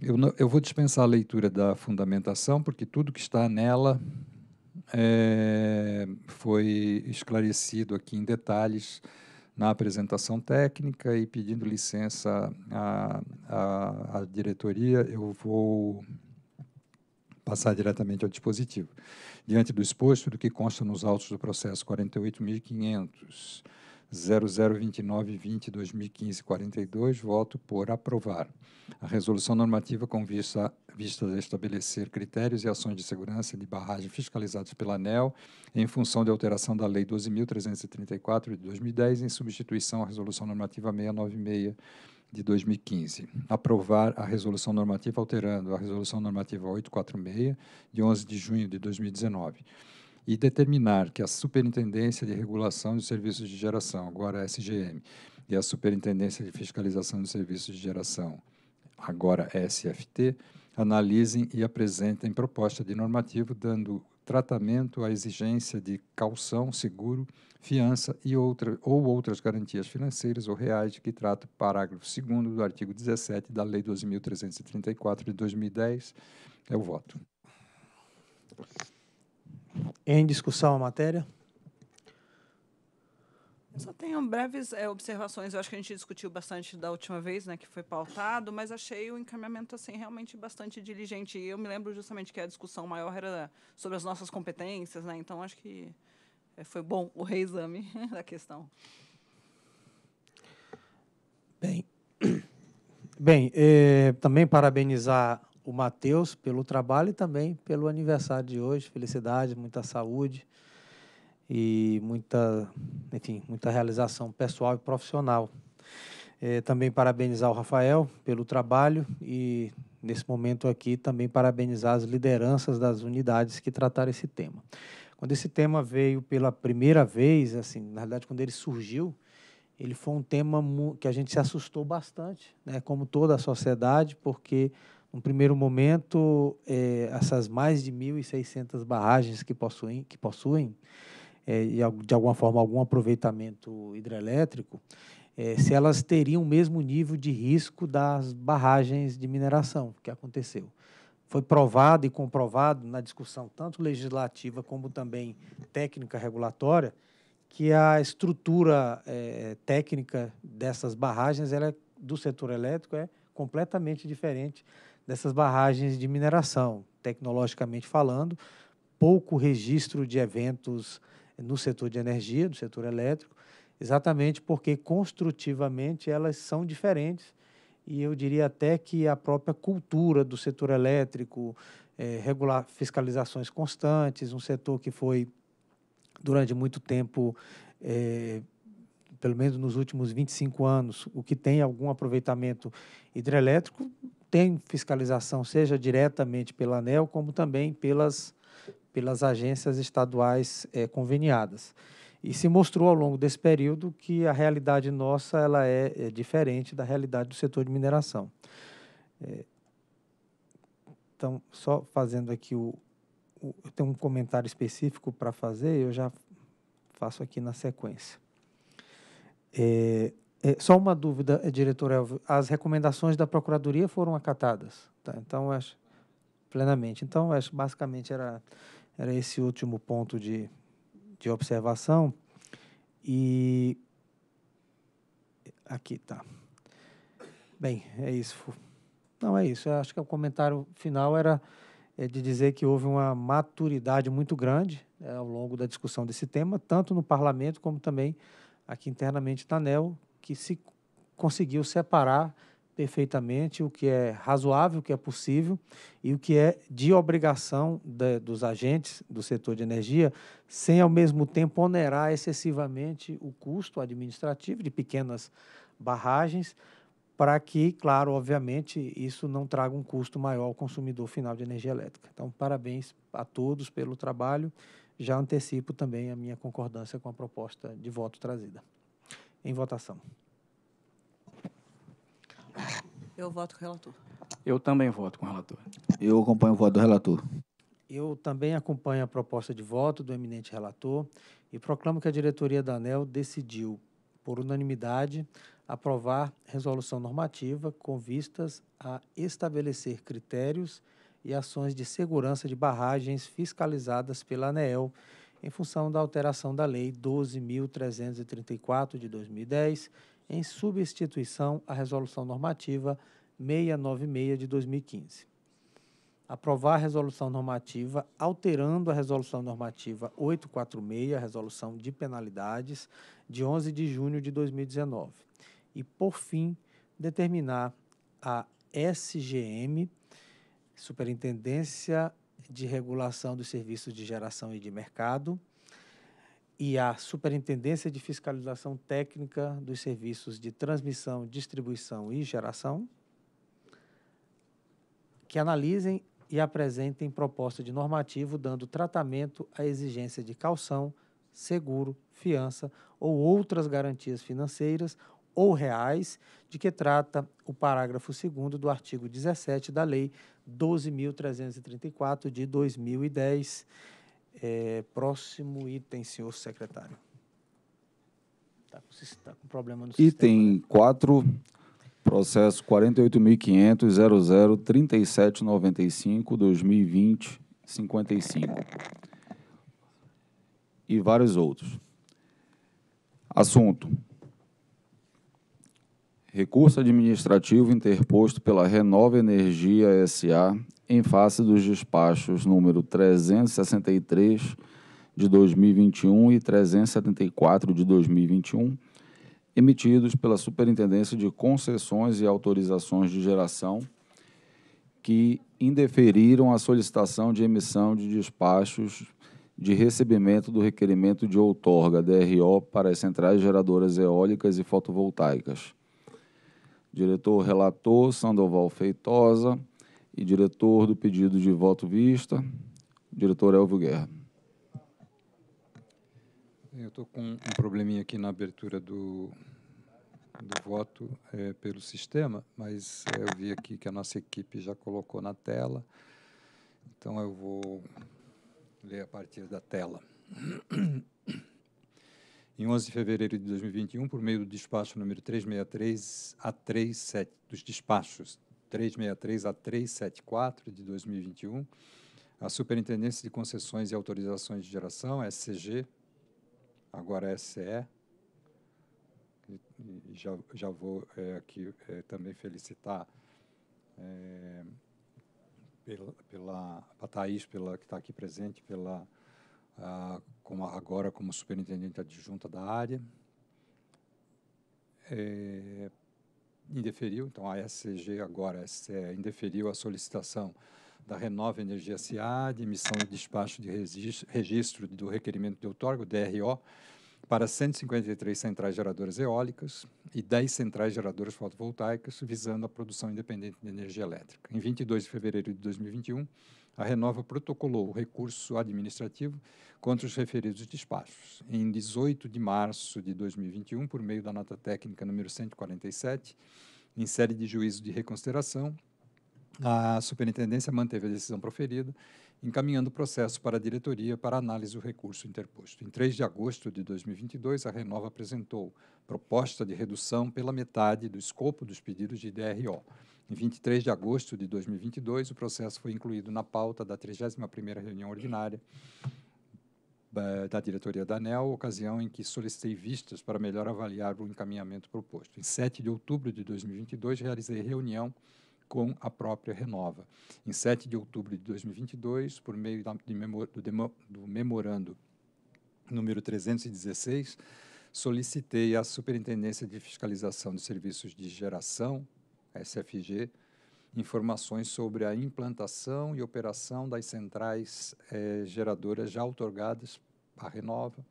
Eu, não, eu, vou dispensar a leitura da fundamentação, porque tudo que está nela é, foi esclarecido aqui em detalhes na apresentação técnica e pedindo licença à, à diretoria, eu vou passar diretamente ao dispositivo. Diante do exposto do que consta nos autos do processo 48.500, 002920 2015 42, voto por aprovar a resolução normativa com vista, a estabelecer critérios e ações de segurança de barragem fiscalizados pela ANEL em função de alteração da Lei 12.334 de 2010 em substituição à resolução normativa 696 de 2015, aprovar a resolução normativa alterando a resolução normativa 846 de 11 de junho de 2019 e determinar que a Superintendência de Regulação de Serviços de Geração, agora SGM, e a Superintendência de Fiscalização de Serviços de Geração, agora SFT, analisem e apresentem proposta de normativo dando tratamento à exigência de calção, seguro, fiança e outra, ou outras garantias financeiras ou reais de que trata o parágrafo 2 do artigo 17 da Lei 12.334 de 2010. É o voto. Em discussão a matéria? Eu só tenho breves é, observações. Eu acho que a gente discutiu bastante da última vez, né, que foi pautado, mas achei o encaminhamento assim realmente bastante diligente. E eu me lembro justamente que a discussão maior era sobre as nossas competências, né? Então acho que é, foi bom o reexame (laughs) da questão. Bem, (coughs) bem eh, também parabenizar o Matheus pelo trabalho e também pelo aniversário de hoje. Felicidade, muita saúde e muita, enfim, muita realização pessoal e profissional. Eh, também parabenizar o Rafael pelo trabalho e, nesse momento aqui, também parabenizar as lideranças das unidades que trataram esse tema. Quando esse tema veio pela primeira vez, assim, na verdade, quando ele surgiu, ele foi um tema que a gente se assustou bastante, né? como toda a sociedade, porque, no primeiro momento, é, essas mais de 1.600 barragens que possuem, que possuem é, e, de alguma forma, algum aproveitamento hidrelétrico, é, se elas teriam o mesmo nível de risco das barragens de mineração que aconteceu foi provado e comprovado na discussão tanto legislativa como também técnica regulatória que a estrutura é, técnica dessas barragens ela, é, do setor elétrico é completamente diferente dessas barragens de mineração, tecnologicamente falando, pouco registro de eventos no setor de energia, do setor elétrico, exatamente porque construtivamente elas são diferentes e eu diria até que a própria cultura do setor elétrico, é, regular fiscalizações constantes, um setor que foi durante muito tempo, é, pelo menos nos últimos 25 anos, o que tem algum aproveitamento hidrelétrico tem fiscalização, seja diretamente pela ANEL, como também pelas, pelas agências estaduais é, conveniadas. E se mostrou ao longo desse período que a realidade nossa ela é, é diferente da realidade do setor de mineração. É, então, só fazendo aqui o, o, Eu tenho um comentário específico para fazer, eu já faço aqui na sequência. É, é, só uma dúvida, é, diretor Elvio. As recomendações da Procuradoria foram acatadas, tá? Então, acho, plenamente. Então, acho, basicamente, era, era esse último ponto de, de observação e aqui tá. Bem, é isso. Não é isso. Eu acho que o comentário final era é, de dizer que houve uma maturidade muito grande é, ao longo da discussão desse tema, tanto no parlamento como também aqui internamente na ANEL, que se conseguiu separar perfeitamente o que é razoável, o que é possível e o que é de obrigação de, dos agentes do setor de energia, sem ao mesmo tempo onerar excessivamente o custo administrativo de pequenas barragens, para que, claro, obviamente, isso não traga um custo maior ao consumidor final de energia elétrica. Então, parabéns a todos pelo trabalho. Já antecipo também a minha concordância com a proposta de voto trazida. Em votação. Eu voto com o relator. Eu também voto com o relator. Eu acompanho o voto do relator. Eu também acompanho a proposta de voto do eminente relator e proclamo que a diretoria da ANEL decidiu, por unanimidade, aprovar resolução normativa com vistas a estabelecer critérios e ações de segurança de barragens fiscalizadas pela ANEEL em função da alteração da Lei 12.334 de 2010, em substituição à Resolução Normativa 696 de 2015. Aprovar a resolução normativa alterando a resolução normativa 846, a resolução de penalidades, de 11 de junho de 2019. E, por fim, determinar a SGM, Superintendência de Regulação dos Serviços de Geração e de Mercado, e a Superintendência de Fiscalização Técnica dos Serviços de Transmissão, Distribuição e Geração, que analisem e apresentem proposta de normativo dando tratamento à exigência de calção, seguro, fiança ou outras garantias financeiras ou reais de que trata o parágrafo 2 do artigo 17 da Lei 12.334 de 2010 é, próximo item, senhor secretário. Está com, tá com problema no Item 4, né? processo 48.500.003795-2020-55 e vários outros. Assunto. Recurso administrativo interposto pela Renova Energia SA em face dos despachos número 363 de 2021 e 374 de 2021, emitidos pela Superintendência de Concessões e Autorizações de Geração, que indeferiram a solicitação de emissão de despachos de recebimento do requerimento de outorga DRO para as centrais geradoras eólicas e fotovoltaicas. Diretor relator Sandoval Feitosa, e diretor do pedido de voto vista, diretor Elvio Guerra. Eu estou com um probleminha aqui na abertura do, do voto é, pelo sistema, mas é, eu vi aqui que a nossa equipe já colocou na tela, então eu vou ler a partir da tela. (clears throat) em 11 de fevereiro de 2021, por meio do despacho número 363 a 37 dos despachos 363 a 374 de 2021, a Superintendência de Concessões e Autorizações de Geração, SCG, agora SCE, já, já vou é, aqui é, também felicitar é, pela, pela a Thaís, pela, que está aqui presente, pela, a, como, agora como superintendente adjunta da área. É, indeferiu, então a SCG agora é, indeferiu a solicitação da Renova Energia SA de emissão e de despacho de registro do requerimento de outorgo, DRO, para 153 centrais geradoras eólicas e 10 centrais geradoras fotovoltaicas, visando a produção independente de energia elétrica. Em 22 de fevereiro de 2021, a Renova protocolou o recurso administrativo contra os referidos despachos. Em 18 de março de 2021, por meio da nota técnica número 147, em série de juízo de reconsideração, a superintendência manteve a decisão proferida encaminhando o processo para a diretoria para análise do recurso interposto. Em 3 de agosto de 2022, a Renova apresentou proposta de redução pela metade do escopo dos pedidos de DRO. Em 23 de agosto de 2022, o processo foi incluído na pauta da 31ª reunião ordinária eh, da diretoria da ANEL, ocasião em que solicitei vistas para melhor avaliar o encaminhamento proposto. Em 7 de outubro de 2022, realizei reunião com a própria Renova. Em 7 de outubro de 2022, por meio da, de memor, do, demo, do memorando número 316, solicitei à Superintendência de Fiscalização de Serviços de Geração, SFG, informações sobre a implantação e operação das centrais eh, geradoras já otorgadas à Renova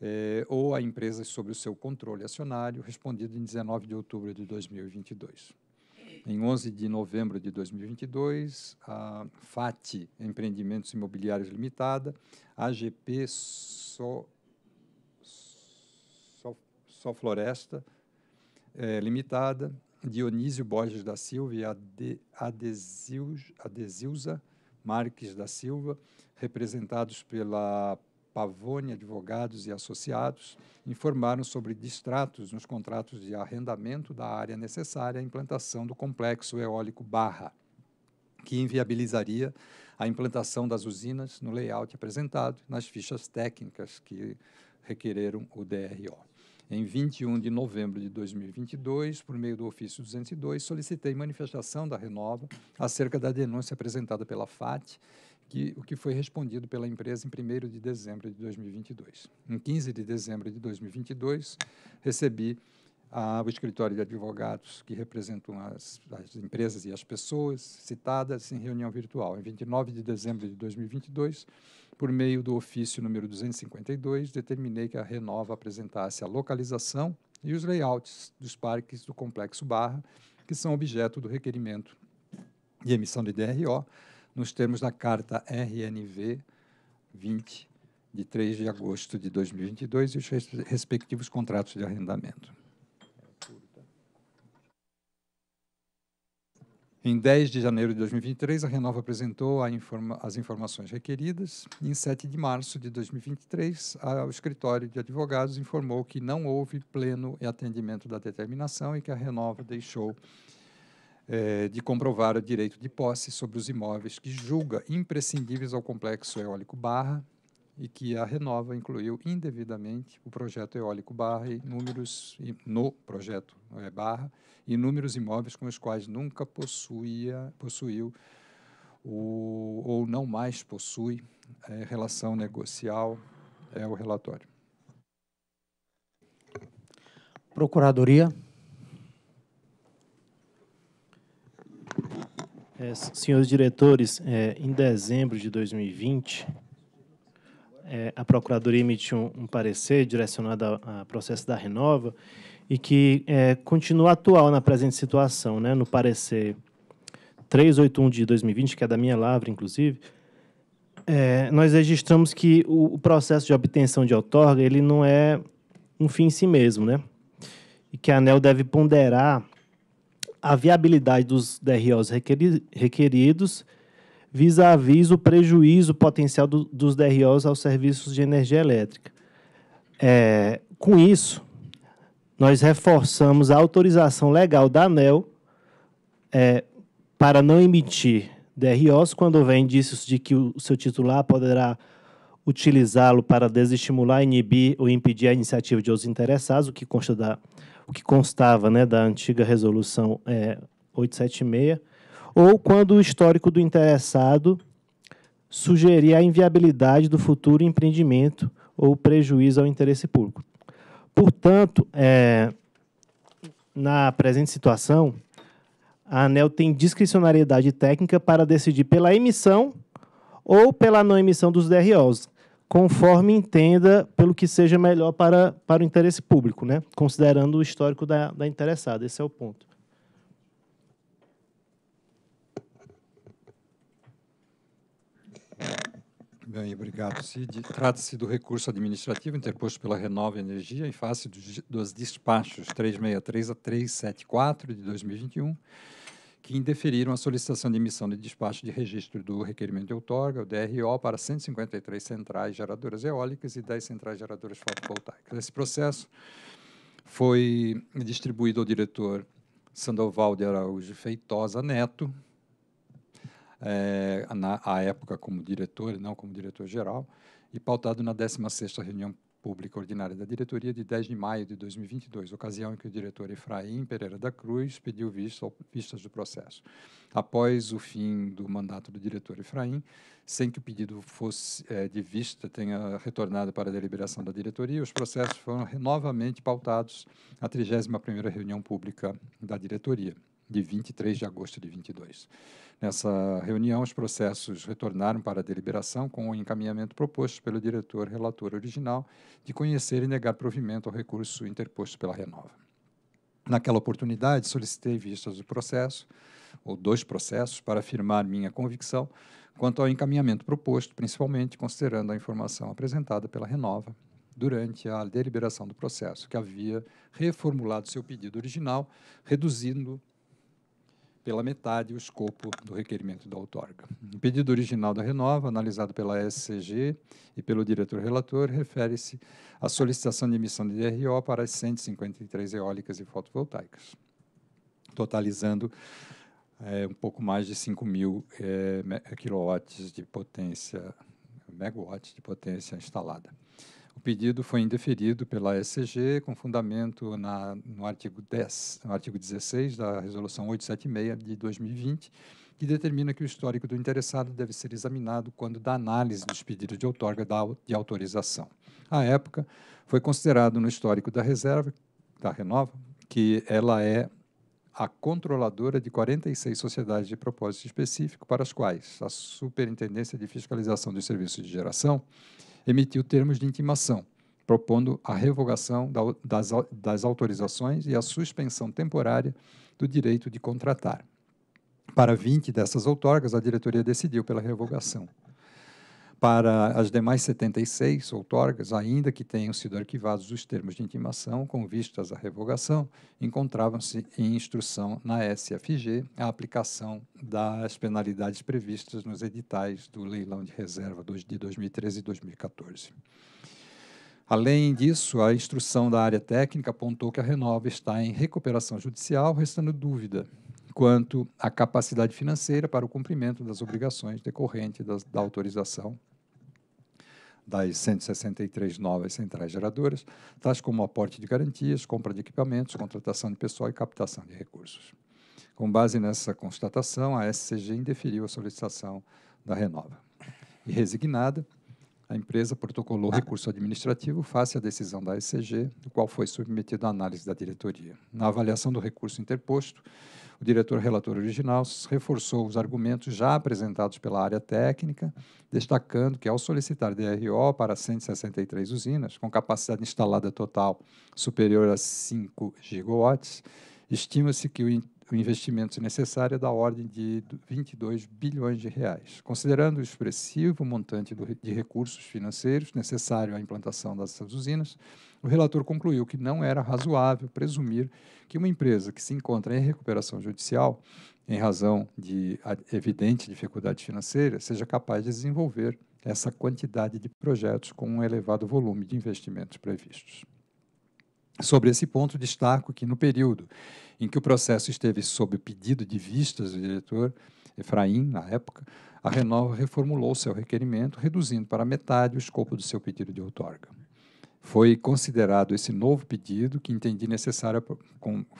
eh, ou a empresas sobre o seu controle acionário, respondido em 19 de outubro de 2022. Em 11 de novembro de 2022, a FAT Empreendimentos Imobiliários Limitada, AGP Sol, Sol, Floresta é, Limitada, Dionísio Borges da Silva e Ade, Adesilza Marques da Silva, representados pela Pavone Advogados e Associados informaram sobre distratos nos contratos de arrendamento da área necessária à implantação do complexo eólico Barra, que inviabilizaria a implantação das usinas no layout apresentado nas fichas técnicas que requereram o DRO. Em 21 de novembro de 2022, por meio do ofício 202, solicitei manifestação da Renova acerca da denúncia apresentada pela FAT que o que foi respondido pela empresa em 1 de dezembro de 2022. Em 15 de dezembro de 2022, recebi a, ah, o escritório de advogados que representam as, as, empresas e as pessoas citadas em reunião virtual. Em 29 de dezembro de 2022, por meio do ofício número 252, determinei que a Renova apresentasse a localização e os layouts dos parques do Complexo Barra, que são objeto do requerimento de emissão de DRO, nos termos da Carta RNV 20, de 3 de agosto de 2022, e os respectivos contratos de arrendamento. Em 10 de janeiro de 2023, a Renova apresentou a informa as informações requeridas. Em 7 de março de 2023, a, o escritório de advogados informou que não houve pleno atendimento da determinação e que a Renova deixou eh, de comprovar o direito de posse sobre os imóveis que julga imprescindíveis ao complexo eólico Barra e que a Renova incluiu indevidamente o projeto eólico Barra e números no projeto é, Barra e números imóveis com os quais nunca possuía possuiu o, ou não mais possui é, relação negocial é o relatório. Procuradoria. É, senhores diretores, é, em dezembro de 2020, é, a Procuradoria emitiu um, um parecer direcionado ao processo da Renova e que é, continua atual na presente situação. Né? No parecer 381 de 2020, que é da minha lavra, inclusive, é, nós registramos que o, o, processo de obtenção de outorga ele não é um fim em si mesmo, né? e que a ANEL deve ponderar a viabilidade dos DROs requeridos vis-à-vis -vis o prejuízo potencial do, dos DROs aos serviços de energia elétrica. É, com isso, nós reforçamos a autorização legal da ANEL é, para não emitir DROs quando houver indícios de que o seu titular poderá utilizá-lo para desestimular, inibir ou impedir a iniciativa de outros interessados, o que consta da o que constava né, da antiga resolução é, 876, ou quando o histórico do interessado sugerir a inviabilidade do futuro empreendimento ou prejuízo ao interesse público. Portanto, é, na presente situação, a ANEL tem discricionariedade técnica para decidir pela emissão ou pela não emissão dos DROs conforme entenda pelo que seja melhor para, para o interesse público, né? considerando o histórico da, da interessada. Esse é o ponto. Bem, obrigado, Cid. Trata-se do recurso administrativo interposto pela Renova Energia em face dos, dos despachos 363 a 374 de 2021 que indeferiram a solicitação de emissão de despacho de registro do requerimento de outorga, o DRO, para 153 centrais geradoras eólicas e 10 centrais geradoras fotovoltaicas. Esse processo foi distribuído ao diretor Sandoval de Araújo Feitosa Neto, é, na à época como diretor, não como diretor-geral, e pautado na 16ª reunião Pública Ordinária da Diretoria de 10 de maio de 2022, ocasião em que o diretor Efraim Pereira da Cruz pediu visto, vistas do processo. Após o fim do mandato do diretor Efraim, sem que o pedido fosse é, de vista tenha retornado para a deliberação da diretoria, os processos foram novamente pautados à 31ª reunião pública da diretoria de 23 de agosto de 22. Nessa reunião, os processos retornaram para a deliberação com o encaminhamento proposto pelo diretor relator original de conhecer e negar provimento ao recurso interposto pela Renova. Naquela oportunidade, solicitei vistas do processo, ou dois processos, para afirmar minha convicção quanto ao encaminhamento proposto, principalmente considerando a informação apresentada pela Renova durante a deliberação do processo, que havia reformulado seu pedido original, reduzindo pela metade o escopo do requerimento da outorga. O pedido original da Renova, analisado pela SCG e pelo diretor relator, refere-se à solicitação de emissão de DRO para as 153 eólicas e fotovoltaicas, totalizando é, um pouco mais de 5 mil é, de potência, megawatts de potência instalada. O pedido foi indeferido pela ECG com fundamento na, no artigo 10, no artigo 16 da resolução 876 de 2020, que determina que o histórico do interessado deve ser examinado quando da análise dos pedidos de outorga da, de autorização. À época, foi considerado no histórico da reserva, da Renova, que ela é a controladora de 46 sociedades de propósito específico para as quais a Superintendência de Fiscalização dos Serviços de Geração emitiu termos de intimação, propondo a revogação da, das, das autorizações e a suspensão temporária do direito de contratar. Para 20 dessas outorgas, a diretoria decidiu pela revogação para as demais 76 outorgas, ainda que tenham sido arquivados os termos de intimação com vistas à revogação, encontravam-se em instrução na SFG a aplicação das penalidades previstas nos editais do leilão de reserva de 2013 e 2014. Além disso, a instrução da área técnica apontou que a Renova está em recuperação judicial, restando dúvida quanto à capacidade financeira para o cumprimento das obrigações decorrentes da, da autorização das 163 novas centrais geradoras, tais como aporte de garantias, compra de equipamentos, contratação de pessoal e captação de recursos. Com base nessa constatação, a SCG indeferiu a solicitação da Renova. E resignada, a empresa protocolou recurso administrativo face à decisão da SCG, o qual foi submetido à análise da diretoria. Na avaliação do recurso interposto, o diretor relator original reforçou os argumentos já apresentados pela área técnica, destacando que, ao solicitar DRO para 163 usinas, com capacidade instalada total superior a 5 gigawatts, estima-se que o investimento necessário é da ordem de 22 bilhões de reais. Considerando o expressivo montante de recursos financeiros necessário à implantação dessas usinas, o relator concluiu que não era razoável presumir que uma empresa que se encontra em recuperação judicial, em razão de evidente dificuldade financeira, seja capaz de desenvolver essa quantidade de projetos com um elevado volume de investimentos previstos. Sobre esse ponto, destaco que, no período em que o processo esteve sob pedido de vistas do diretor Efraim, na época, a Renova reformulou seu requerimento, reduzindo para metade o escopo do seu pedido de outorga foi considerado esse novo pedido que entendi necessário,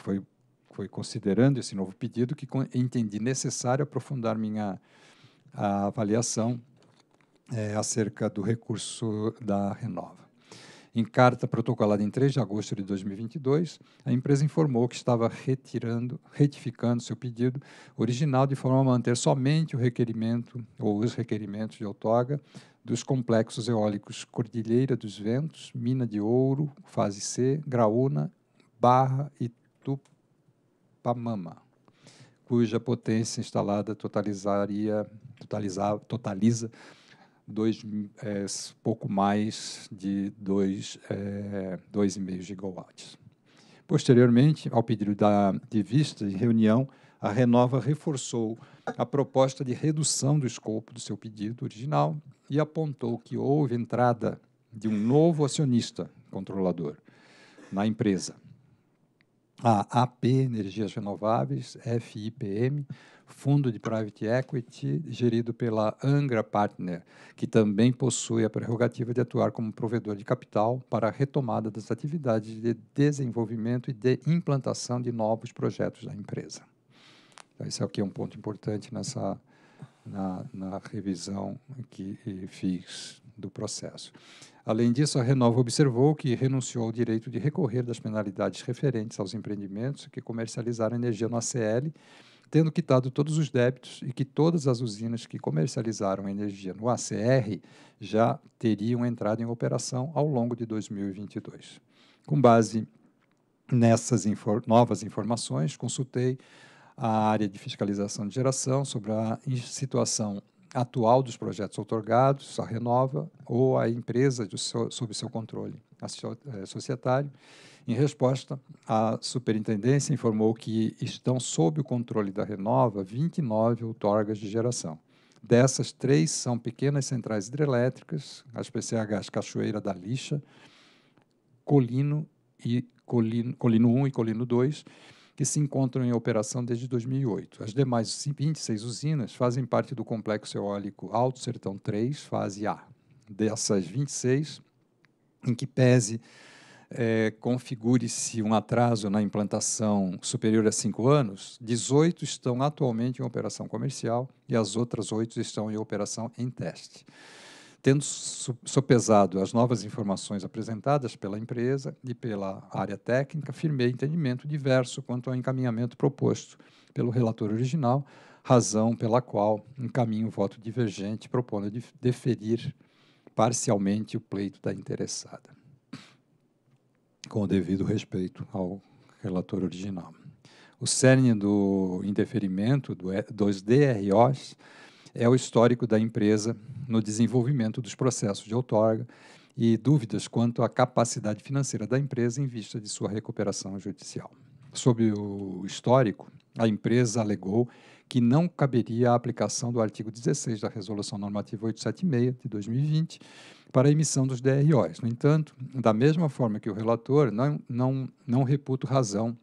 foi, foi considerando esse novo pedido que entendi necessário aprofundar minha avaliação é, acerca do recurso da Renova. Em carta protocolada em 3 de agosto de 2022, a empresa informou que estava retirando, retificando seu pedido original de forma a manter somente o requerimento ou os requerimentos de outorga dos complexos eólicos Cordilheira dos Ventos, Mina de Ouro, Fase C, Graúna, Barra e Tupamama, cuja potência instalada totalizaria, totaliza, totaliza dois, é, pouco mais de 2,5 é, dois e meio gigawatts. Posteriormente, ao pedido da, de vista e reunião, a Renova reforçou a proposta de redução do escopo do seu pedido original e apontou que houve entrada de um novo acionista controlador na empresa. A AP Energias Renováveis, FIPM, fundo de private equity gerido pela Angra Partner, que também possui a prerrogativa de atuar como provedor de capital para a retomada das atividades de desenvolvimento e de implantação de novos projetos da empresa. Então, esse aqui é, é um ponto importante nessa na, na revisão que eh, fiz do processo. Além disso, a Renova observou que renunciou ao direito de recorrer das penalidades referentes aos empreendimentos que comercializaram energia no ACL, tendo quitado todos os débitos e que todas as usinas que comercializaram energia no ACR já teriam entrado em operação ao longo de 2022. Com base nessas infor novas informações, consultei a área de fiscalização de geração, sobre a situação atual dos projetos otorgados, a Renova, ou a empresa seu, sob seu controle é, societário. Em resposta, a superintendência informou que estão sob o controle da Renova 29 outorgas de geração. Dessas, três são pequenas centrais hidrelétricas, as PCHs Cachoeira da Lixa, Colino, e Colino, Colino 1 e Colino 2, que se encontram em operação desde 2008. As demais 26 usinas fazem parte do complexo eólico Alto Sertão 3, fase A. Dessas 26, em que pese é, configure-se um atraso na implantação superior a cinco anos, 18 estão atualmente em operação comercial e as outras oito estão em operação em teste tendo sopesado as novas informações apresentadas pela empresa e pela área técnica, firmei entendimento diverso quanto ao encaminhamento proposto pelo relator original, razão pela qual encaminho o voto divergente propondo deferir parcialmente o pleito da interessada, com o devido respeito ao relator original. O cerne do indeferimento do, dos DROs é o histórico da empresa no desenvolvimento dos processos de outorga e dúvidas quanto à capacidade financeira da empresa em vista de sua recuperação judicial. Sobre o histórico, a empresa alegou que não caberia a aplicação do artigo 16 da Resolução Normativa 876 de 2020 para a emissão dos DROs. No entanto, da mesma forma que o relator, não, não, não reputo razão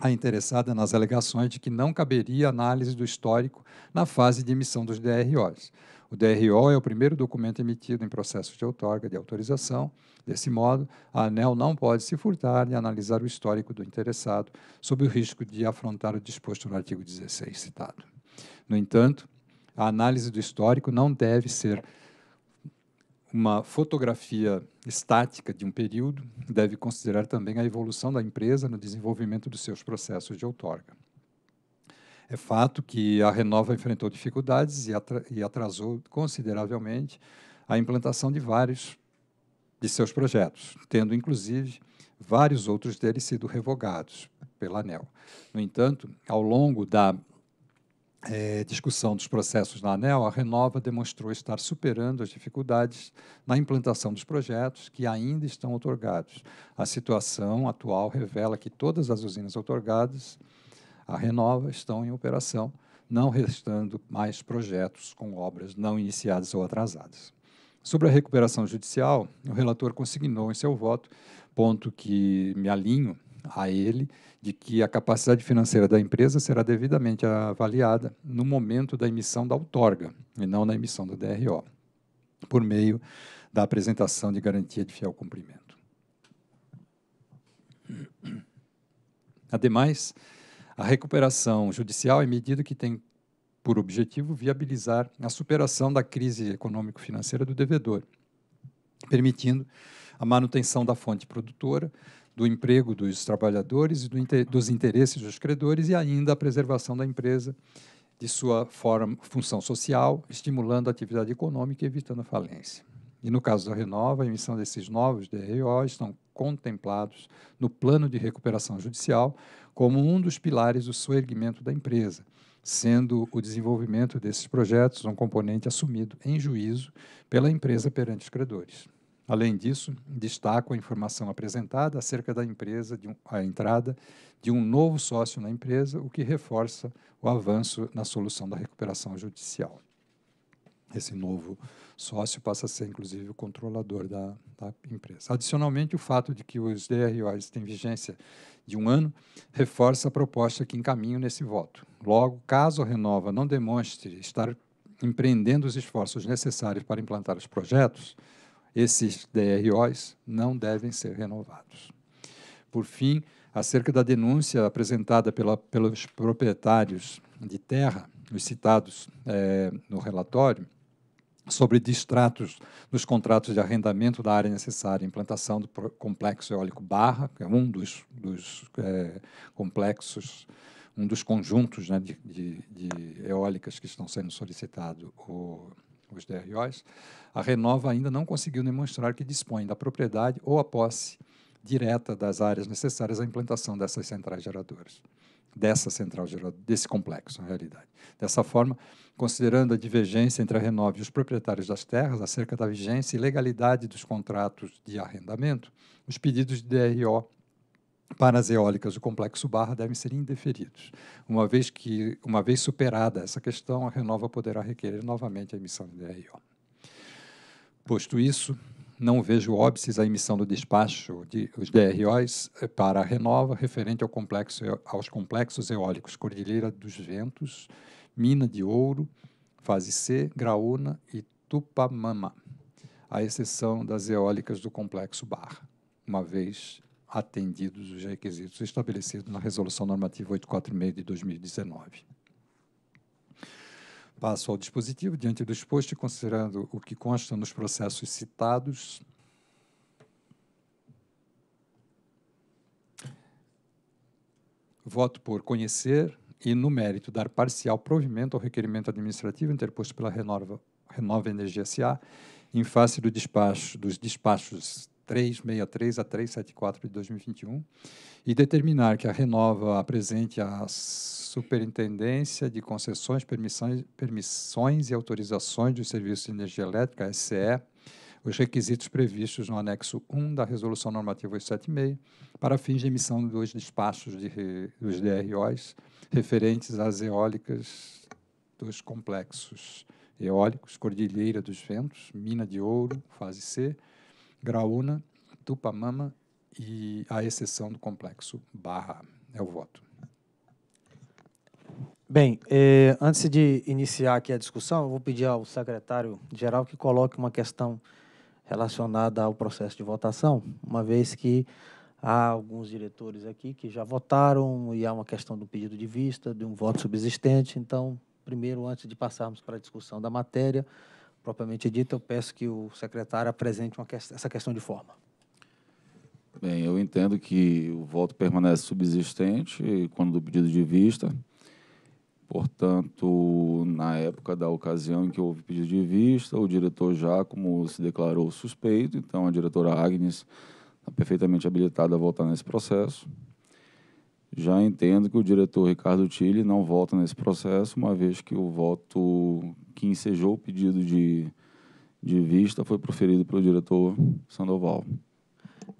a interessada nas alegações de que não caberia análise do histórico na fase de emissão dos DROs. O DRO é o primeiro documento emitido em processo de outorga de autorização. Desse modo, a ANEL não pode se furtar de analisar o histórico do interessado, sob o risco de afrontar o disposto no artigo 16 citado. No entanto, a análise do histórico não deve ser uma fotografia estática de um período deve considerar também a evolução da empresa no desenvolvimento dos seus processos de outorga. É fato que a Renova enfrentou dificuldades e atrasou consideravelmente a implantação de vários de seus projetos, tendo inclusive vários outros deles sido revogados pela ANEL. No entanto, ao longo da é, discussão dos processos na ANEL, a Renova demonstrou estar superando as dificuldades na implantação dos projetos que ainda estão otorgados. A situação atual revela que todas as usinas otorgadas à Renova estão em operação, não restando mais projetos com obras não iniciadas ou atrasadas. Sobre a recuperação judicial, o relator consignou em seu voto, ponto que me alinho a ele, de que a capacidade financeira da empresa será devidamente avaliada no momento da emissão da outorga e não na emissão do DRO, por meio da apresentação de garantia de fiel cumprimento. Ademais, a recuperação judicial é medida que tem por objetivo viabilizar a superação da crise econômico-financeira do devedor, permitindo a manutenção da fonte produtora, do emprego dos trabalhadores e do inter dos interesses dos credores e ainda a preservação da empresa de sua forma, função social, estimulando a atividade econômica e evitando a falência. E no caso da Renova, a emissão desses novos DRO estão contemplados no plano de recuperação judicial como um dos pilares do soerguimento da empresa, sendo o desenvolvimento desses projetos um componente assumido em juízo pela empresa perante os credores. Além disso, destaco a informação apresentada acerca da empresa, de um, a entrada de um novo sócio na empresa, o que reforça o avanço na solução da recuperação judicial. Esse novo sócio passa a ser, inclusive, o controlador da, da empresa. Adicionalmente, o fato de que os DROs têm vigência de um ano reforça a proposta que encaminho nesse voto. Logo, caso a Renova não demonstre estar empreendendo os esforços necessários para implantar os projetos, esses DROs não devem ser renovados. Por fim, acerca da denúncia apresentada pela, pelos proprietários de terra, os citados é, no relatório, sobre distratos nos contratos de arrendamento da área necessária à implantação do complexo eólico Barra, que é um dos, dos é, complexos, um dos conjuntos né, de, de, de, eólicas que estão sendo solicitado o os DROs, a Renova ainda não conseguiu demonstrar que dispõe da propriedade ou a posse direta das áreas necessárias à implantação dessas centrais geradoras, dessa central geradora, desse complexo, na realidade. Dessa forma, considerando a divergência entre a Renova e os proprietários das terras acerca da vigência e legalidade dos contratos de arrendamento, os pedidos de DRO para as eólicas do complexo barra devem ser indeferidos. Uma vez que, uma vez superada essa questão, a Renova poderá requerer novamente a emissão de DRO. Posto isso, não vejo óbices à emissão do despacho de os DROs para a Renova referente ao complexo, aos complexos eólicos Cordilheira dos Ventos, Mina de Ouro, Fase C, Graúna e Tupamama, à exceção das eólicas do complexo Barra, uma vez atendidos os requisitos estabelecidos na Resolução Normativa 846 de 2019. Passo ao dispositivo. Diante do exposto e considerando o que consta nos processos citados, voto por conhecer e, no mérito, dar parcial provimento ao requerimento administrativo interposto pela Renova, Renova Energia S.A. em face do despacho, dos despachos 363 a 374 de 2021 e determinar que a Renova apresente à Superintendência de Concessões, Permissões, Permissões e Autorizações dos Serviços de Energia Elétrica, SCE, os requisitos previstos no anexo 1 da Resolução Normativa 876 para fins de emissão dos despachos de, dos DROs referentes às eólicas dos complexos eólicos, Cordilheira dos Ventos, Mina de Ouro, fase C, Graúna, Tupamama e a exceção do complexo Barra. É o voto. Bem, eh, antes de iniciar aqui a discussão, eu vou pedir ao secretário-geral que coloque uma questão relacionada ao processo de votação, uma vez que há alguns diretores aqui que já votaram e há uma questão do pedido de vista, de um voto subsistente. Então, primeiro, antes de passarmos para a discussão da matéria, propriamente dita, eu peço que o secretário apresente que essa questão de forma. Bem, eu entendo que o voto permanece subsistente quando do pedido de vista. Portanto, na época da ocasião em que houve pedido de vista, o diretor Jacomo se declarou suspeito, então a diretora Agnes está perfeitamente habilitada a votar nesse processo. Já entendo que o diretor Ricardo Tille não vota nesse processo, uma vez que o voto que ensejou o pedido de, de vista foi proferido pelo diretor Sandoval.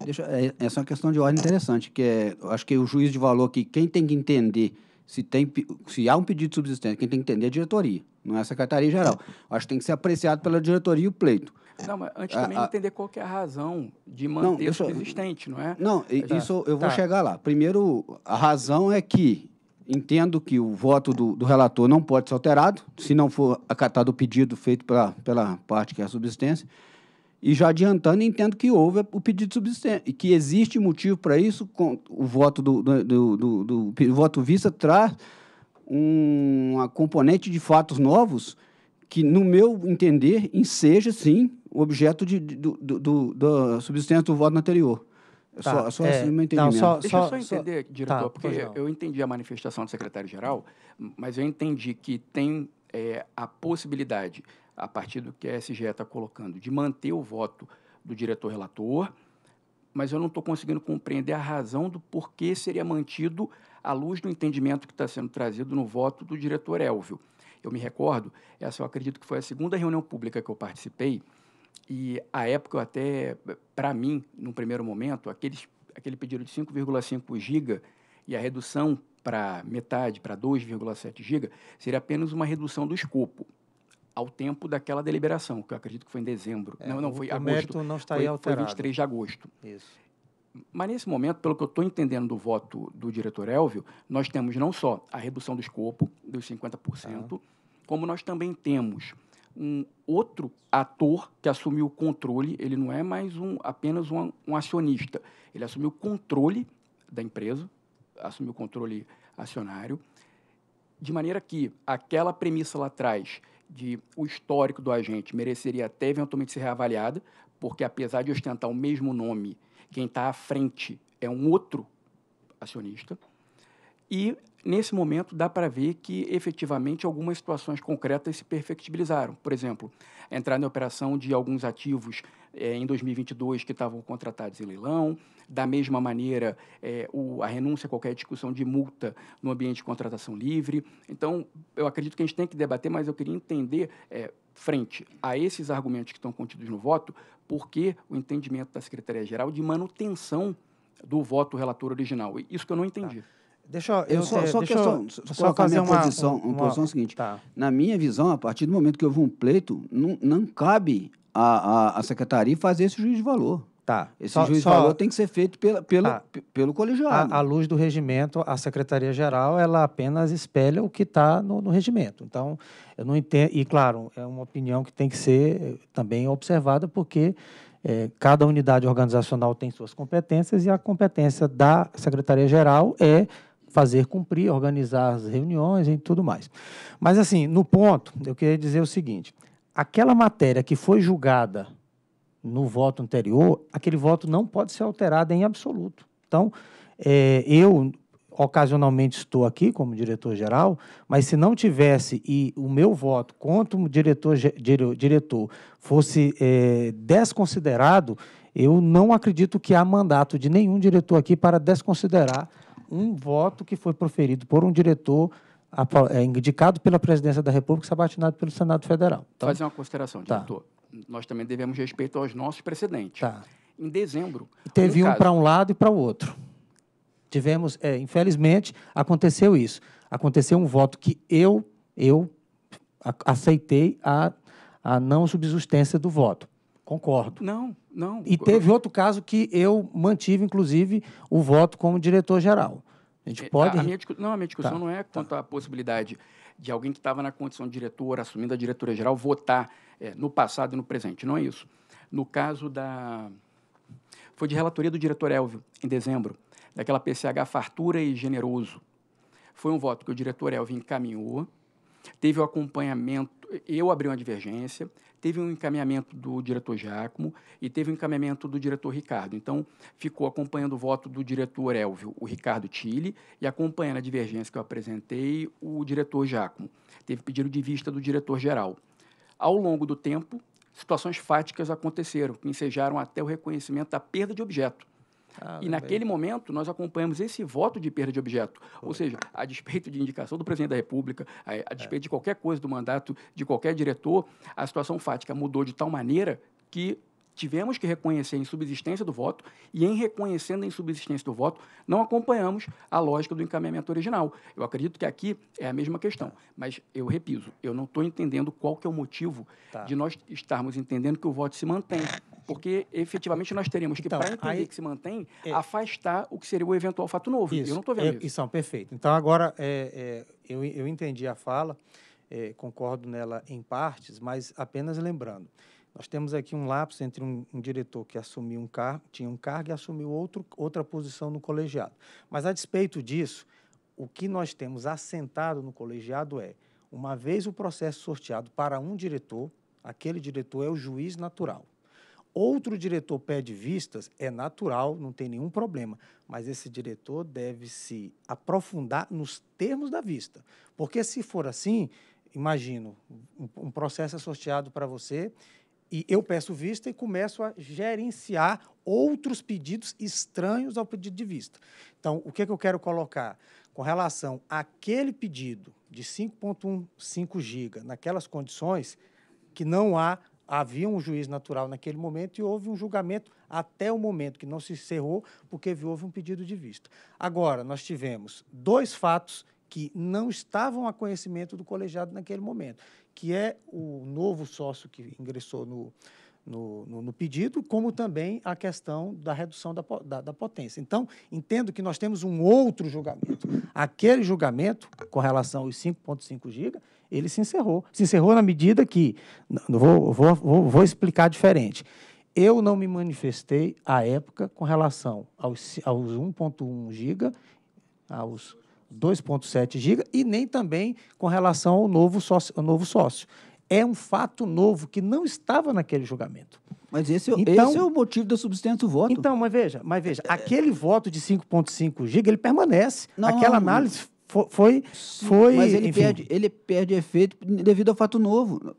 Deixa, é, essa é uma questão de ordem interessante, que é, acho que o juiz de valor que quem tem que entender se, tem, se há um pedido de subsistência, quem tem que entender é a diretoria, não é a Secretaria Geral. Acho que tem que ser apreciado pela diretoria e o pleito. Não, mas antes também a, a, entender qual é a razão de manter não, subsistente, não é? Não, tá, isso eu vou tá. chegar lá. Primeiro, a razão é que entendo que o voto do, do, relator não pode ser alterado, se não for acatado o pedido feito pela pela parte que é a subsistência. E já adiantando, entendo que houve o pedido de subsistência, e que existe motivo para isso, com, o voto do, do, do, do voto vista traz um, uma componente de fatos novos que, no meu entender, enseja, sim, o objeto do, do, da subsistência do voto anterior. Tá, só, só é, assim, meu entendimento. Não, só, Deixa só, eu só entender, só, diretor, tá, porque eu entendi a manifestação do secretário-geral, mas eu entendi que tem é, a possibilidade, a partir do que a SGE está colocando, de manter o voto do diretor-relator, mas eu não estou conseguindo compreender a razão do porquê seria mantido à luz do entendimento que está sendo trazido no voto do diretor Elvio. Eu me recordo, essa eu acredito que foi a segunda reunião pública que eu participei, e a época eu até, para mim, num primeiro momento, aqueles, aquele pedido de 5,5 giga e a redução para metade, para 2,7 giga, seria apenas uma redução do escopo ao tempo daquela deliberação, que eu acredito que foi em dezembro. É, não, não, foi o agosto. não está foi, alterado. Foi 23 de agosto. Isso. Mas nesse momento, pelo que eu estou entendendo do voto do diretor Elvio, nós temos não só a redução do escopo dos 50%, ah. como nós também temos um outro ator que assumiu o controle, ele não é mais um, apenas um, um acionista, ele assumiu o controle da empresa, assumiu o controle acionário, de maneira que aquela premissa lá atrás de o histórico do agente mereceria até eventualmente ser reavaliada, porque apesar de ostentar o mesmo nome, quem está à frente é um outro acionista. E Nesse momento, dá para ver que efetivamente algumas situações concretas se perfectibilizaram. Por exemplo, a entrada em operação de alguns ativos eh, em 2022 que estavam contratados em leilão, da mesma maneira, eh, o, a renúncia a qualquer discussão de multa no ambiente de contratação livre. Então, eu acredito que a gente tem que debater, mas eu queria entender, eh, frente a esses argumentos que estão contidos no voto, por que o entendimento da Secretaria-Geral de manutenção do voto relator original. Isso que eu não entendi. Tá. Deixa eu, eu só, ter, só, questão, eu, só, só fazer uma posição, uma, uma posição seguinte. Tá. Na minha visão, a partir do momento que houve um pleito, não, não cabe a, a, a secretaria fazer esse juiz de valor. Tá. Esse só, juiz só... valor tem que ser feito pela, pela, tá. pelo colegiado. À, à, luz do regimento, a Secretaria-Geral ela apenas espelha o que está no, no, regimento. Então, eu não entendo. E, claro, é uma opinião que tem que ser eh, também observada, porque é, cada unidade organizacional tem suas competências e a competência da Secretaria-Geral é fazer cumprir, organizar as reuniões e tudo mais. Mas, assim, no ponto, eu queria dizer o seguinte: aquela matéria que foi julgada no voto anterior, aquele voto não pode ser alterado em absoluto. Então, é, eu ocasionalmente estou aqui como diretor-geral, mas se não tivesse e o meu voto quanto diretor, diretor fosse é, desconsiderado, eu não acredito que há mandato de nenhum diretor aqui para desconsiderar um voto que foi proferido por um diretor é, indicado pela Presidência da República e sabatinado pelo Senado Federal. Então, Fazer uma consideração, tá. diretor. Tá. Nós também devemos respeito aos nossos precedentes. Tá. Em dezembro. teve um, um para um lado e para o outro. Tivemos, é, infelizmente, aconteceu isso. Aconteceu um voto que eu, eu aceitei a, a não subsistência do voto. Concordo. Não, não. E teve outro caso que eu mantive, inclusive, o voto como diretor-geral. A gente é, tá, pode. A, a minha, não, a minha discussão tá, não é quanto à possibilidade de alguém que estava na condição de diretor, assumindo a diretoria-geral, votar é, no passado e no presente. Não é isso. No caso da. Foi de relatoria do diretor Elvio, em dezembro, daquela PCH Fartura e Generoso. Foi um voto que o diretor Elvio encaminhou, teve o acompanhamento, eu abri uma divergência, teve um encaminhamento do diretor Giacomo e teve um encaminhamento do diretor Ricardo. Então, ficou acompanhando o voto do diretor Elvio, o Ricardo Tille, e acompanhando a divergência que eu apresentei, o diretor Giacomo. Teve pedido de vista do diretor-geral. Ao longo do tempo, situações fáticas aconteceram, que ensejaram até o reconhecimento da perda de objeto. Ah, e naquele momento, nós acompanhamos esse voto de perda de objeto. Foi. Ou seja, a despeito de indicação do presidente da República, a, a é. despeito é. de qualquer coisa do mandato de qualquer diretor, a situação fática mudou de tal maneira que tivemos que reconhecer a insubsistência do voto e, em reconhecendo a insubsistência do voto, não acompanhamos a lógica do encaminhamento original. Eu acredito que aqui é a mesma questão, mas eu repito, eu não estou entendendo qual que é o motivo tá. de nós estarmos entendendo que o voto se mantém porque efetivamente nós teremos que, então, para entender aí, que se mantém, é, afastar o que seria o eventual fato novo. Isso, eu não estou vendo é, isso. Isso, é perfeito. Então, agora, é, é, eu, eu entendi a fala, é, concordo nela em partes, mas apenas lembrando. Nós temos aqui um lapso entre um, um diretor que assumiu um cargo, tinha um cargo e assumiu outro, outra posição no colegiado. Mas, a despeito disso, o que nós temos assentado no colegiado é, uma vez o processo sorteado para um diretor, aquele diretor é o juiz natural. Outro diretor pede vistas, é natural, não tem nenhum problema, mas esse diretor deve se aprofundar nos termos da vista. Porque se for assim, imagino, um, processo é sorteado para você e eu peço vista e começo a gerenciar outros pedidos estranhos ao pedido de vista. Então, o que, é que eu quero colocar? Com relação àquele pedido de 5,15 GB, naquelas condições, que não há, havia um juiz natural naquele momento e houve um julgamento até o momento que não se encerrou, porque houve um pedido de vista. Agora, nós tivemos dois fatos que não estavam a conhecimento do colegiado naquele momento, que é o novo sócio que ingressou no, no, no, no pedido, como também a questão da redução da, da, da, potência. Então, entendo que nós temos um outro julgamento. Aquele julgamento, com relação aos 5,5 gigas ele se encerrou. Se encerrou na medida que, vou, vou, vou, vou explicar diferente, eu não me manifestei à época com relação aos, aos 1,1 giga, aos 2,7 GB e nem também com relação ao novo sócio. Ao novo sócio. É um fato novo que não estava naquele julgamento. Mas esse, é então, esse é o motivo da substância do voto. Então, mas veja, mas veja, é, é- aquele voto de 5,5 GB, ele permanece. Não, Aquela análise foi. Sim, foi mas ele perde, ele perde efeito devido ao fato novo,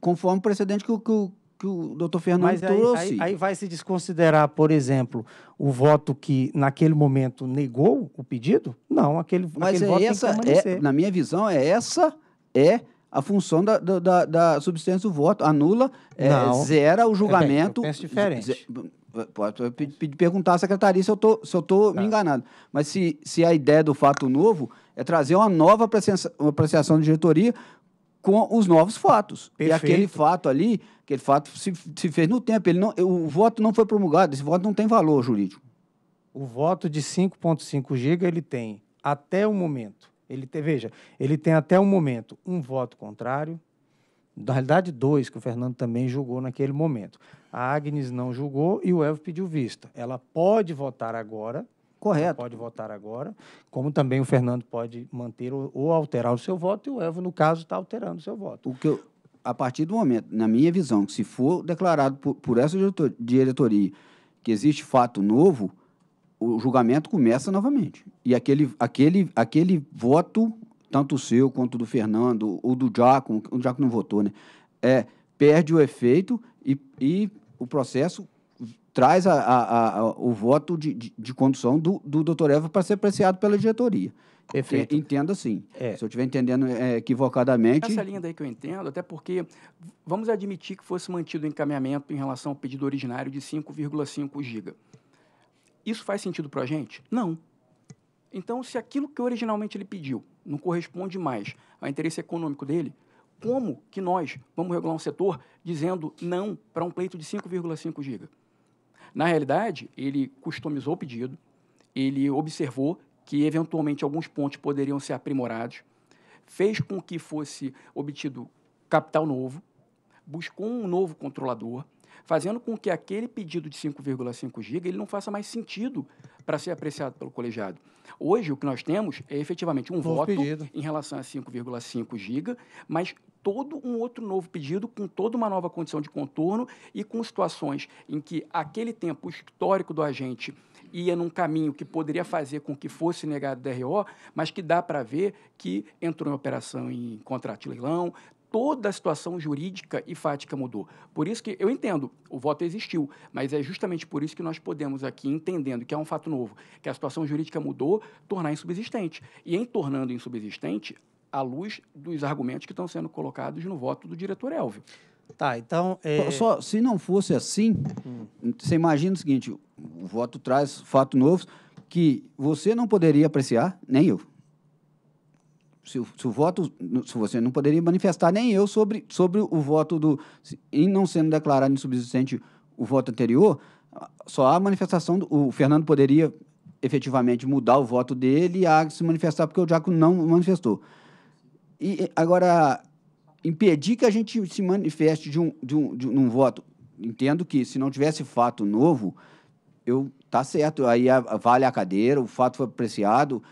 conforme o precedente que, que, que o doutor Fernando Mas trouxe. Aí, aí vai se desconsiderar, por exemplo, o voto que naquele momento negou o pedido? Não, aquele, Mas aquele é voto essa, é, na minha visão, é essa é a função da, da, da substância do voto. Anula, é, zera o julgamento. Eu penso diferente. Pode perguntar à secretaria se eu tô, se eu tô tá. me enganando Mas se, se a ideia do fato novo é trazer uma nova apreciação, uma apreciação de diretoria com os novos fatos. Perfeito. E aquele fato ali, aquele fato se, se fez no tempo. Ele não, o voto não foi promulgado, esse voto não tem valor jurídico. O voto de 5,5 giga ele tem até o momento. Ele veja, ele tem até o momento um voto contrário, na realidade dois, que o Fernando também julgou naquele momento. A Agnes não julgou e o Elvio pediu vista. Ela pode votar agora, Correto. Você pode votar agora, como também o Fernando pode manter ou, ou alterar o seu voto, e o Evo, no caso, está alterando o seu voto. O que eu, a partir do momento, na minha visão, que se for declarado por, por essa diretoria que existe fato novo, o julgamento começa novamente. E aquele, aquele, aquele voto, tanto o seu quanto o do Fernando, ou do Jaco, o Jaco não votou, né? É, perde o efeito e, e o processo traz a, a, a, o voto de, de, de condução do, do doutor Eva para ser apreciado pela diretoria. Perfeito. Entendo assim. É. Se eu estiver entendendo é, equivocadamente. Essa linha daí que eu entendo, até porque vamos admitir que fosse mantido o encaminhamento em relação ao pedido originário de 5,5 giga. Isso faz sentido para a gente? Não. Então, se aquilo que originalmente ele pediu não corresponde mais ao interesse econômico dele, como que nós vamos regular um setor dizendo não para um pleito de 5,5 giga? Na realidade, ele customizou o pedido, ele observou que eventualmente alguns pontos poderiam ser aprimorados, fez com que fosse obtido capital novo, buscou um novo controlador, fazendo com que aquele pedido de 5,5 GB ele não faça mais sentido para ser apreciado pelo colegiado. Hoje, o que nós temos é efetivamente um novo voto pedido. em relação a 5,5 giga, mas todo um outro novo pedido, com toda uma nova condição de contorno e com situações em que aquele tempo histórico do agente ia num caminho que poderia fazer com que fosse negado DRO, mas que dá para ver que entrou em operação em contrato de leilão, toda a situação jurídica e fática mudou. Por isso que eu entendo, o voto existiu, mas é justamente por isso que nós podemos aqui, entendendo que é um fato novo, que a situação jurídica mudou, tornar insubsistente. E em tornando insubsistente, à luz dos argumentos que estão sendo colocados no voto do diretor Elvio. Tá, então. É... Só, se não fosse assim, hum. você imagina o seguinte: o voto traz fato novo que você não poderia apreciar, nem eu se o, se o, voto, se você não poderia manifestar nem eu sobre, sobre o voto do, em não sendo declarado insubsistente o voto anterior, só a manifestação, do, o Fernando poderia efetivamente mudar o voto dele a se manifestar porque o Diaco não manifestou. E agora impedir que a gente se manifeste de um, de um, de um voto, entendo que se não tivesse fato novo, eu tá certo, aí a, vale a cadeira, o fato foi apreciado,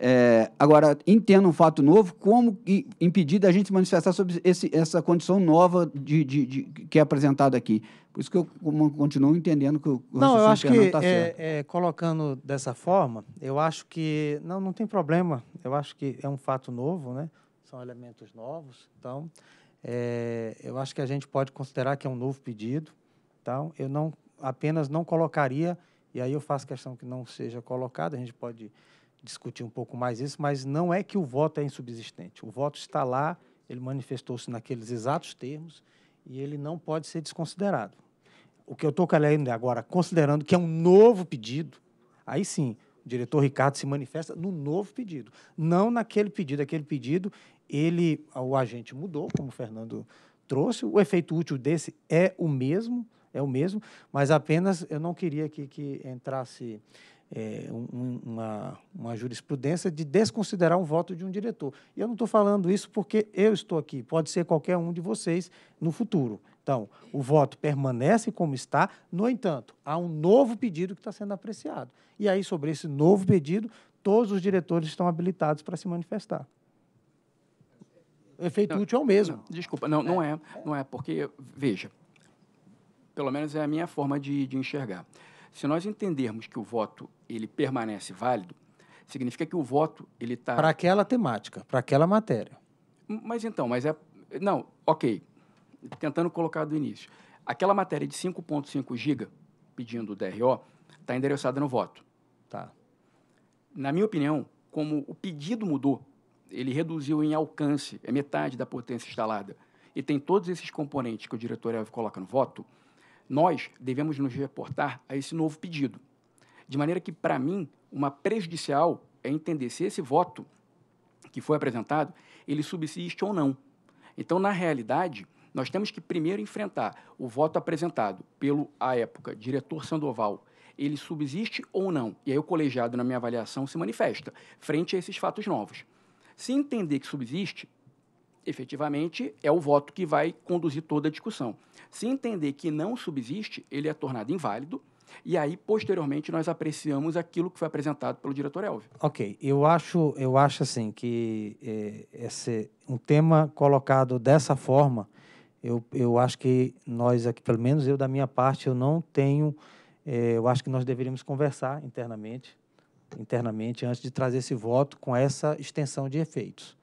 é, agora, entendo um fato novo, como impedir da gente se manifestar sobre esse, essa condição nova de, de, de, que é apresentada aqui? Por isso que eu continuo entendendo que o Não, eu acho que, tá é, é, colocando dessa forma, eu acho que não, não tem problema. Eu acho que é um fato novo, né? são elementos novos. Então, é, eu acho que a gente pode considerar que é um novo pedido. Então, eu não apenas não colocaria, e aí eu faço questão que não seja colocado, a gente pode discutir um pouco mais isso, mas não é que o voto é insubsistente. O voto está lá, ele manifestou-se naqueles exatos termos e ele não pode ser desconsiderado. O que eu estou querendo agora, considerando que é um novo pedido, aí sim, o diretor Ricardo se manifesta no novo pedido, não naquele pedido. Aquele pedido, ele, o agente mudou, como o Fernando trouxe, o efeito útil desse é o mesmo, é o mesmo, mas apenas eu não queria que, que entrasse é, um, uma, uma jurisprudência de desconsiderar um voto de um diretor. E eu não estou falando isso porque eu estou aqui, pode ser qualquer um de vocês no futuro. Então, o voto permanece como está, no entanto, há um novo pedido que está sendo apreciado. E aí, sobre esse novo pedido, todos os diretores estão habilitados para se manifestar. O efeito não, útil é o mesmo. Não, desculpa, não, não é, não é, porque, veja, pelo menos é a minha forma de, de enxergar. Se nós entendermos que o voto ele permanece válido, significa que o voto ele está para aquela temática, para aquela matéria. Mas então, mas é não, ok. Tentando colocar do início, aquela matéria de 5.5 giga pedindo o DRO está endereçada no voto. Tá. Na minha opinião, como o pedido mudou, ele reduziu em alcance, é metade da potência instalada, e tem todos esses componentes que o diretor coloca no voto, nós devemos nos reportar a esse novo pedido. De maneira que, para mim, uma prejudicial é entender se esse voto que foi apresentado, ele subsiste ou não. Então, na realidade, nós temos que primeiro enfrentar o voto apresentado pelo, à época, diretor Sandoval. Ele subsiste ou não? E aí o colegiado, na minha avaliação, se manifesta frente a esses fatos novos. Se entender que subsiste, efetivamente, é o voto que vai conduzir toda a discussão. Se entender que não subsiste, ele é tornado inválido. E aí, posteriormente, nós apreciamos aquilo que foi apresentado pelo diretor Elvio. Ok, eu acho, eu acho assim que é, esse, um tema colocado dessa forma, eu, eu acho que nós aqui, pelo menos eu da minha parte, eu não tenho, é, eu acho que nós deveríamos conversar internamente, internamente antes de trazer esse voto com essa extensão de efeitos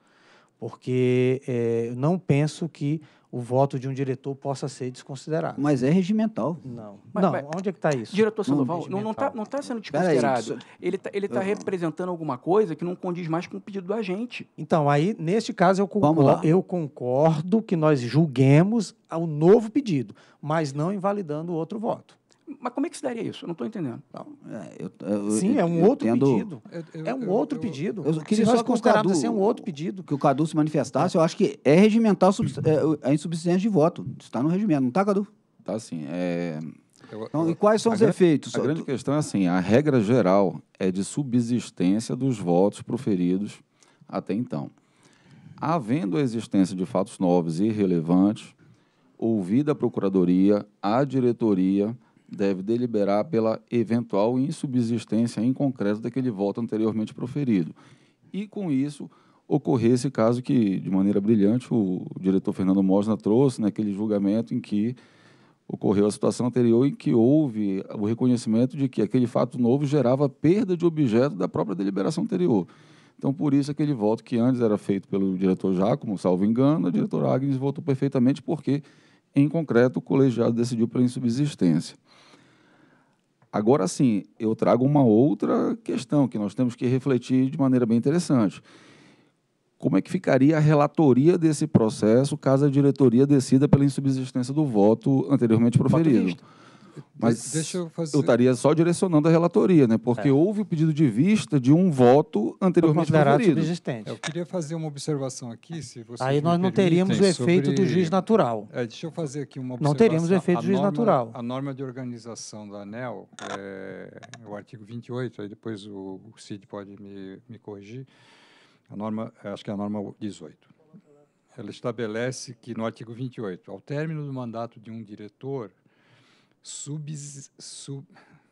porque é, não penso que o voto de um diretor possa ser desconsiderado. Mas é regimental. Não. Mas, não, mas, onde é que está isso? Diretor Sandoval, não está não, não tá, tá sendo desconsiderado. Aí, ele está ele tá, tá representando alguma coisa que não condiz mais com o pedido do agente. Então, aí, neste caso, eu concordo, eu concordo que nós julguemos o novo pedido, mas não invalidando o outro voto. Mas como é que se daria isso? Eu não estou entendendo. Não, é, eu, eu, Sim, é um outro entendo... pedido. é um outro pedido. Eu, que se assim, é um outro pedido. Que o Cadu se manifestasse, eu acho que é regimental a é, é insubstância de voto. Está no regimento, não está, Cadu? Tá sim. É... Então, e quais são a os efeitos? A grande tu... questão é assim: a regra geral é de subsistência dos votos proferidos até então. Havendo a existência de fatos novos e relevantes, ouvida a Procuradoria, a diretoria deve deliberar pela eventual insubsistência em concreto daquele voto anteriormente proferido. E com isso ocorrer esse caso que, de maneira brilhante, o diretor Fernando Mosna trouxe naquele julgamento em que ocorreu a situação anterior em que houve o reconhecimento de que aquele fato novo gerava perda de objeto da própria deliberação anterior. Então, por isso, aquele voto que antes era feito pelo diretor Jacomo, salvo engano, a diretora Agnes votou perfeitamente porque, em concreto, o colegiado decidiu pela insubsistência. Agora sim, eu trago uma outra questão que nós temos que refletir de maneira bem interessante. Como é que ficaria a relatoria desse processo caso a diretoria decida pela insubsistência do voto anteriormente proferido? Voto mas Deixa eu, fazer... eu estaria só direcionando a relatoria, né? Porque é. houve o pedido de vista de um voto anteriormente conferido. Eu queria fazer uma observação aqui, se você Aí nós não teríamos o efeito sobre... do juiz natural. É, deixa eu fazer aqui uma observação. Não teríamos o efeito do juiz natural. A norma de organização da ANEL, é, o artigo 28, aí depois o, o Cid pode me, me corrigir, a norma, acho que é a norma 18. Ela estabelece que, no artigo 28, ao término do mandato de um diretor, subs, sub,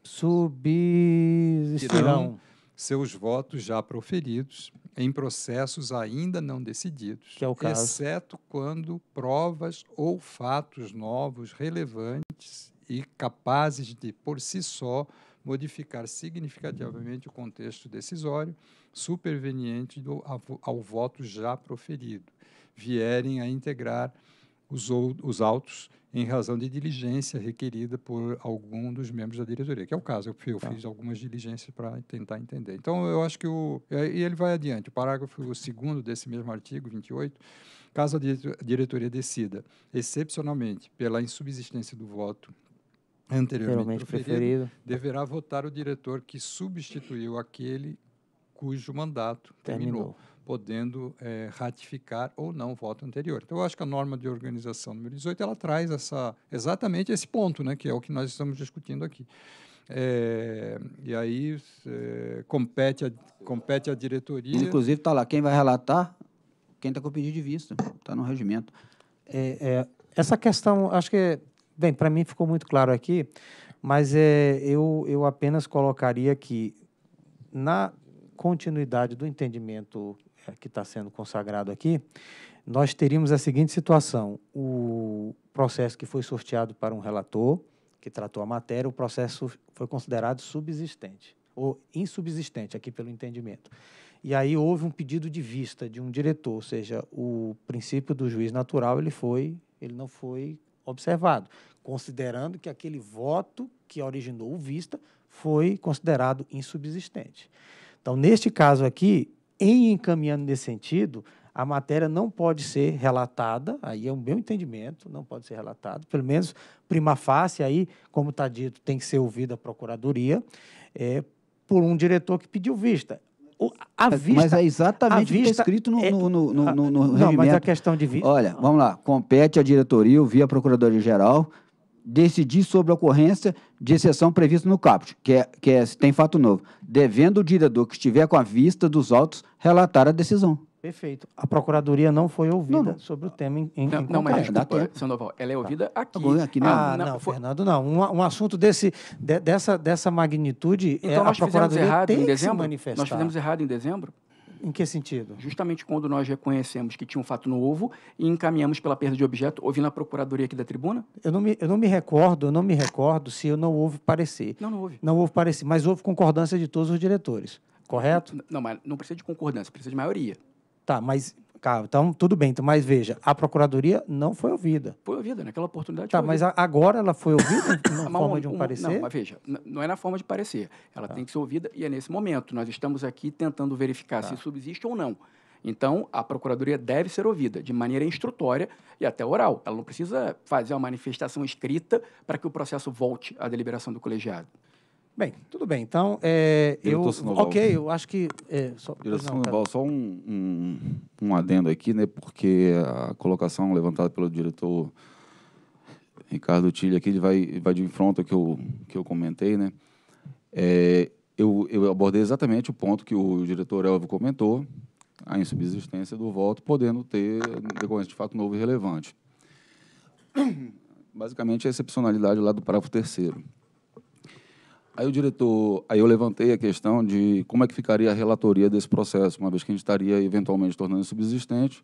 subsistirão seus votos já proferidos em processos ainda não decididos, é exceto quando provas ou fatos novos relevantes e capazes de, por si só, modificar significativamente o contexto decisório superveniente do, ao, ao voto já proferido, vierem a integrar os, os autos em razão de diligência requerida por algum dos membros da diretoria, que é o caso. Eu, eu tá. fiz algumas diligências para tentar entender. Então, eu acho que o. E ele vai adiante. O parágrafo segundo desse mesmo artigo 28. Caso a diretoria decida, excepcionalmente, pela insubsistência do voto anteriormente preferido, preferido, deverá votar o diretor que substituiu aquele cujo mandato terminou. terminou podendo é, ratificar ou não o voto anterior. Então, eu acho que a norma de organização número 18 ela traz essa, exatamente esse ponto, né, que é o que nós estamos discutindo aqui. É, e aí é, compete, a, compete a diretoria. Inclusive, está lá, quem vai relatar, quem está com o pedido de vista, está no regimento. É, é, essa questão, acho que, bem, para mim ficou muito claro aqui, mas é, eu, eu apenas colocaria que, na continuidade do entendimento que está sendo consagrado aqui, nós teríamos a seguinte situação: o processo que foi sorteado para um relator que tratou a matéria, o processo foi considerado subsistente ou insubsistente aqui pelo entendimento. E aí houve um pedido de vista de um diretor, ou seja, o princípio do juiz natural ele foi, ele não foi observado, considerando que aquele voto que originou o vista foi considerado insubsistente. Então, neste caso aqui, em encaminhando nesse sentido, a matéria não pode ser relatada, aí é o meu entendimento, não pode ser relatada, pelo menos prima facie, aí, como está dito, tem que ser ouvida a procuradoria, é, por um diretor que pediu vista. O, a vista mas é exatamente o que está escrito no, é, no, no, no, no Não, mas a questão de vista... Olha, vamos lá, compete à diretoria, ouvir a Procuradoria-Geral, decidir sobre a ocorrência de exceção prevista no caput, que é, que é se tem fato novo, devendo o diretor que estiver com a vista dos autos relatar a decisão. Perfeito. A Procuradoria não foi ouvida não, não. sobre o tema em, em Não, não mas desculpa, Sandoval, ela é tá. ouvida tá. aqui. aqui não. Ah, não, foi... Fernando, não. Um, um assunto desse, de, dessa, dessa magnitude, então, é, a Procuradoria errado tem em dezembro? Nós fizemos errado em dezembro? Em que sentido? Justamente quando nós reconhecemos que tinha um fato novo e encaminhamos pela perda de objeto, ouvindo a procuradoria aqui da tribuna? Eu não me, eu não me recordo, eu não me recordo se eu não houve parecer. Não, não houve. Não houve parecer, mas houve concordância de todos os diretores, correto? Não, mas não precisa de concordância, precisa de maioria. Tá, mas carro. Então, tudo bem, então, mas veja, a Procuradoria não foi ouvida. Foi ouvida, naquela oportunidade. Tá, mas agora ela foi ouvida (coughs) na forma de um, parecer? Não, mas veja, não é na forma de parecer. Ela tá. tem que ser ouvida e é nesse momento. Nós estamos aqui tentando verificar tá. se subsiste ou não. Então, a Procuradoria deve ser ouvida de maneira instrutória e até oral. Ela não precisa fazer uma manifestação escrita para que o processo volte à deliberação do colegiado. Bem, tudo bem. Então, é, eu. ok, eu acho que. É, só, Diretor tá Sandoval, só um, um, um, adendo aqui, né? Porque a colocação levantada pelo diretor Ricardo Tilly aqui ele vai, vai de enfronta que eu, que eu comentei, né? É, eu, eu abordei exatamente o ponto que o diretor Elvio comentou, a insubsistência do voto, podendo ter decorrência de fato novo e relevante. (clears throat) Basicamente, a excepcionalidade lá do parágrafo terceiro Aí o diretor, aí eu levantei a questão de como é que ficaria a relatoria desse processo, uma vez que a gente estaria eventualmente tornando subsistente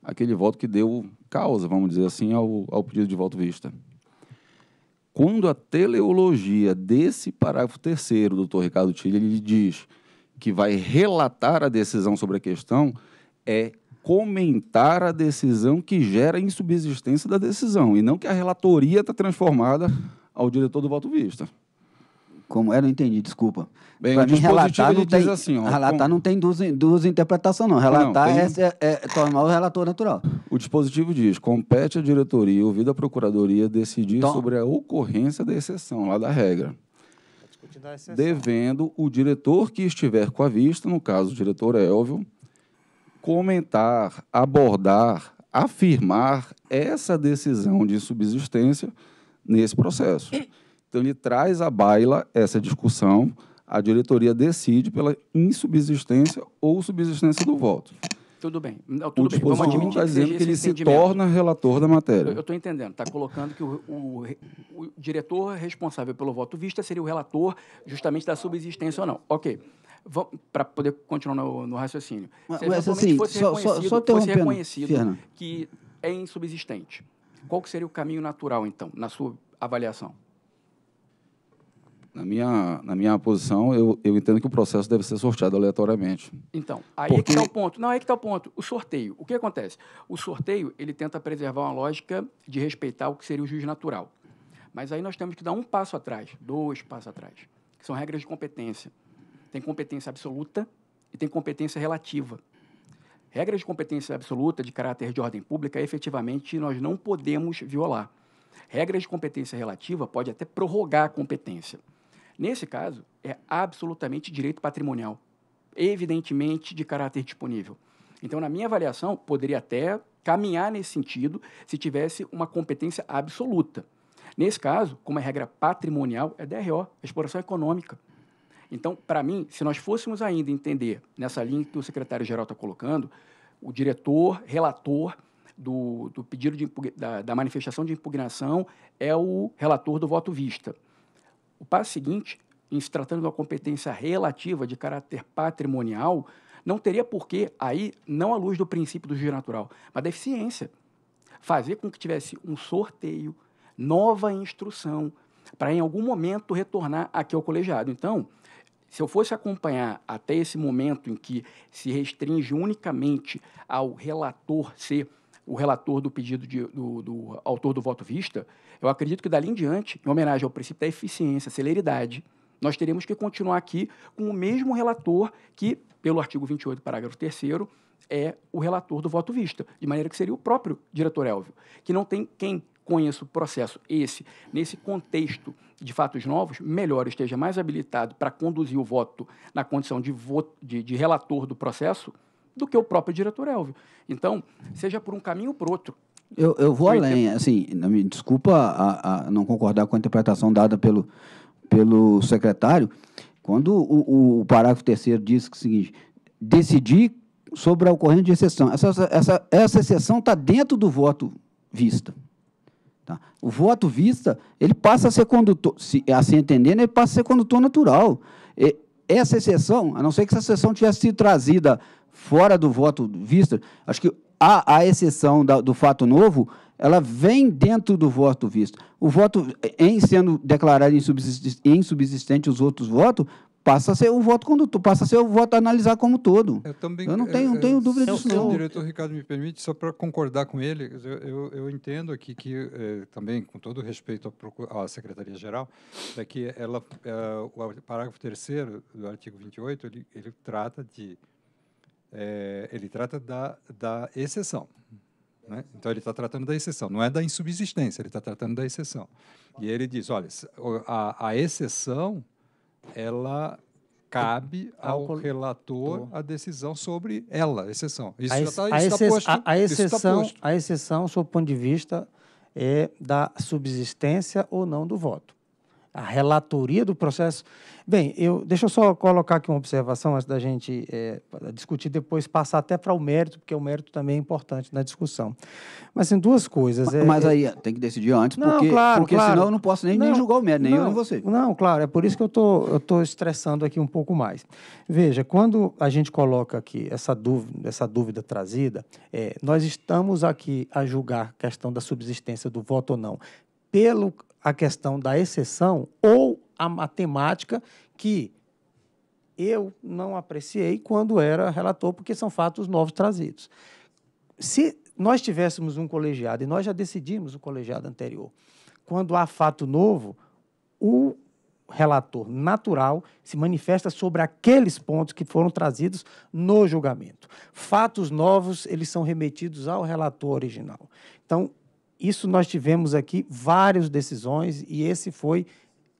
aquele voto que deu causa, vamos dizer assim, ao, ao pedido de voto vista. Quando a teleologia desse parágrafo terceiro doutor Ricardo Tilly, ele diz que vai relatar a decisão sobre a questão, é comentar a decisão que gera a insubsistência da decisão, e não que a relatoria está transformada ao diretor do voto vista. Como? Eu não entendi, desculpa. Bem, pra mim, relatar não tem, assim, ó, relatar com... não tem duas, duas interpretações, não. Relatar não, tem... é, é, é tornar o relator natural. O dispositivo diz, compete à diretoria, ouvida a procuradoria, decidir então- sobre a ocorrência da exceção, lá da regra. Devendo o diretor que estiver com a vista, no caso o diretor Elvio, comentar, abordar, afirmar essa decisão de subsistência nesse processo. Então, ele traz à baila essa discussão, a diretoria decide pela insubsistência ou subsistência do voto. Tudo bem. Não, tudo o dispositivo está dizendo que ele se torna relator da matéria. Eu estou entendendo. Está colocando que o, o, o, diretor responsável pelo voto vista seria o relator justamente da subsistência ou não. Ok. Para poder continuar no, no raciocínio. Mas, se mas, assim, fosse só, reconhecido, só, só fosse reconhecido que é insubsistente, qual seria o caminho natural, então, na sua avaliação? Na minha, na minha posição, eu, eu entendo que o processo deve ser sorteado aleatoriamente. Então, aí Porque... é que está o ponto. Não, aí é que está o ponto. O sorteio. O que acontece? O sorteio, ele tenta preservar uma lógica de respeitar o que seria o juiz natural. Mas aí nós temos que dar um passo atrás, dois passos atrás, que são regras de competência. Tem competência absoluta e tem competência relativa. Regras de competência absoluta de caráter de ordem pública, efetivamente, nós não podemos violar. Regras de competência relativa pode até prorrogar a competência. Nesse caso, é absolutamente direito patrimonial, evidentemente de caráter disponível. Então, na minha avaliação, poderia até caminhar nesse sentido se tivesse uma competência absoluta. Nesse caso, como é regra patrimonial, é DRO, exploração econômica. Então, para mim, se nós fôssemos ainda entender, nessa linha que o secretário-geral está colocando, o diretor, relator do, do pedido de, da, da manifestação de impugnação é o relator do voto vista. O passo seguinte, em se tratando de uma competência relativa de caráter patrimonial, não teria porquê, aí, não à luz do princípio do juízo natural, mas da eficiência. Fazer com que tivesse um sorteio, nova instrução, para em algum momento retornar aqui ao colegiado. Então, se eu fosse acompanhar até esse momento em que se restringe unicamente ao relator ser o relator do pedido de, do, do, autor do voto vista, eu acredito que dali em diante, em homenagem ao princípio da eficiência, celeridade, nós teremos que continuar aqui com o mesmo relator que, pelo artigo 28, parágrafo 3 é o relator do voto vista, de maneira que seria o próprio diretor Elvio, que não tem quem conheça o processo esse, nesse contexto de fatos novos, melhor esteja mais habilitado para conduzir o voto na condição de, voto, de, de relator do processo, do que o próprio diretor Elvio. Então, seja por um caminho ou por outro. Eu, eu vou além, tempo. assim, me desculpa a, a não concordar com a interpretação dada pelo, pelo secretário, quando o, o parágrafo terceiro diz que é o seguinte, decidir sobre a ocorrência de exceção. Essa, essa, essa exceção está dentro do voto vista. Tá? O voto vista, ele passa a ser condutor, se, assim entendendo, né, ele passa a ser condutor natural. E, essa exceção, a não ser que essa exceção tivesse sido trazida fora do voto visto, acho que a, a exceção da, do fato novo, ela vem dentro do voto visto. O voto, em sendo declarado insubsistente, insubsistente os outros votos, passa a ser o voto condutor, passa a ser o voto a analisar como todo. Eu também. Eu não tenho, eu, não é, tenho dúvida é, disso. Se o diretor Ricardo me permite, só para concordar com ele, eu, eu, entendo aqui que é, também com todo respeito à, secretaria geral, é que ela o parágrafo terceiro do artigo 28 ele, ele trata de é, ele trata da, da exceção. Né? Então, ele está tratando da exceção, não é da insubsistência, ele está tratando da exceção. E ele diz: olha, a, a exceção, ela cabe ao relator a decisão sobre ela, a exceção. Isso a, já está tá, tá posto. A, tá exceção, a exceção, sob o ponto de vista é, da subsistência ou não do voto a relatoria do processo. Bem, eu, deixa eu só colocar aqui uma observação antes da gente é, discutir, depois passar até para o mérito, porque o mérito também é importante na discussão. Mas assim, duas coisas. É, mas aí eh, tem que decidir antes, não, porque, claro, porque claro. senão eu não posso nem, não, nem julgar o mérito, nem não, eu nem você. Não, claro, é por isso que eu tô, estou estressando aqui um pouco mais. Veja, quando a gente coloca aqui essa dúvida, essa dúvida trazida, é, nós estamos aqui a julgar a questão da subsistência do voto ou não pelo a questão da exceção ou a matemática que eu não apreciei quando era relator, porque são fatos novos trazidos. Se nós tivéssemos um colegiado, e nós já decidimos o colegiado anterior, quando há fato novo, o relator natural se manifesta sobre aqueles pontos que foram trazidos no julgamento. Fatos novos, eles são remetidos ao relator original. Então, isso nós tivemos aqui várias decisões e esse foi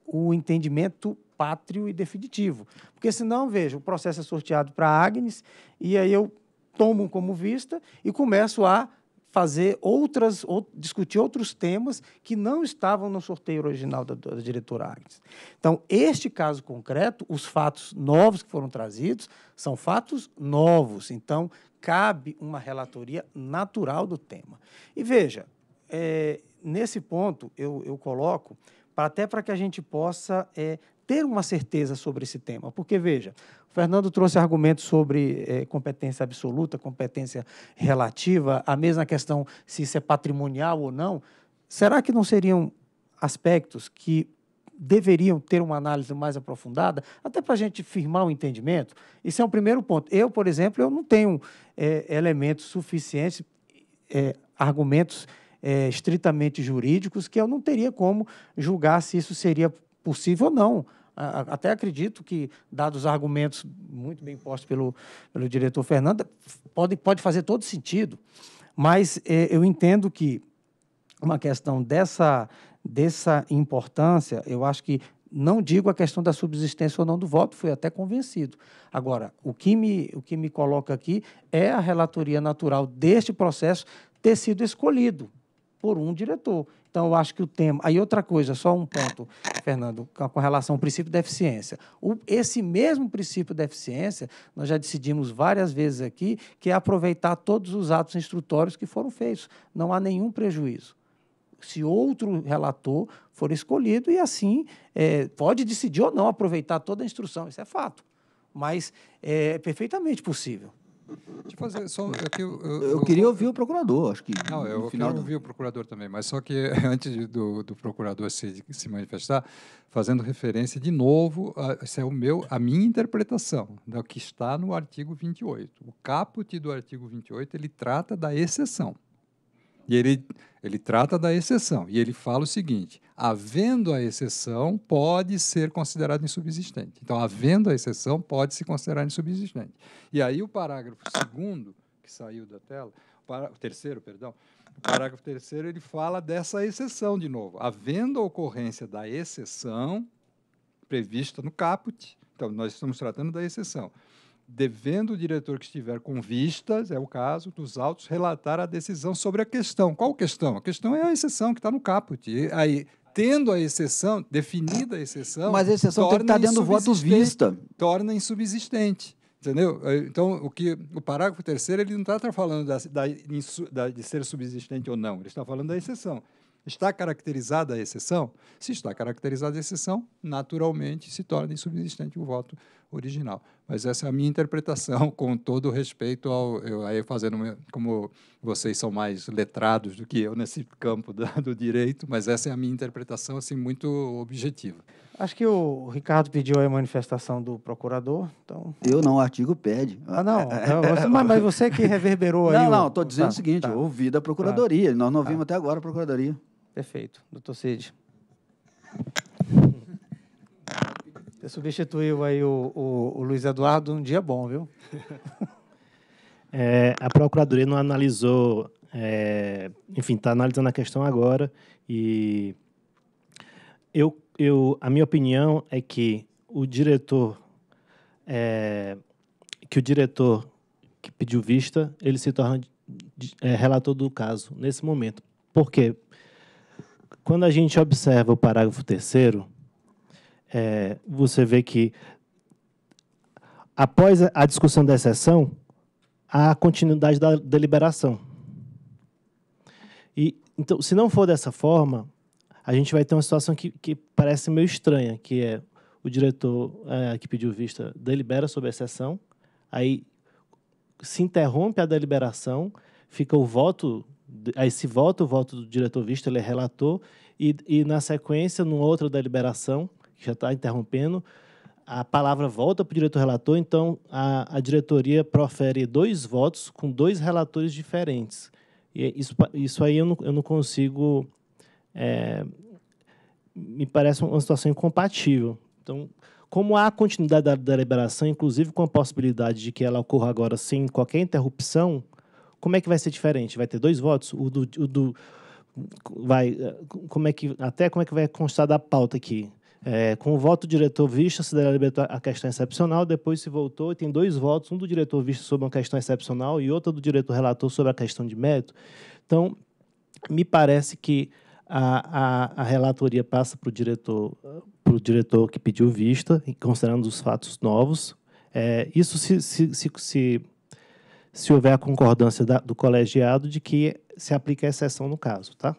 o entendimento pátrio e definitivo. Porque senão, veja, o processo é sorteado para Agnes e aí eu tomo como vista e começo a fazer outras, ou, discutir outros temas que não estavam no sorteio original da, da diretora Agnes. Então, este caso concreto, os fatos novos que foram trazidos são fatos novos. Então, cabe uma relatoria natural do tema. E veja, é, nesse ponto, eu, eu coloco até para que a gente possa é, ter uma certeza sobre esse tema. Porque, veja, o Fernando trouxe argumentos sobre é, competência absoluta, competência relativa, a mesma questão se isso é patrimonial ou não. Será que não seriam aspectos que deveriam ter uma análise mais aprofundada, até para a gente firmar o um entendimento? Isso é um primeiro ponto. Eu, por exemplo, eu não tenho é, elementos suficientes, é, argumentos é, estritamente jurídicos que eu não teria como julgar se isso seria possível ou não. Até acredito que, dados os argumentos muito bem postos pelo, pelo diretor Fernando, pode, pode fazer todo sentido. Mas é, eu entendo que uma questão dessa, dessa importância, eu acho que não digo a questão da subsistência ou não do voto, fui até convencido. Agora, o que me, o que me coloca aqui é a relatoria natural deste processo ter sido escolhido por um diretor. Então, eu acho que o tema. Aí, outra coisa, só um ponto, Fernando, com relação ao princípio da eficiência. O, esse mesmo princípio da eficiência, nós já decidimos várias vezes aqui, que é aproveitar todos os atos instrutórios que foram feitos. Não há nenhum prejuízo se outro relator for escolhido e assim é, pode decidir ou não aproveitar toda a instrução, isso é fato, mas é, é perfeitamente possível. Deixa eu fazer só. Eu, eu, eu, eu queria ouvir o procurador, acho que. Não, eu queria do... ouvir o procurador também, mas só que (laughs) antes do, do procurador se, se manifestar, fazendo referência de novo, essa é o meu, a minha interpretação do que está no artigo 28. O caput do artigo 28 ele trata da exceção. E ele, ele trata da exceção. E ele fala o seguinte: havendo a exceção, pode ser considerado insubsistente. Então, havendo a exceção, pode se considerar insubsistente. E aí o parágrafo segundo, que saiu da tela, para, o terceiro, perdão, o parágrafo terceiro ele fala dessa exceção de novo. Havendo a ocorrência da exceção prevista no caput, então nós estamos tratando da exceção devendo o diretor que estiver com vistas, é o caso dos autos, relatar a decisão sobre a questão. Qual questão? A questão é a exceção que está no caput. E aí, tendo a exceção, definida a exceção. Mas a exceção tem que estar tá dentro do voto vista. Torna insubsistente. Entendeu? Eh, então, o que o parágrafo terceiro ele não está falando da, da, de ser subsistente ou não, ele está falando da exceção. Está caracterizada a exceção? Se está caracterizada a exceção, naturalmente se torna insubsistente o voto original. Mas essa é a minha interpretação, (laughs) com todo respeito ao. Eu, aí fazendo. Como vocês são mais letrados do que eu nesse campo da, do direito, mas essa é a minha interpretação, assim, muito objetiva. Acho que o Ricardo pediu a manifestação do procurador, então... Eu não, o artigo pede. Ah, não, (laughs) então, mas, mas, você que reverberou aí... Não, não, estou dizendo tá, o seguinte, tá. ouvi da tá. procuradoria, tá. nós não ouvimos tá. até agora a procuradoria. Perfeito. Doutor Cid. Você substituiu aí o, o, o Luiz Eduardo um dia bom, viu? (laughs) É, a procuradoria não analisou, é, enfim, está analisando a questão agora e eu eu, a minha opinião é que o diretor é, que o diretor que pediu vista ele se torna é, relator do caso nesse momento. Porque quando a gente observa o parágrafo terceiro, é, você vê que após a discussão da exceção há continuidade da deliberação. E então, se não for dessa forma, a gente vai ter uma situação que, que parece meio estranha, que é o diretor é, que pediu vista delibera sobre a sessão aí se interrompe a deliberação, fica o voto, aí se vota o voto do diretor visto, ele é relator, e, e na sequência, numa outra deliberação, que já está interrompendo, a palavra volta para o diretor relator, então a, a, diretoria profere dois votos com dois relatores diferentes. E é isso, isso aí eu não, eu não consigo é, me parece uma situação incompatível. Então, como há continuidade da deliberação, inclusive com a possibilidade de que ela ocorra agora sem qualquer interrupção, como é que vai ser diferente? Vai ter dois votos? O do, o do vai, como é que até como é que vai constar da pauta aqui? É, com o voto do diretor vista se deliberou a questão excepcional, depois se voltou e tem dois votos, um do diretor vista sobre uma questão excepcional e outro do diretor relator sobre a questão de mérito. Então, me parece que a, a, a relatoria passa para o diretor, o diretor que pediu vista, considerando os fatos novos. É, isso se, se, se, se, se houver a concordância da, do colegiado de que se aplica a exceção no caso, tá?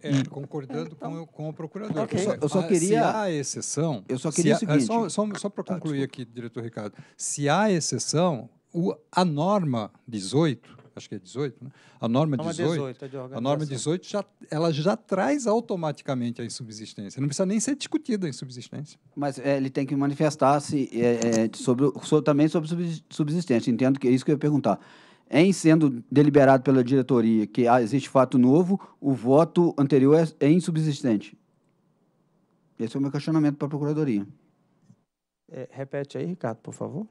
É, concordando então, com, com, o procurador. Okay. Eu, só, eu só ah, queria. Se há exceção. Eu só queria. Se há, o é seguinte, só só, só para concluir ah, aqui, diretor Ricardo. Se há exceção, o, a norma 18 acho que é 18, né? a norma, 18, é 18 é a norma 18 já, ela já traz automaticamente a insubsistência, não precisa nem ser discutida a insubsistência. Mas é, ele tem que manifestar-se é, é sobre, sobre, também sobre subsistência, entendo que é isso que eu ia perguntar. Em sendo deliberado pela diretoria que ah, existe fato novo, o voto anterior é, é insubsistente. Esse é o meu questionamento para a Procuradoria. É, repete aí, Ricardo, por favor.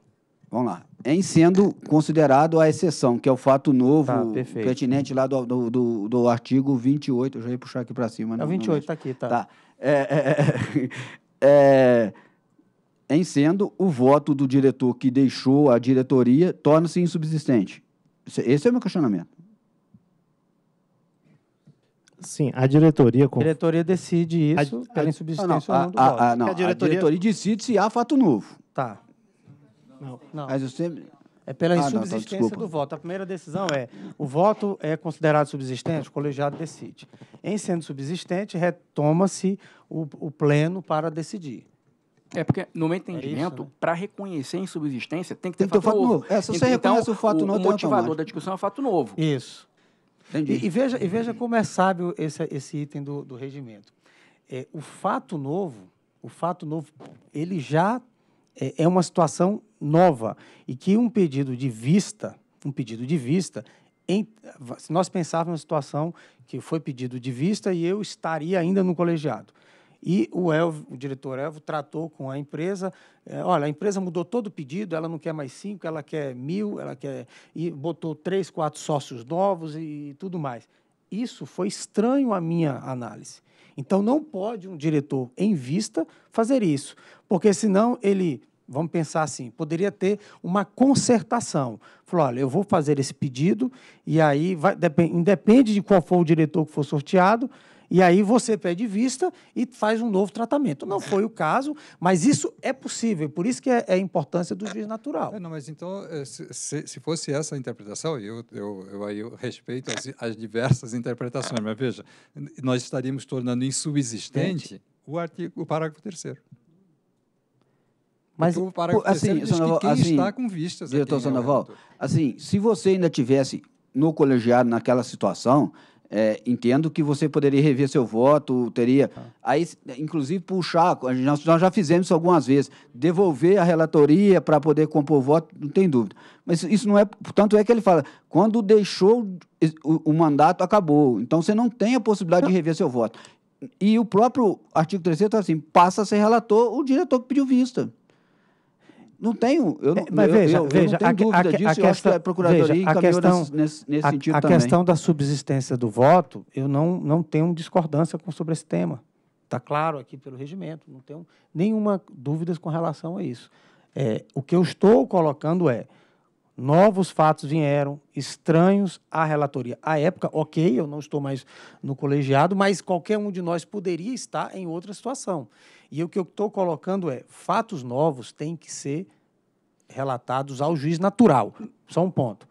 Vamos lá. Em sendo considerado a exceção, que é o fato novo tá, pertinente lá do, do, do, do, artigo 28. Eu já ia puxar aqui para cima. É o 28, está aqui, tá. tá. É, é, é, (laughs) é, em sendo, o voto do diretor que deixou a diretoria torna-se insubsistente. Esse é o meu questionamento. Sim, a diretoria. A diretoria decide isso a, pela insubsistência ah, ou não do ah, ah, voto. A, a, não, a diretoria... a diretoria decide se há fato novo. Tá. Não. não. Mas eu sempre. É pela ah, não, tá, do voto. A primeira decisão é: o voto é considerado subsistente, o colegiado decide. Em sendo subsistente, retoma-se o, o pleno para decidir. É porque, no meu entendimento, é né? para reconhecer insubsistência tem que ter, tem fato, fato, novo. novo. É, se você então, reconhece o fato o, novo, o então é motivador da discussão é fato novo. Isso. Entendi. E, e veja, Entendi. e veja como é sábio esse, esse item do, do regimento. É, o fato novo, o fato novo, ele já é, é uma situação nova e que um pedido de vista, um pedido de vista, em, se nós pensávamos uma situação que foi pedido de vista e eu estaria ainda no colegiado. E o Elvio, o diretor Elvio, tratou com a empresa. É, olha, a empresa mudou todo o pedido, ela não quer mais cinco, ela quer mil, ela quer. E botou três, quatro sócios novos e, e tudo mais. Isso foi estranho à minha análise. Então não pode um diretor em vista fazer isso, porque senão ele, vamos pensar assim, poderia ter uma concertação. Falou, olha, eu vou fazer esse pedido e aí vai, depend, independe de qual for o diretor que for sorteado, e aí você perde vista e faz um novo tratamento. Não foi o caso, mas isso é possível, por isso que é, é a importância do juiz natural. É, não, mas então, eh, se, se fosse essa a interpretação, eu, eu, eu, eu respeito as, as diversas interpretações, mas veja, nós estaríamos tornando insubsistente o, artigo, o parágrafo terceiro. Mas o parágrafo assim, terceiro diz Sonoval, que quem assim, está com vistas... É diretor Sonoval, assim, se você ainda tivesse no colegiado naquela situação, é, entendo que você poderia rever seu voto, teria. Ah. Aí, inclusive, puxar, nós, nós já fizemos isso algumas vezes, devolver a relatoria para poder compor o voto, não tem dúvida. Mas isso não é. Tanto é que ele fala, quando deixou o, o mandato, acabou. Então você não tem a possibilidade de rever seu voto. E o próprio artigo 3 está assim: passa a ser relator o diretor que pediu vista. Não tenho, eu não, é, Mas veja, eu, eu veja, não tenho a, dúvida a, disso, a questão, acho que é a Procuradoria veja, a questão, nesse, nesse a, sentido a também. A questão da subsistência do voto, eu não, não tenho discordância com, sobre esse tema. Está claro aqui pelo regimento, não tenho nenhuma dúvida com relação a isso. É, o que eu estou colocando é, novos fatos vieram, estranhos à relatoria. À época, ok, eu não estou mais no colegiado, mas qualquer um de nós poderia estar em outra situação. E o que eu estou colocando é: fatos novos têm que ser relatados ao juiz natural. Só um ponto.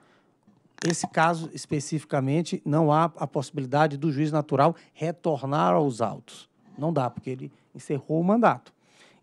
Esse caso especificamente, não há a possibilidade do juiz natural retornar aos autos. Não dá, porque ele encerrou o mandato.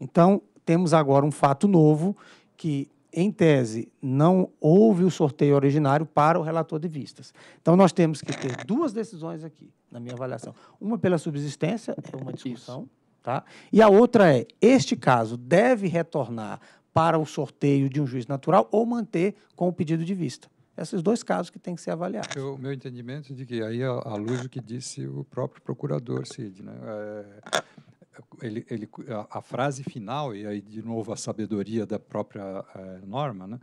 Então, temos agora um fato novo que, em tese, não houve o sorteio originário para o relator de vistas. Então, nós temos que ter duas decisões aqui, na minha avaliação. Uma pela subsistência, é uma discussão. Isso. Tá? E a outra é: este caso deve retornar para o sorteio de um juiz natural ou manter com o pedido de vista. Esses dois casos que têm que ser avaliados. O meu entendimento é de que aí à luz do que disse o próprio procurador Cid, né? É... Ele, ele, a, a, frase final, e aí de novo a sabedoria da própria é, norma, né?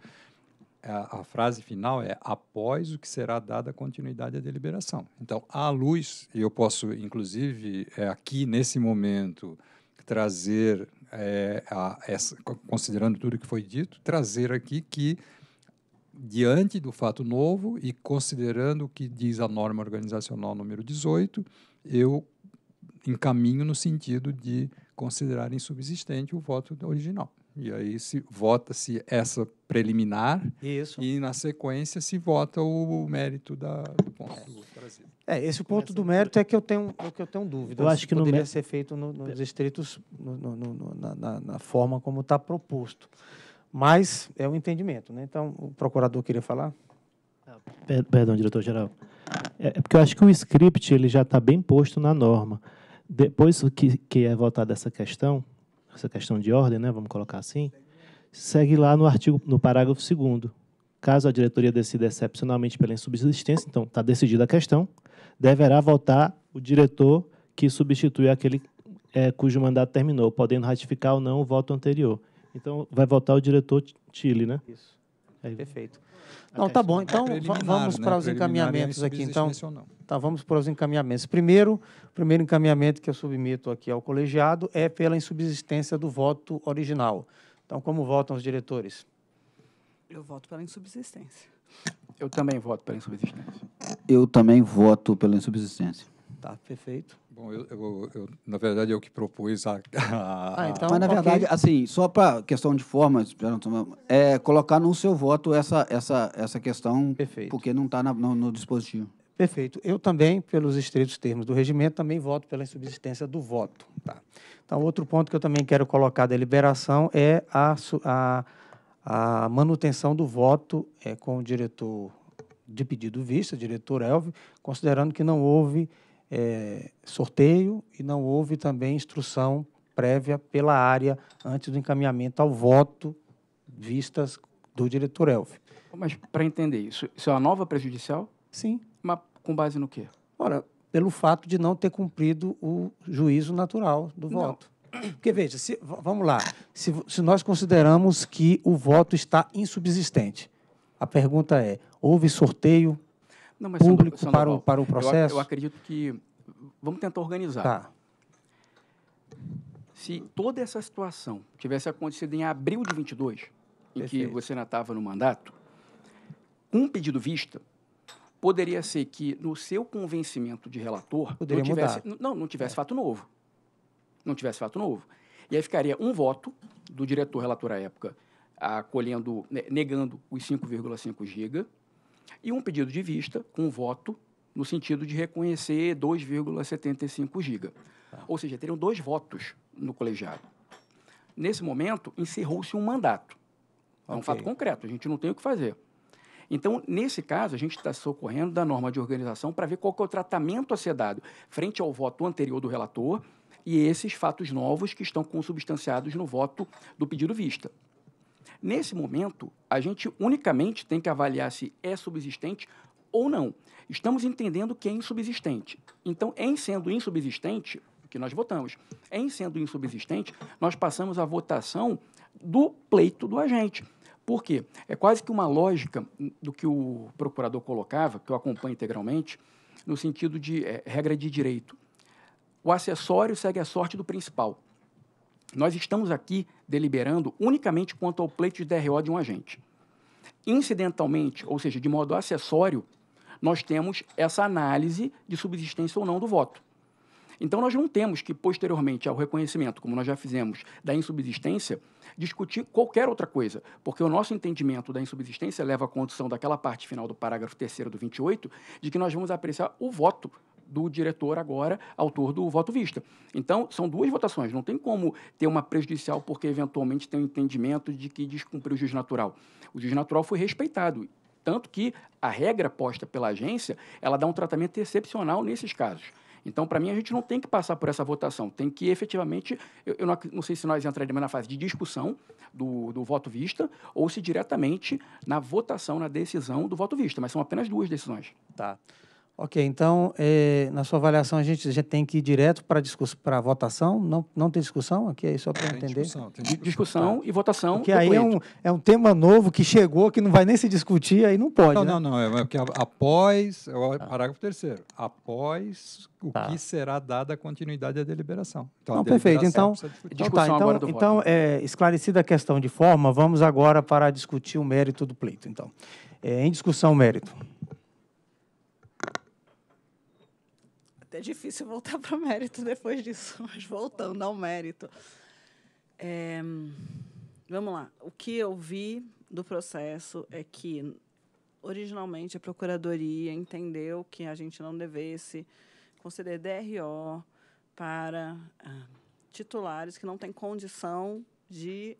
É, a, frase final é após o que será dada continuidade à deliberação. Então, à luz, e eu posso, inclusive, é, aqui nesse momento, trazer, é, a, essa, considerando tudo que foi dito, trazer aqui que, diante do fato novo e considerando o que diz a norma organizacional número 18, eu encaminho no sentido de considerar insubsistente o voto original. E aí se vota-se essa preliminar Isso. e na sequência se vota o, mérito da, do ponto do Brasil. É, esse ponto do mérito é que eu tenho, é que eu tenho dúvida. Eu acho que poderia no... ser feito no, nos distritos no, no, na, na, forma como está proposto. Mas é o um entendimento. Né? Então, o procurador queria falar? Ah, perdão, diretor-geral. É, é porque eu acho que o script ele já está bem posto na norma. Depois que, que é votada essa questão, essa questão de ordem, né, vamos colocar assim, segue lá no artigo, no parágrafo 2 Caso a diretoria decida excepcionalmente pela insubsistência, então está decidida a questão, deverá votar o diretor que substitui aquele é, cujo mandato terminou, podendo ratificar ou não o voto anterior. Então, vai votar o diretor Chile, né? Isso. Perfeito. Não, tá bom. É então, né? é vamos para né? os encaminhamentos aqui. Então, tá, vamos para os encaminhamentos. Primeiro, o primeiro encaminhamento que eu submeto aqui ao colegiado é pela insubsistência do voto original. Então, como votam os diretores? Eu voto pela insubsistência. Eu também voto pela insubsistência. Eu também voto pela insubsistência. Tá, perfeito. Bom, eu, eu, eu, na verdade, eu que propus a. (laughs) a... Ah, então, Mas, na verdade, okay. assim, só para questão de forma, é colocar no seu voto essa, essa, essa questão, Perfeito. porque não está no, no dispositivo. Perfeito. Eu também, pelos estritos termos do regimento, também voto pela insubsistência do voto. Tá? Então, outro ponto que eu também quero colocar da liberação é a, a, a manutenção do voto é, com o diretor de pedido vista, o diretor Elvio, considerando que não houve é, sorteio e não houve também instrução prévia pela área antes do encaminhamento ao voto, vistas do diretor Elvio. Mas para entender isso, isso é uma nova prejudicial? Sim. Mas com base no quê? Ora, pelo fato de não ter cumprido o juízo natural do não. voto. Porque, veja, se, vamos lá. Se, se nós consideramos que o voto está insubsistente, a pergunta é: houve sorteio não, mas público para, o, para o processo? Eu, eu acredito que vamos tentar organizar. Tá. Se toda essa situação tivesse acontecido em abril de 22, em que você ainda estava no mandato, um pedido vista, poderia ser que no seu convencimento de relator poderia não tivesse, mudar. não, não tivesse é. fato novo. Não tivesse fato novo. E aí ficaria um voto do diretor relator à época acolhendo, né, negando os 5,5 giga e um pedido de vista com voto no sentido de reconhecer 2,75 giga. Tá. Ou seja, teriam dois votos no colegiado. Nesse momento, encerrou-se um mandato. É um fato concreto, a gente não tem o que fazer. Então, nesse caso, a gente está socorrendo da norma de organização para ver qual é o tratamento a ser dado frente ao voto anterior do relator e esses fatos novos que estão consubstanciados no voto do pedido vista. Nesse momento, a gente unicamente tem que avaliar se é subsistente ou não. Estamos entendendo que é insubsistente. Então, em sendo insubsistente, que nós votamos, em sendo insubsistente, nós passamos a votação do pleito do agente. Por quê? É quase que uma lógica do que o procurador colocava, que eu acompanho integralmente, no sentido de é, regra de direito. O acessório segue a sorte do principal. Nós estamos aqui deliberando unicamente quanto ao pleito de DRO de um agente. Incidentalmente, ou seja, de modo acessório, nós temos essa análise de subsistência ou não do voto. Então, nós não temos que, posteriormente ao reconhecimento, como nós já fizemos, da insubsistência, discutir qualquer outra coisa, porque o nosso entendimento da insubsistência leva à condição daquela parte final do parágrafo 3 do 28, de que nós vamos apreciar o voto do diretor agora, autor do voto vista. Então, são duas votações. Não tem como ter uma prejudicial porque, eventualmente, tem um entendimento de que descumpriu o juiz natural. O juiz natural foi respeitado. Tanto que a regra posta pela agência, ela dá um tratamento excepcional nesses casos. Então, para mim, a gente não tem que passar por essa votação. Tem que, efetivamente, eu, eu não, não, sei se nós entraremos na fase de discussão do, do, voto vista ou se diretamente na votação, na decisão do voto vista. Mas são apenas duas decisões. Tá. Ok, então, eh, na sua avaliação, a gente já tem que ir direto para a votação? Não, não tem discussão aqui? Okay, é só para entender. Discussão, tem discussão, discussão tá. e votação. Porque aí é um, é um tema novo que chegou, que não vai nem se discutir, aí não pode. Não, né? não, não. É porque após. É o tá. parágrafo terceiro. Após o tá. que será dada continuidade à deliberação. Então, não, deliberação perfeito. Então, então, tá, então, então é, esclarecida a questão de forma, vamos agora para discutir o mérito do pleito. Então, é, em discussão, mérito. É difícil voltar para o mérito depois disso, (laughs) mas voltando ao mérito. É, vamos lá. O que eu vi do processo é que, originalmente, a Procuradoria entendeu que a gente não devesse conceder DRO para ah, titulares que não têm condição de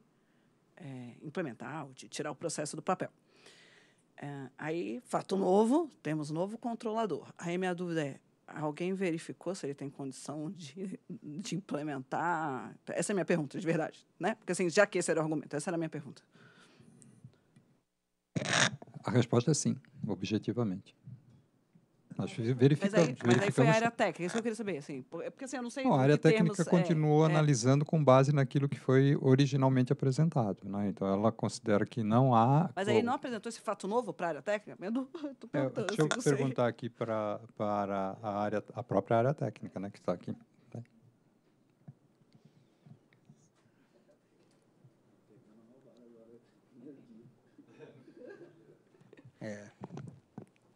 é, implementar ou de tirar o processo do papel. É, aí, fato novo, temos novo controlador. Aí minha dúvida é, alguém verificou se ele tem condição de, de implementar? Essa é a minha pergunta, de verdade. Né? Porque, assim, já que esse era o argumento, essa era a minha pergunta. A resposta é sim, objetivamente. Nós verificamos. Mas aí, verificamos... Mas aí foi a área técnica, isso eu queria saber. Assim, é porque assim, eu não sei. Não, a área técnica termos, é, continua é, analisando é. com base naquilo que foi originalmente apresentado. Né? Então ela considera que não há. Mas aí não apresentou esse fato novo para a área técnica? Eu não, eu é, deixa eu assim, perguntar aqui para, para a, área, a própria área técnica né, que está aqui.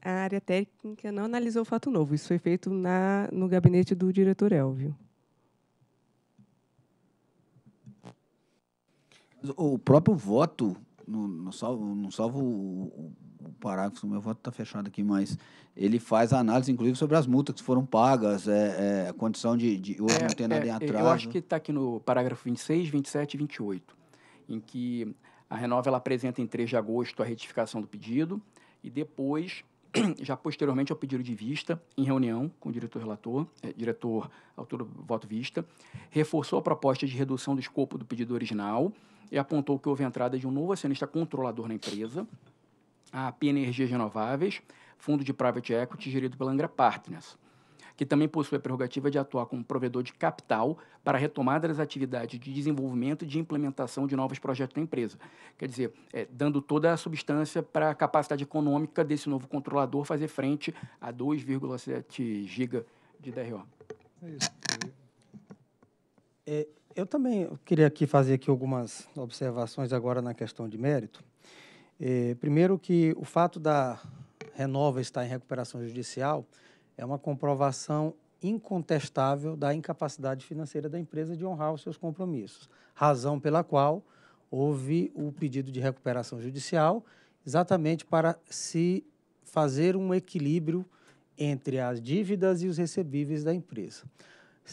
a área técnica não analisou o fato novo. Isso foi feito na, no gabinete do diretor Elvio. O próprio voto, no, no salvo, não salvo o, o parágrafo, meu voto está fechado aqui, mas ele faz a análise, inclusive, sobre as multas que foram pagas, é, é a condição de, de hoje é, não ter nada é, em é, atraso. Eu acho que está aqui no parágrafo 26, 27 e 28, em que a Renova ela apresenta em 3 de agosto a retificação do pedido e depois (clears throat) já posteriormente ao pedido de vista, em reunião com o diretor relator, eh, diretor autor do voto vista, reforçou a proposta de redução do escopo do pedido original e apontou que houve a entrada de um novo acionista controlador na empresa, a Energias Renováveis, fundo de private equity gerido pela Angra Partners que também possui a prerrogativa de atuar como provedor de capital para a retomada das atividades de desenvolvimento e de implementação de novos projetos da empresa. Quer dizer, é, dando toda a substância para a capacidade econômica desse novo controlador fazer frente a 2,7 giga de DRO. É isso. É, eu também queria aqui fazer aqui algumas observações agora na questão de mérito. É, primeiro que o fato da Renova estar em recuperação judicial é uma comprovação incontestável da incapacidade financeira da empresa de honrar os seus compromissos, razão pela qual houve o pedido de recuperação judicial, exatamente para se fazer um equilíbrio entre as dívidas e os recebíveis da empresa.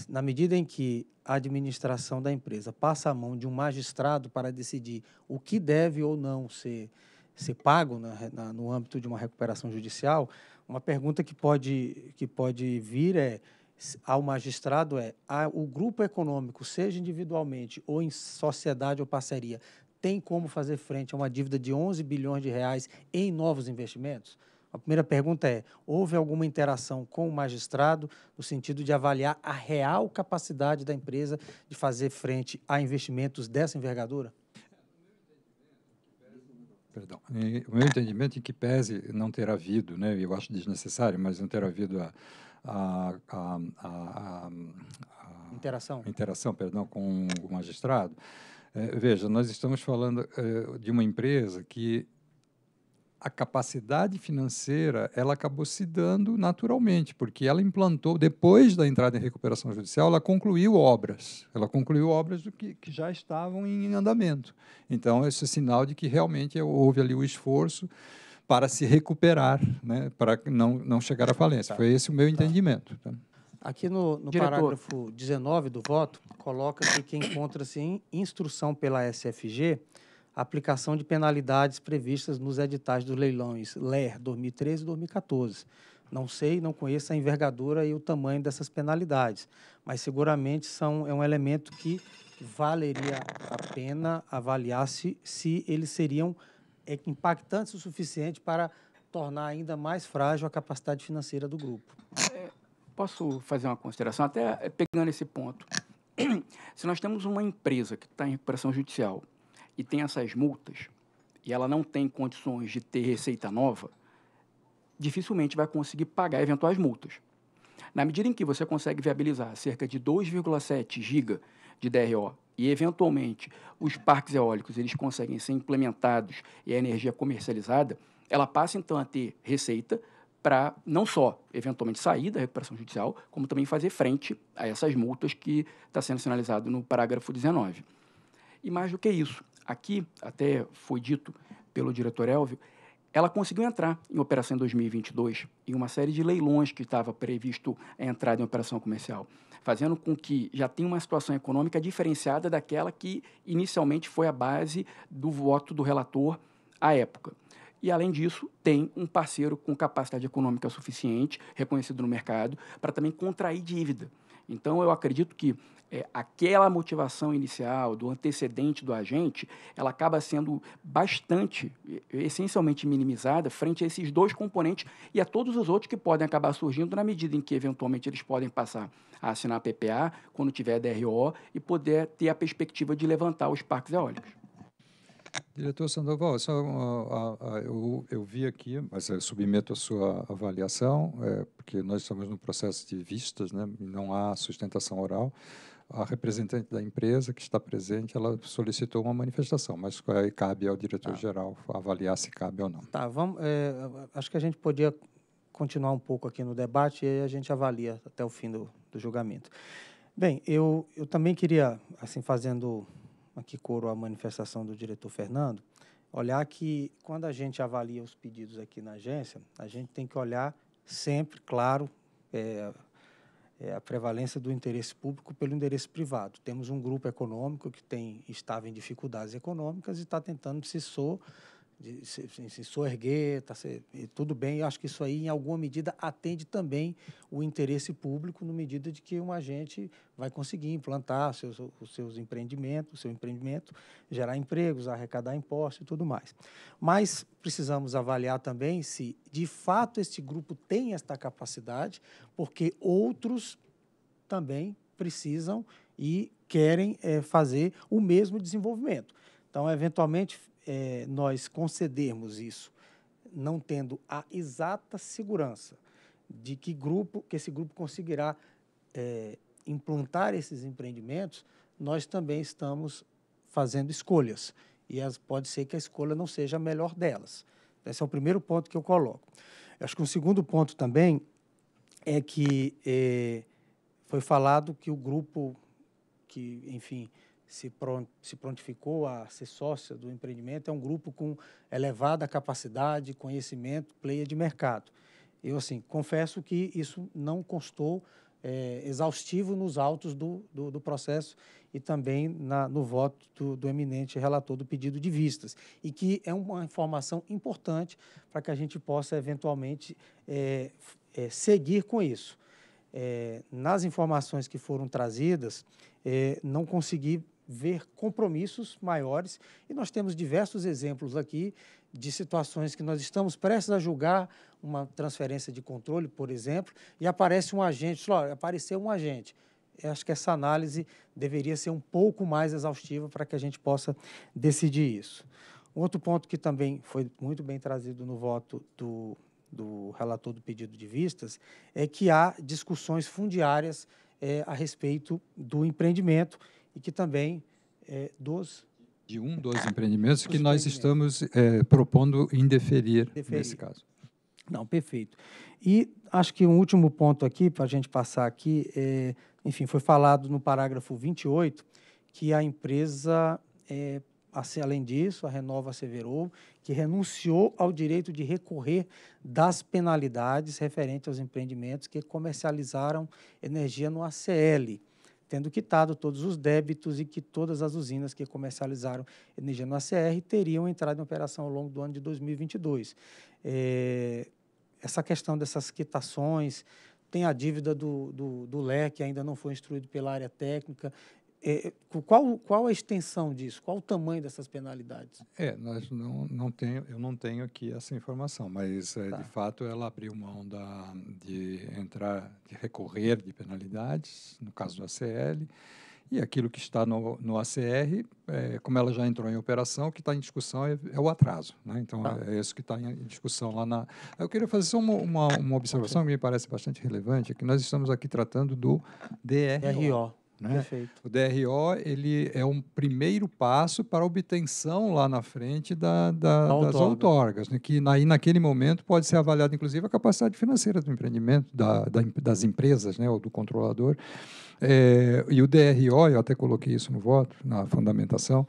Na medida em que a administração da empresa passa a mão de um magistrado para decidir o que deve ou não ser, ser pago na, né, na, no âmbito de uma recuperação judicial, uma pergunta que pode, que pode vir é, ao magistrado é: a, o grupo econômico, seja individualmente ou em sociedade ou parceria, tem como fazer frente a uma dívida de 11 bilhões de reais em novos investimentos? A primeira pergunta é: houve alguma interação com o magistrado no sentido de avaliar a real capacidade da empresa de fazer frente a investimentos dessa envergadura? perdão, o meu entendimento é que pese não ter havido, né, eu acho desnecessário, mas não ter havido a, a, a, a interação, interação, perdão, com o magistrado. É, veja, nós estamos falando é, de uma empresa que a capacidade financeira ela acabou se dando naturalmente, porque ela implantou, depois da entrada em recuperação judicial, ela concluiu obras. Ela concluiu obras do que, que já estavam em andamento. Então, esse é sinal de que realmente houve ali o esforço para se recuperar, né, para não, não chegar à falência. Tá. Foi esse o meu tá. entendimento. Tá. Aqui no, no parágrafo 19 do voto, coloca que quem encontra-se em instrução pela SFG aplicação de penalidades previstas nos editais dos leilões LER 2013 e 2014. Não sei, não conheço a envergadura e o tamanho dessas penalidades, mas seguramente são, é um elemento que valeria a pena avaliar se, se eles seriam é, impactantes o suficiente para tornar ainda mais frágil a capacidade financeira do grupo. É, posso fazer uma consideração, até é, pegando esse ponto. (clears throat) Se nós temos uma empresa que está em recuperação judicial e tem essas multas, e ela não tem condições de ter receita nova, dificilmente vai conseguir pagar eventuais multas. Na medida em que você consegue viabilizar cerca de 2,7 GB de DRO e, eventualmente, os parques eólicos eles conseguem ser implementados e a energia comercializada, ela passa, então, a ter receita para não só, eventualmente, sair da recuperação judicial, como também fazer frente a essas multas que está sendo sinalizado no parágrafo 19. E mais do que isso, aqui, até foi dito pelo diretor Elvio, ela conseguiu entrar em operação em 2022, em uma série de leilões que estava previsto a entrada em operação comercial, fazendo com que já tenha uma situação econômica diferenciada daquela que inicialmente foi a base do voto do relator à época. E, além disso, tem um parceiro com capacidade econômica suficiente, reconhecido no mercado, para também contrair dívida. Então, eu acredito que é, aquela motivação inicial, do antecedente do agente, ela acaba sendo bastante, é, essencialmente minimizada frente a esses dois componentes e a todos os outros que podem acabar surgindo na medida em que, eventualmente, eles podem passar a assinar a PPA quando tiver DRO e poder ter a perspectiva de levantar os parques eólicos. Diretor Sandoval, só, eu, eu, vi aqui, mas eu submeto a sua avaliação, é, porque nós estamos no processo de vistas, né, não há sustentação oral, a representante da empresa que está presente, ela solicitou uma manifestação, mas aí cabe ao diretor-geral tá. avaliar se cabe ou não. Tá, vamos, é, acho que a gente podia continuar um pouco aqui no debate e a gente avalia até o fim do, do julgamento. Bem, eu, eu também queria, assim, fazendo aqui coro à manifestação do diretor Fernando, olhar que quando a gente avalia os pedidos aqui na agência, a gente tem que olhar sempre, claro, é, é a prevalência do interesse público pelo interesse privado. Temos um grupo econômico que tem, estava em dificuldades econômicas e está tentando se sobressair de se, se soerguer, tá, se, tudo bem. Eu acho que isso aí, em alguma medida, atende também o interesse público, no medida de que um agente vai conseguir implantar seus, os seus empreendimentos, o seu empreendimento, gerar empregos, arrecadar impostos e tudo mais. Mas precisamos avaliar também se, de fato, este grupo tem esta capacidade, porque outros também precisam e querem é, fazer o mesmo desenvolvimento. Então, eventualmente, é, nós concedermos isso, não tendo a exata segurança de que grupo, que esse grupo conseguirá é, implantar esses empreendimentos, nós também estamos fazendo escolhas. E as, pode ser que a escolha não seja a melhor delas. Esse é o primeiro ponto que eu coloco. Eu acho que um segundo ponto também é que é, foi falado que o grupo que, enfim, se, prontificou a ser sócia do empreendimento. É um grupo com elevada capacidade, conhecimento, player de mercado. Eu, assim, confesso que isso não constou é, exaustivo nos autos do, do, do processo e também na, no voto do, do eminente relator do pedido de vistas. E que é uma informação importante para que a gente possa, eventualmente, é, é, seguir com isso. É, nas informações que foram trazidas, é, não consegui ver compromissos maiores. E nós temos diversos exemplos aqui de situações que nós estamos prestes a julgar uma transferência de controle, por exemplo, e aparece um agente, apareceu um agente. Eu acho que essa análise deveria ser um pouco mais exaustiva para que a gente possa decidir isso. Outro ponto que também foi muito bem trazido no voto do, do relator do pedido de vistas é que há discussões fundiárias é, a respeito do empreendimento e que também é, dos de um dos empreendimentos dos que nós empreendimentos. estamos é, propondo indeferir, indeferir nesse caso. Não, perfeito. E acho que um último ponto aqui para a gente passar aqui, é, enfim, foi falado no parágrafo 28 que a empresa é, além disso, a Renova asseverou que renunciou ao direito de recorrer das penalidades referentes aos empreendimentos que comercializaram energia no ACL tendo quitado todos os débitos e que todas as usinas que comercializaram energia no ACR teriam entrado em operação ao longo do ano de 2022. É, essa questão dessas quitações, tem a dívida do, do, do LEC, que ainda não foi instruído pela área técnica, é, é, qual, qual a extensão disso? Qual o tamanho dessas penalidades? É, nós não, não tenho, eu não tenho aqui essa informação, mas é, tá. de fato ela abriu mão da, de entrar, de recorrer de penalidades, no caso do ACL, e aquilo que está no, no ACR, é, como ela já entrou em operação, o que está em discussão é, é o atraso. Né? Então, tá. é, é isso que está em discussão lá na. Eu queria fazer só uma, uma, uma observação que me parece bastante relevante, é que nós estamos aqui tratando do DRO. DRO né? O DRO ele é um primeiro passo para a obtenção lá na frente da, da, da das outorgas, né? que aí naquele momento pode ser avaliada inclusive a capacidade financeira do empreendimento, da, das empresas né? ou do controlador. É, e o DRO, eu até coloquei isso no voto, na fundamentação,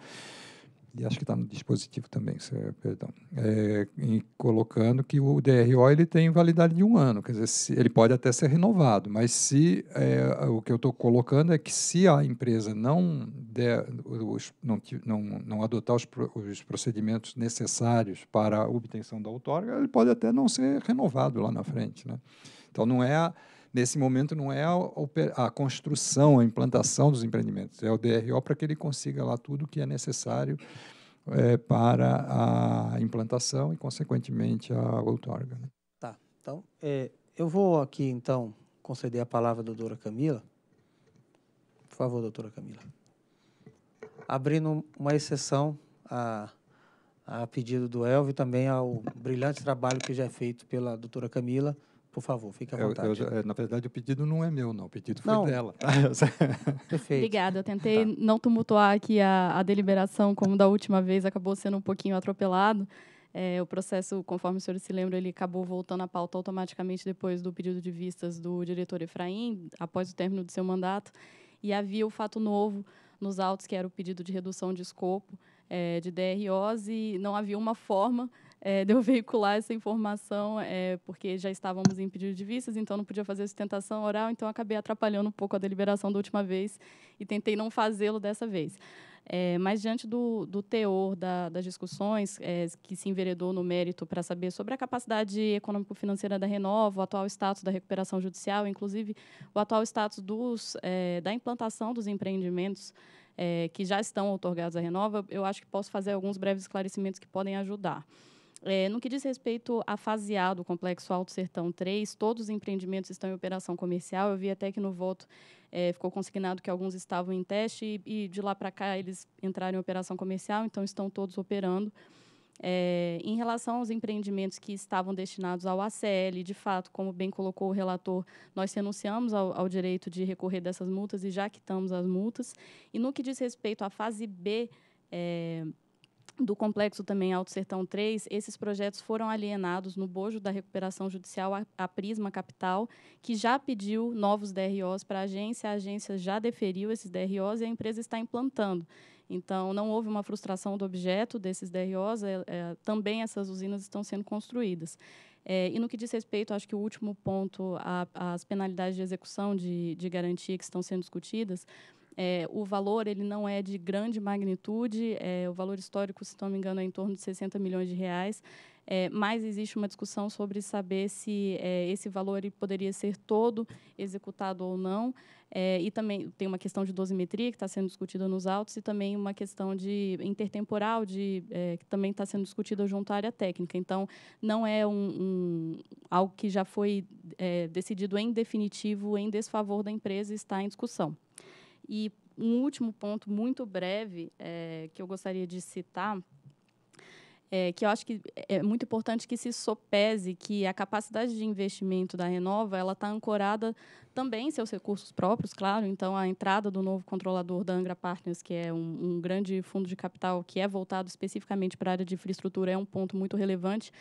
e acho que está no dispositivo também, é, perdão, é, colocando que o DRO ele tem validade de um ano, quer dizer, se, ele pode até ser renovado, mas se é, o que eu estou colocando é que se a empresa não der, os, não, não, não adotar os, os procedimentos necessários para a obtenção da outorga, ele pode até não ser renovado lá na frente, né? Então não é a, nesse momento não é a, a construção, a implantação dos empreendimentos, é o DRO para que ele consiga lá tudo que é necessário é, para a implantação e, consequentemente, a outorga. Né? Tá, então, é, eu vou aqui, então, conceder a palavra à doutora Camila. Por favor, doutora Camila. Abrindo uma exceção a, a pedido do Elvio também ao brilhante trabalho que já é feito pela doutora Camila por favor, fique à vontade. Eu, eu, é, na verdade, o pedido não é meu, não. O pedido foi dela. (laughs) Perfeito. Obrigada. Eu tá. tentei tá. não tumultuar aqui a, a, deliberação, como da última vez, acabou sendo um pouquinho atropelado. É, o processo, conforme os senhores se lembram, ele acabou voltando à pauta automaticamente depois do pedido de vistas do diretor Efraim, após o término do seu mandato. E havia o fato novo nos autos, que era o pedido de redução de escopo é, de DROs, e não havia uma forma é, de eu veicular essa informação, é, porque já estávamos em pedido de vistas, então não podia fazer sustentação oral, então acabei atrapalhando um pouco a deliberação da última vez e tentei não fazê-lo dessa vez. É, mas diante do, do teor da, das discussões é, que se enveredou no mérito para saber sobre a capacidade econômico-financeira da Renova, o atual status da recuperação judicial, inclusive o atual status dos, é, da implantação dos empreendimentos é, que já estão otorgados à Renova, eu acho que posso fazer alguns breves esclarecimentos que podem ajudar. É, no que diz respeito à fase A do Complexo Alto Sertão 3, todos os empreendimentos estão em operação comercial. Eu vi até que no voto é, ficou consignado que alguns estavam em teste e, e de lá para cá eles entraram em operação comercial, então estão todos operando. É, em relação aos empreendimentos que estavam destinados ao ACL, de fato, como bem colocou o relator, nós renunciamos ao, ao direito de recorrer dessas multas e já quitamos as multas. E no que diz respeito à fase B, é, do complexo também Alto Sertão 3, esses projetos foram alienados no bojo da recuperação judicial à Prisma Capital, que já pediu novos DROs para a agência, a agência já deferiu esses DROs e a empresa está implantando. Então, não houve uma frustração do objeto desses DROs, é, é, também essas usinas estão sendo construídas. É, e no que diz respeito, acho que o último ponto, às penalidades de execução de, de garantia que estão sendo discutidas, é, o valor ele não é de grande magnitude, é, o valor histórico, se não me engano, é em torno de 60 milhões de reais. É, mas existe uma discussão sobre saber se é, esse valor poderia ser todo executado ou não. É, e também tem uma questão de dosimetria que está sendo discutida nos autos e também uma questão de intertemporal de, é, que também está sendo discutida junto à área técnica. Então, não é um, um algo que já foi é, decidido em definitivo, em desfavor da empresa, está em discussão. E um último ponto muito breve é, que eu gostaria de citar é, que eu acho que é muito importante que se sopese que a capacidade de investimento da Renova ela está ancorada também em seus recursos próprios, claro. Então, a entrada do novo controlador da Angra Partners, que é um, um grande fundo de capital que é voltado especificamente para a área de infraestrutura, é um ponto muito relevante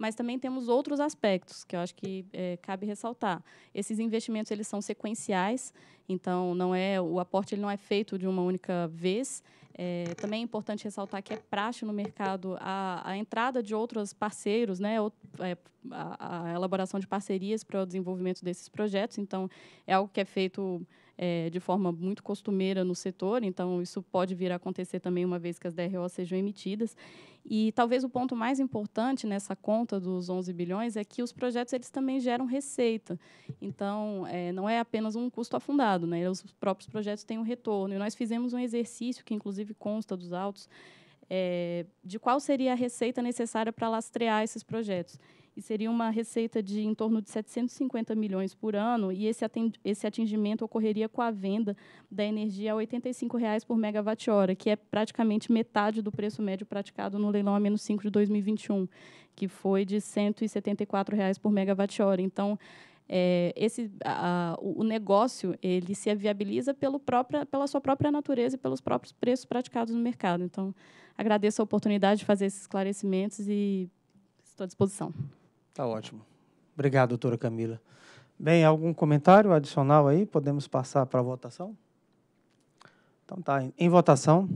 mas também temos outros aspectos que eu acho que é, cabe ressaltar. Esses investimentos eles são sequenciais, então não é o aporte ele não é feito de uma única vez. É, também é importante ressaltar que é praxe no mercado a, a entrada de outros parceiros, né, ou, é, a, a, elaboração de parcerias para o desenvolvimento desses projetos. Então, é algo que é feito é, de forma muito costumeira no setor, então isso pode vir a acontecer também uma vez que as DROs sejam emitidas. E talvez o ponto mais importante nessa conta dos 11 bilhões é que os projetos eles também geram receita. Então, é, não é apenas um custo afundado, né? os próprios projetos têm um retorno. E nós fizemos um exercício que, inclusive, consta dos autos, é, de qual seria a receita necessária para lastrear esses projetos. E seria uma receita de em torno de 750 milhões por ano, e esse, esse atingimento ocorreria com a venda da energia a R$ 85,00 por megawatt-hora, que é praticamente metade do preço médio praticado no leilão a menos 5 de 2021, que foi de R$ 174,00 por megawatt-hora. Então, é, esse, a, o negócio ele se viabiliza pelo própria, pela sua própria natureza e pelos próprios preços praticados no mercado. Então, agradeço a oportunidade de fazer esses esclarecimentos e estou à disposição. está ótimo. Obrigado, doutora Camila. Bem, algum comentário adicional aí? Podemos passar para a votação? Então tá, em votação.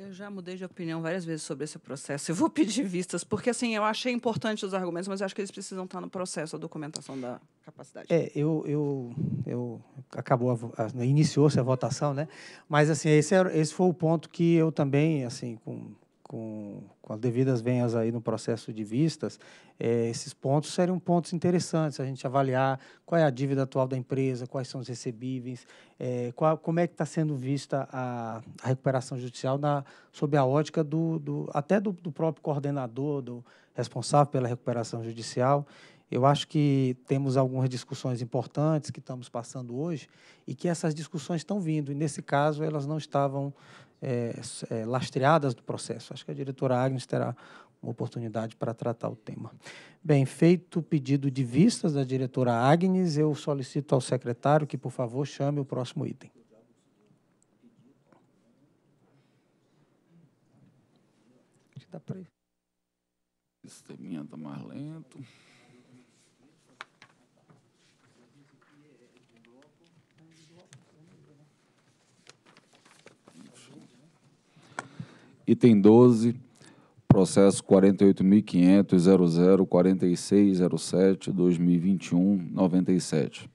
Eu já mudei de opinião várias vezes sobre esse processo. Eu vou pedir vistas, porque assim, eu achei importante os argumentos, mas acho que eles precisam estar no processo, a documentação da capacidade. É, eu. eu, eu acabou, iniciou-se a votação, né? Mas assim, esse, era, esse foi o ponto que eu também, assim, com, com, com as devidas venhas aí no processo de vistas, é, esses pontos seriam pontos interessantes a gente avaliar qual é a dívida atual da empresa, quais são os recebíveis, é, qual, como é que está sendo vista a, a, recuperação judicial na, sob a ótica do, do até do, do, próprio coordenador, do responsável pela recuperação judicial. Eu acho que temos algumas discussões importantes que estamos passando hoje e que essas discussões estão vindo. E nesse caso elas não estavam é, é, lastreadas do processo. Acho que a diretora Agnes terá uma oportunidade para tratar o tema. Bem, feito o pedido de vistas da diretora Agnes, eu solicito ao secretário que, por favor, chame o próximo item. Dá para ir. está mais lento. Item 12, processo 48.500.00.4607.2021.97.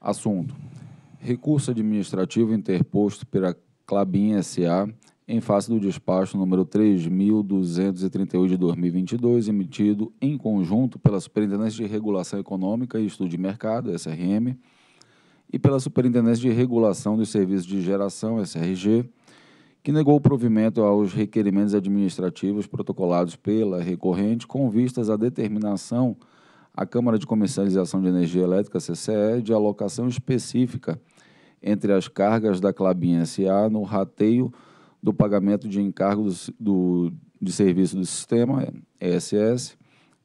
Assunto: Recurso administrativo interposto pela Clabin S.A. em face do despacho número 3.238 de 2022, emitido em conjunto pela Superintendência de Regulação Econômica e Estudo de Mercado, SRM, e pela Superintendência de Regulação dos Serviços de Geração, SRG, que negou o provimento aos requerimentos administrativos protocolados pela recorrente com vistas à determinação à Câmara de Comercialização de Energia Elétrica, CCE, de alocação específica entre as cargas da Clabin SA no rateio do pagamento de encargo do, do, de serviço do sistema, ESS,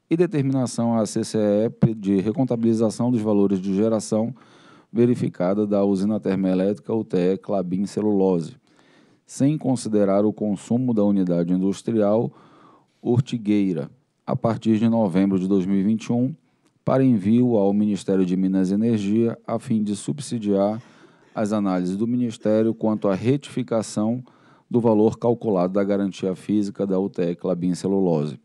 e determinação à CCE de recontabilização dos valores de geração verificada da usina termoelétrica UTE Clabin Celulose, sem considerar o consumo da unidade industrial Ortigueira, a partir de novembro de 2021, para envio ao Ministério de Minas e Energia, a fim de subsidiar as análises do Ministério quanto à retificação do valor calculado da garantia física da UTE Clabin Celulose.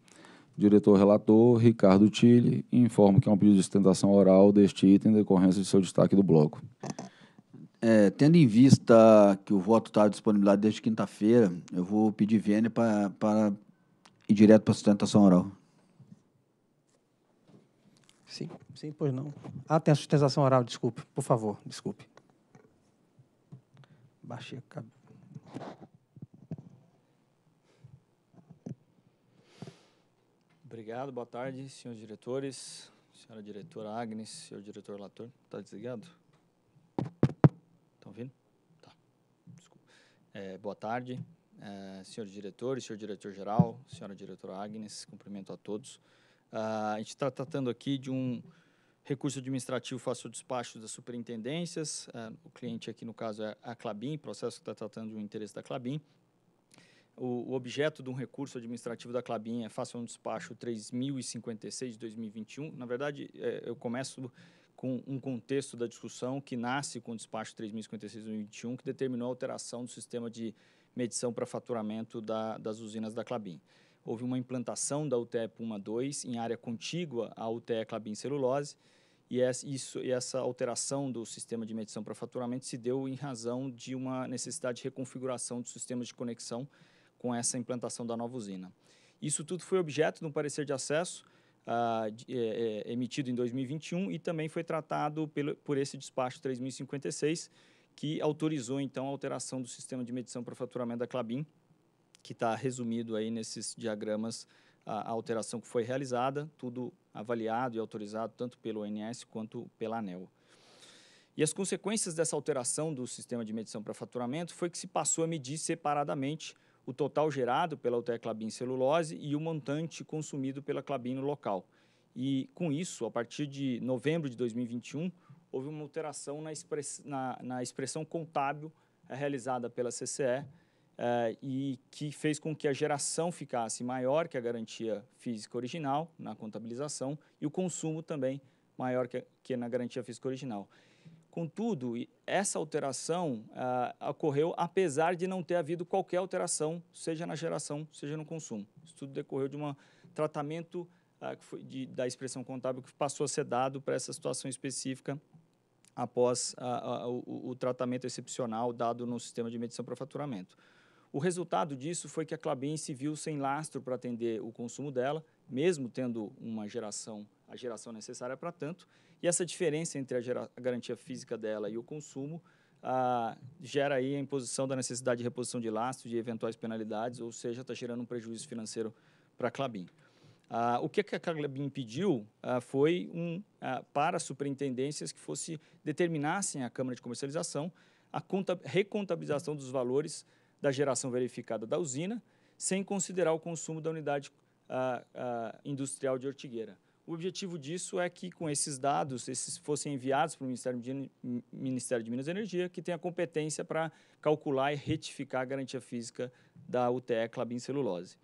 Diretor relator Ricardo Tille informa que é um pedido de sustentação oral deste item em decorrência de seu destaque do bloco. É, tendo em vista que o voto está à desde quinta-feira, eu vou pedir Vênia para ir direto para a sustentação oral. Sim, sim, pois não. Ah, tem a sustentação oral, desculpe, por favor, desculpe. Baixei a cabeça. Obrigado, boa tarde, senhores diretores, senhora diretora Agnes, senhor diretor Lator. Está desligado? ouvindo? Tá. Desculpa. É, boa tarde, é, senhores diretores, senhor diretor-geral, senhora diretora Agnes, cumprimento a todos. Uh, a gente está tratando aqui de um recurso administrativo face despacho das superintendências. Uh, o cliente aqui, no caso, é a Clabin, processo que está tratando de um interesse da Clabin. O, o, objeto de um recurso administrativo da Clabin é face a um despacho 3056 de 2021. Na verdade, é, eu começo com um contexto da discussão que nasce com o despacho 3056-2021, que determinou a alteração do sistema de medição para faturamento da, das usinas da Clabin. Houve uma implantação da UTE Puma 2 em área contígua à UTE Clabin Celulose, e isso, e essa alteração do sistema de medição para faturamento se deu em razão de uma necessidade de reconfiguração dos sistemas de conexão com essa implantação da nova usina. Isso tudo foi objeto de um parecer de acesso ah, de, é, é, emitido em 2021 e também foi tratado pelo, por esse despacho 3056, que autorizou então a alteração do sistema de medição para faturamento da Clabin, que está resumido aí nesses diagramas a, a, alteração que foi realizada, tudo avaliado e autorizado tanto pelo ONS quanto pela ANEL. E as consequências dessa alteração do sistema de medição para faturamento foi que se passou a medir separadamente o total gerado pela clabin celulose e o montante consumido pela clabin no local. E com isso, a partir de novembro de 2021, houve uma alteração na, express, na, na expressão contábil eh, realizada pela CCE eh, e que fez com que a geração ficasse maior que a garantia física original na contabilização e o consumo também maior que, que na garantia física original. Contudo, essa alteração ah, ocorreu apesar de não ter havido qualquer alteração, seja na geração, seja no consumo. Isso tudo decorreu de um tratamento ah, de, da expressão contábil que passou a ser dado para essa situação específica após ah, o, o, tratamento excepcional dado no sistema de medição para faturamento. O resultado disso foi que a Clabin se viu sem lastro para atender o consumo dela, mesmo tendo uma geração, a geração necessária para tanto, e essa diferença entre a, a garantia física dela e o consumo ah, gera aí a imposição da necessidade de reposição de lastro, de eventuais penalidades, ou seja, está gerando um prejuízo financeiro para a Clabin. Ah, o que a Clabin pediu ah, foi um, ah, para as superintendências que fosse determinassem à Câmara de Comercialização a conta, recontabilização dos valores da geração verificada da usina, sem considerar o consumo da unidade ah, ah, industrial de ortigueira. O objetivo disso é que, com esses dados, esses fossem enviados para o Ministério de, Ministério de Minas e Energia, que tem a competência para calcular e retificar a garantia física da UTE Clabin Celulose.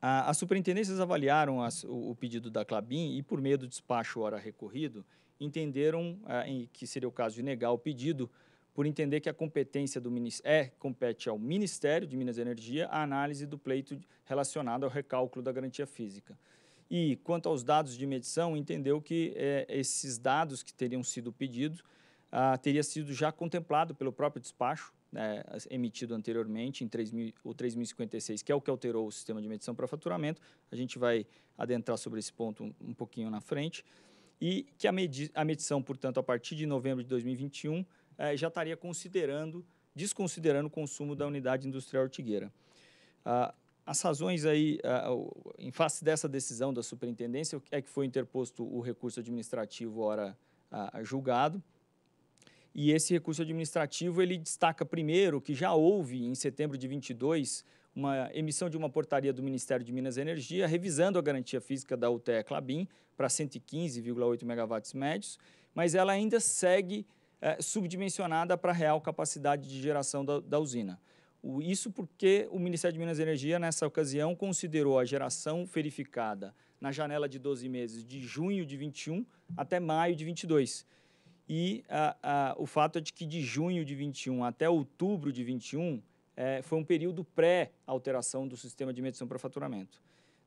as superintendências avaliaram as, o, o, pedido da Clabin e, por meio do despacho hora recorrido, entenderam ah, em, que seria o caso de negar o pedido, por entender que a competência do é compete ao Ministério de Minas e Energia a análise do pleito relacionado ao recálculo da garantia física. E quanto aos dados de medição, entendeu que é, esses dados que teriam sido pedidos ah, teria sido já contemplado pelo próprio despacho né, emitido anteriormente em o 3056, que é o que alterou o sistema de medição para faturamento. A gente vai adentrar sobre esse ponto um, um pouquinho na frente. E que a, medi a medição, portanto, a partir de novembro de 2021, eh, já estaria considerando, desconsiderando o consumo da unidade industrial ortigueira. Ah, as razões aí, em face dessa decisão da superintendência, é que foi interposto o recurso administrativo ora julgado. E esse recurso administrativo, ele destaca primeiro que já houve, em setembro de 22, uma emissão de uma portaria do Ministério de Minas e Energia revisando a garantia física da UTE Clabin para 115,8 megawatts médios, mas ela ainda segue é, subdimensionada para a real capacidade de geração da, da usina. Isso porque o Ministério de Minas e Energia, nessa ocasião, considerou a geração verificada na janela de 12 meses de junho de 21 até maio de 22. E a, a, o fato é de que de junho de 21 até outubro de 21 é, foi um período pré-alteração do sistema de medição para faturamento.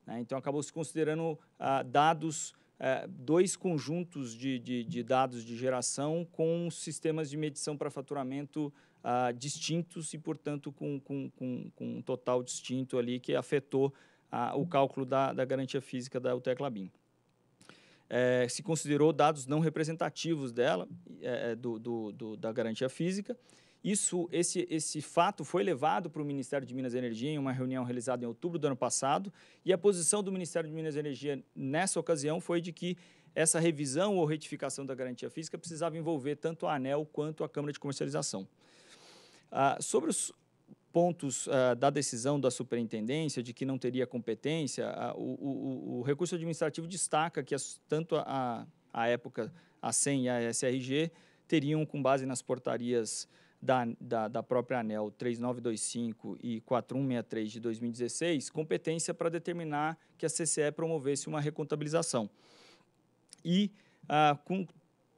Né? Então, acabou se considerando ah, dados, é, dois conjuntos de, de, de, dados de geração com sistemas de medição para faturamento ah, distintos e, portanto, com, com, com, com, um total distinto ali que afetou ah, o cálculo da, da, garantia física da UTECLABIM. É, se considerou dados não representativos dela, é, é, do, do, do, da garantia física. Isso, esse, esse fato foi levado para o Ministério de Minas e Energia em uma reunião realizada em outubro do ano passado, e a posição do Ministério de Minas e Energia nessa ocasião foi de que essa revisão ou retificação da garantia física precisava envolver tanto a ANEL quanto a Câmara de Comercialização. Ah, sobre os pontos ah, da decisão da superintendência de que não teria competência, ah, o, o, o, recurso administrativo destaca que as, tanto a, a época a CEM e a SRG teriam, com base nas portarias da, da, da, própria ANEL 3925 e 4163 de 2016, competência para determinar que a CCE promovesse uma recontabilização. E, ah, com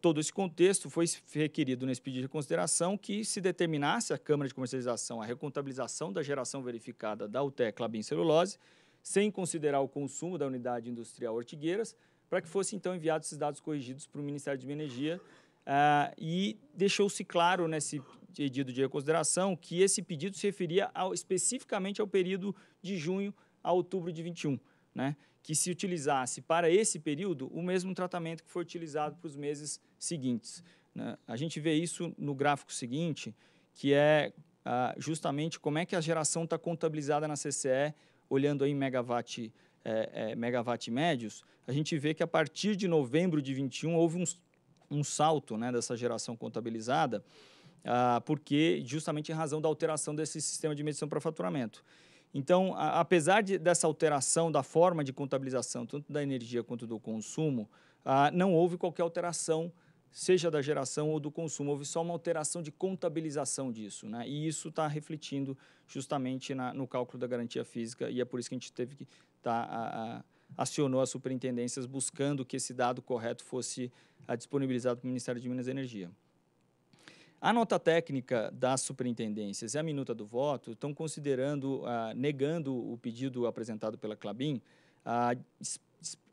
todo esse contexto, foi requerido nesse pedido de reconsideração que se determinasse à Câmara de Comercialização a recontabilização da geração verificada da UTECLA celulose, sem considerar o consumo da unidade industrial Ortigueiras, para que fossem então enviados esses dados corrigidos para o Ministério de Energia. Ah, e deixou-se claro nesse pedido de reconsideração que esse pedido se referia ao, especificamente ao período de junho a outubro de 21. Né? que se utilizasse para esse período o mesmo tratamento que foi utilizado para os meses seguintes. Né? A gente vê isso no gráfico seguinte, que é ah, justamente como é que a geração está contabilizada na CCE, olhando aí megawatt, é, é, megawatt médios, a gente vê que a partir de novembro de 21 houve um, um salto né, dessa geração contabilizada, ah, porque justamente em razão da alteração desse sistema de medição para faturamento. Então, a, apesar de, dessa alteração da forma de contabilização, tanto da energia quanto do consumo, ah, não houve qualquer alteração, seja da geração ou do consumo, houve só uma alteração de contabilização disso. Né? E isso está refletindo justamente na, no cálculo da garantia física, e é por isso que a gente teve que tá, a, a, acionou as superintendências buscando que esse dado correto fosse ah, disponibilizado para o Ministério de Minas e Energia. A nota técnica das superintendências e a minuta do voto estão considerando, ah, negando o pedido apresentado pela Clabin, ah,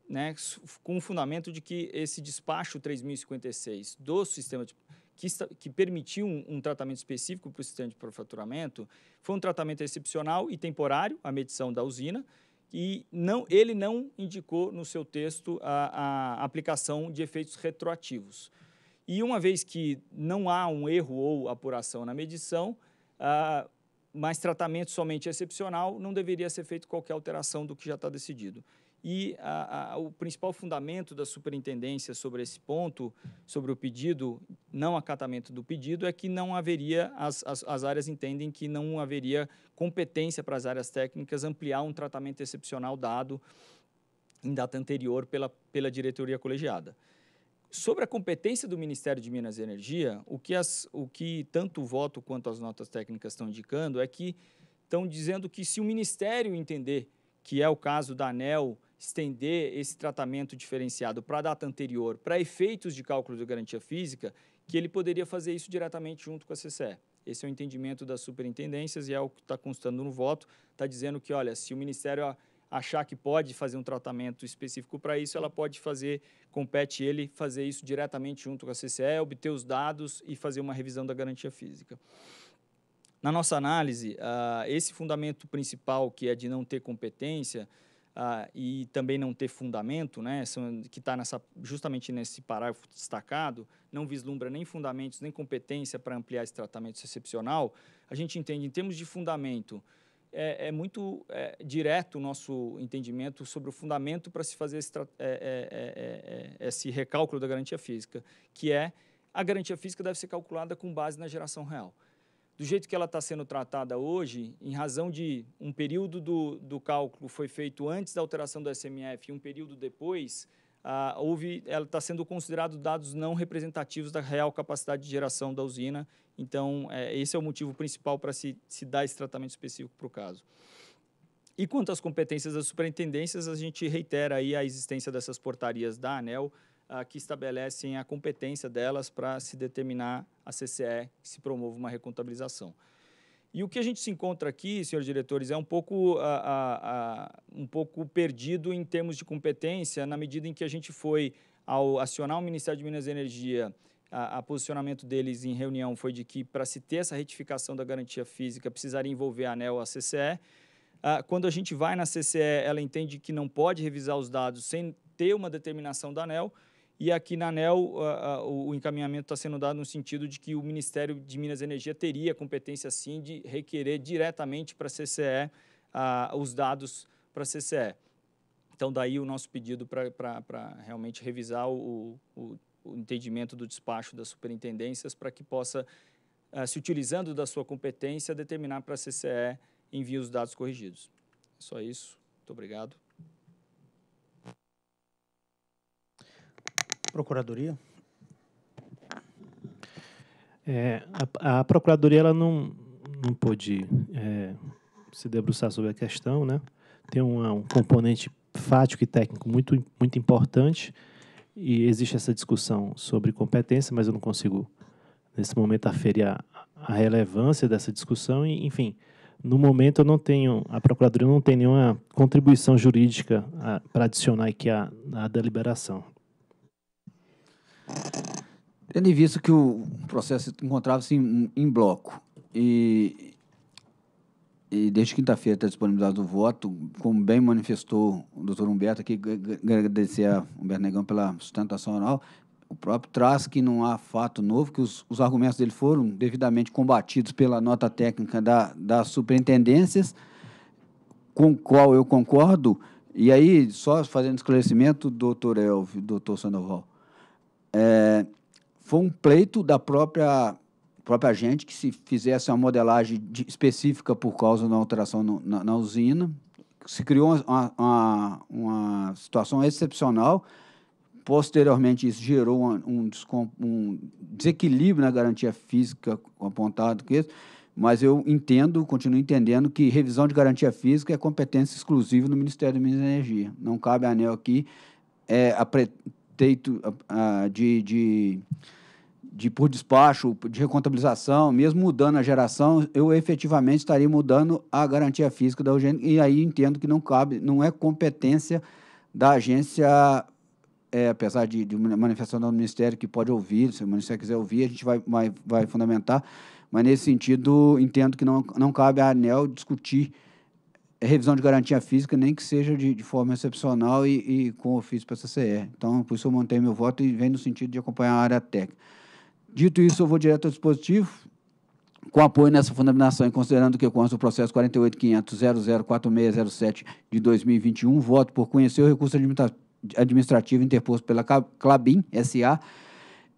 né, com o fundamento de que esse despacho 3056 do sistema de, que, está, que permitiu um, um, tratamento específico para o sistema de profaturamento foi um tratamento excepcional e temporário, a medição da usina, e não, ele não indicou no seu texto a, a aplicação de efeitos retroativos. E uma vez que não há um erro ou apuração na medição, ah, mas tratamento somente excepcional, não deveria ser feito qualquer alteração do que já está decidido. E a, ah, a, ah, o principal fundamento da superintendência sobre esse ponto, sobre o pedido, não acatamento do pedido, é que não haveria, as, as, as áreas entendem que não haveria competência para as áreas técnicas ampliar um tratamento excepcional dado em data anterior pela, pela diretoria colegiada sobre a competência do Ministério de Minas e Energia, o que, as, o que tanto o voto quanto as notas técnicas estão indicando é que estão dizendo que se o Ministério entender que é o caso da ANEL estender esse tratamento diferenciado para a data anterior, para efeitos de cálculo de garantia física, que ele poderia fazer isso diretamente junto com a CCE. Esse é o entendimento das superintendências e é o que está constando no voto. Está dizendo que, olha, se o Ministério achar que pode fazer um tratamento específico para isso, ela pode fazer, compete ele, fazer isso diretamente junto com a CCE, obter os dados e fazer uma revisão da garantia física. Na nossa análise, uh, esse fundamento principal, que é de não ter competência uh, e também não ter fundamento, né, que está justamente nesse parágrafo destacado, não vislumbra nem fundamentos nem competência para ampliar esse tratamento excepcional, a gente entende em termos de fundamento, é, é muito é, direto o nosso entendimento sobre o fundamento para se fazer esse, é, é, é, é, esse recálculo da garantia física, que é a garantia física deve ser calculada com base na geração real. Do jeito que ela está sendo tratada hoje, em razão de um período do, do cálculo foi feito antes da alteração do SMF e um período depois, ah, houve, ela está sendo considerado dados não representativos da real capacidade de geração da usina. Então, é, esse é o motivo principal para se, se dar esse tratamento específico para o caso. E quanto às competências das superintendências, a gente reitera aí a existência dessas portarias da ANEL, ah, que estabelecem a competência delas para se determinar a CCE que se promova uma recontabilização. E o que a gente se encontra aqui, senhores diretores, é um pouco, a, a, a, um pouco perdido em termos de competência, na medida em que a gente foi, ao acionar o Ministério de Minas e Energia, a, posicionamento deles em reunião foi de que, para se ter essa retificação da garantia física, precisaria envolver a ANEL, a CCE. Ah, quando a gente vai na CCE, ela entende que não pode revisar os dados sem ter uma determinação da ANEL. E aqui na ANEL, o encaminhamento está sendo dado no sentido de que o Ministério de Minas e Energia teria competência, sim, de requerer diretamente para a CCE os dados para a CCE. Então, daí o nosso pedido para realmente revisar o, o, o, entendimento do despacho das superintendências para que possa, eh, se utilizando da sua competência, determinar para a CCE envie os dados corrigidos. É só isso. Muito obrigado. Procuradoria? É, a, a, Procuradoria ela não, não pôde é, se debruçar sobre a questão, né? Tem uma, um componente fático e técnico muito, muito importante e existe essa discussão sobre competência, mas eu não consigo, nesse momento, aferir a, a relevância dessa discussão e, enfim, no momento eu não tenho, a Procuradoria não tem nenhuma contribuição jurídica para adicionar aqui a à deliberação. Tendo vista que o processo encontrava-se em, assim, em, bloco e, e desde quinta-feira está disponibilizado o voto, como bem manifestou o doutor Humberto aqui, agradecer a Humberto Negão pela sustentação oral, o próprio traz que não há fato novo, que os, os argumentos dele foram devidamente combatidos pela nota técnica da, das superintendências, com qual eu concordo. E aí, só fazendo esclarecimento, doutor Elvio, doutor Sandoval, é, foi um pleito da própria própria gente que se fizesse uma modelagem de, específica por causa da alteração no, na, na, usina. Se criou uma, uma, uma, situação excepcional. Posteriormente, isso gerou um, um, desequilíbrio na garantia física apontado que isso. Mas eu entendo, continuo entendendo que revisão de garantia física é competência exclusiva do Ministério da Minas e Energia. Não cabe a ANEL aqui é, a pre, teito uh, de, de, de por despacho, de recontabilização, mesmo mudando a geração, eu efetivamente estaria mudando a garantia física da urgência. e aí entendo que não cabe, não é competência da agência é, apesar de, de manifestação do Ministério que pode ouvir, se o Ministério quiser ouvir, a gente vai, vai, vai fundamentar, mas nesse sentido entendo que não, não cabe à ANEL discutir é revisão de garantia física, nem que seja de, de forma excepcional e, e com ofício para a CCE. Então, por isso eu mantenho meu voto e vem no sentido de acompanhar a área técnica. Dito isso, eu vou direto ao dispositivo, com apoio nessa fundamentação e considerando que consta o processo 48.500.004607 de 2021, voto por conhecer o recurso administrativo interposto pela Clabin, S.A.,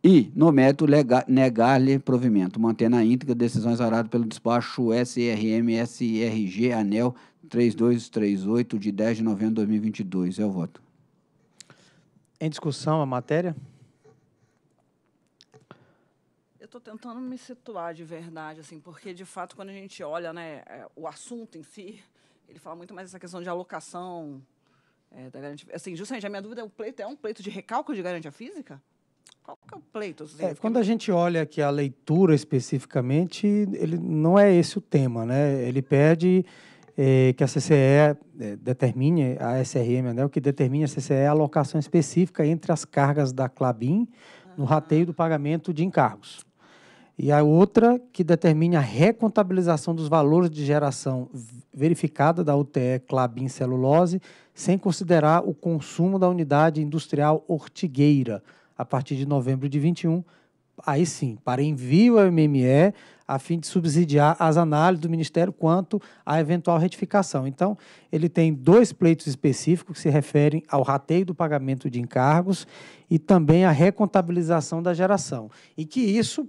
e, no mérito, negar-lhe provimento, mantendo a íntegra decisões aradas pelo despacho SRM-SRG ANEL 3238, de 10 de novembro de 2022. É o voto. Em discussão a matéria? Eu estou tentando me situar de verdade, assim, porque, de fato, quando a gente olha né, é, o assunto em si, ele fala muito mais essa questão de alocação, é, da garantia. Assim, justamente, a minha dúvida é: o pleito é um pleito de recálculo de garantia física? Qual que é o pleito? Assim? É, quando a gente olha aqui a leitura especificamente, ele não é esse o tema, né? Ele pede é, que a CCE é, determine, a SRM, né, o que determine a CCE é a alocação específica entre as cargas da Clabin no rateio do pagamento de encargos. E a outra que determine a recontabilização dos valores de geração verificada da UTE Clabin Celulose, sem considerar o consumo da unidade industrial ortigueira, a partir de novembro de 21, aí sim, para envio ao MME, a fim de subsidiar as análises do Ministério quanto à eventual retificação. Então, ele tem dois pleitos específicos que se referem ao rateio do pagamento de encargos e também à recontabilização da geração. E que isso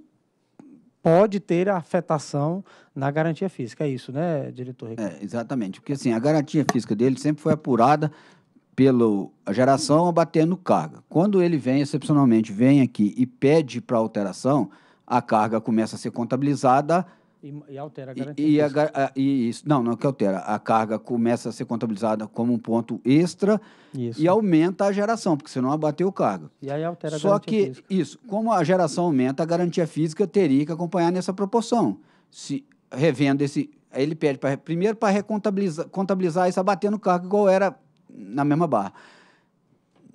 pode ter afetação na garantia física. É isso, né, diretor? É, exatamente, porque assim, a garantia física dele sempre foi apurada pela geração abatendo carga. Quando ele vem, excepcionalmente, vem aqui e pede para alteração, a carga começa a ser contabilizada. E, e altera a garantia. E, e, a, e, isso, não, não que altera. A carga começa a ser contabilizada como um ponto extra isso. e aumenta a geração, porque senão abateu o cargo. E aí altera a Só que, física. isso, como a geração aumenta, a garantia física teria que acompanhar nessa proporção. Se revendo esse. Aí ele pede pra, primeiro para recontabilizar contabilizar isso abatendo carga, igual era na mesma barra.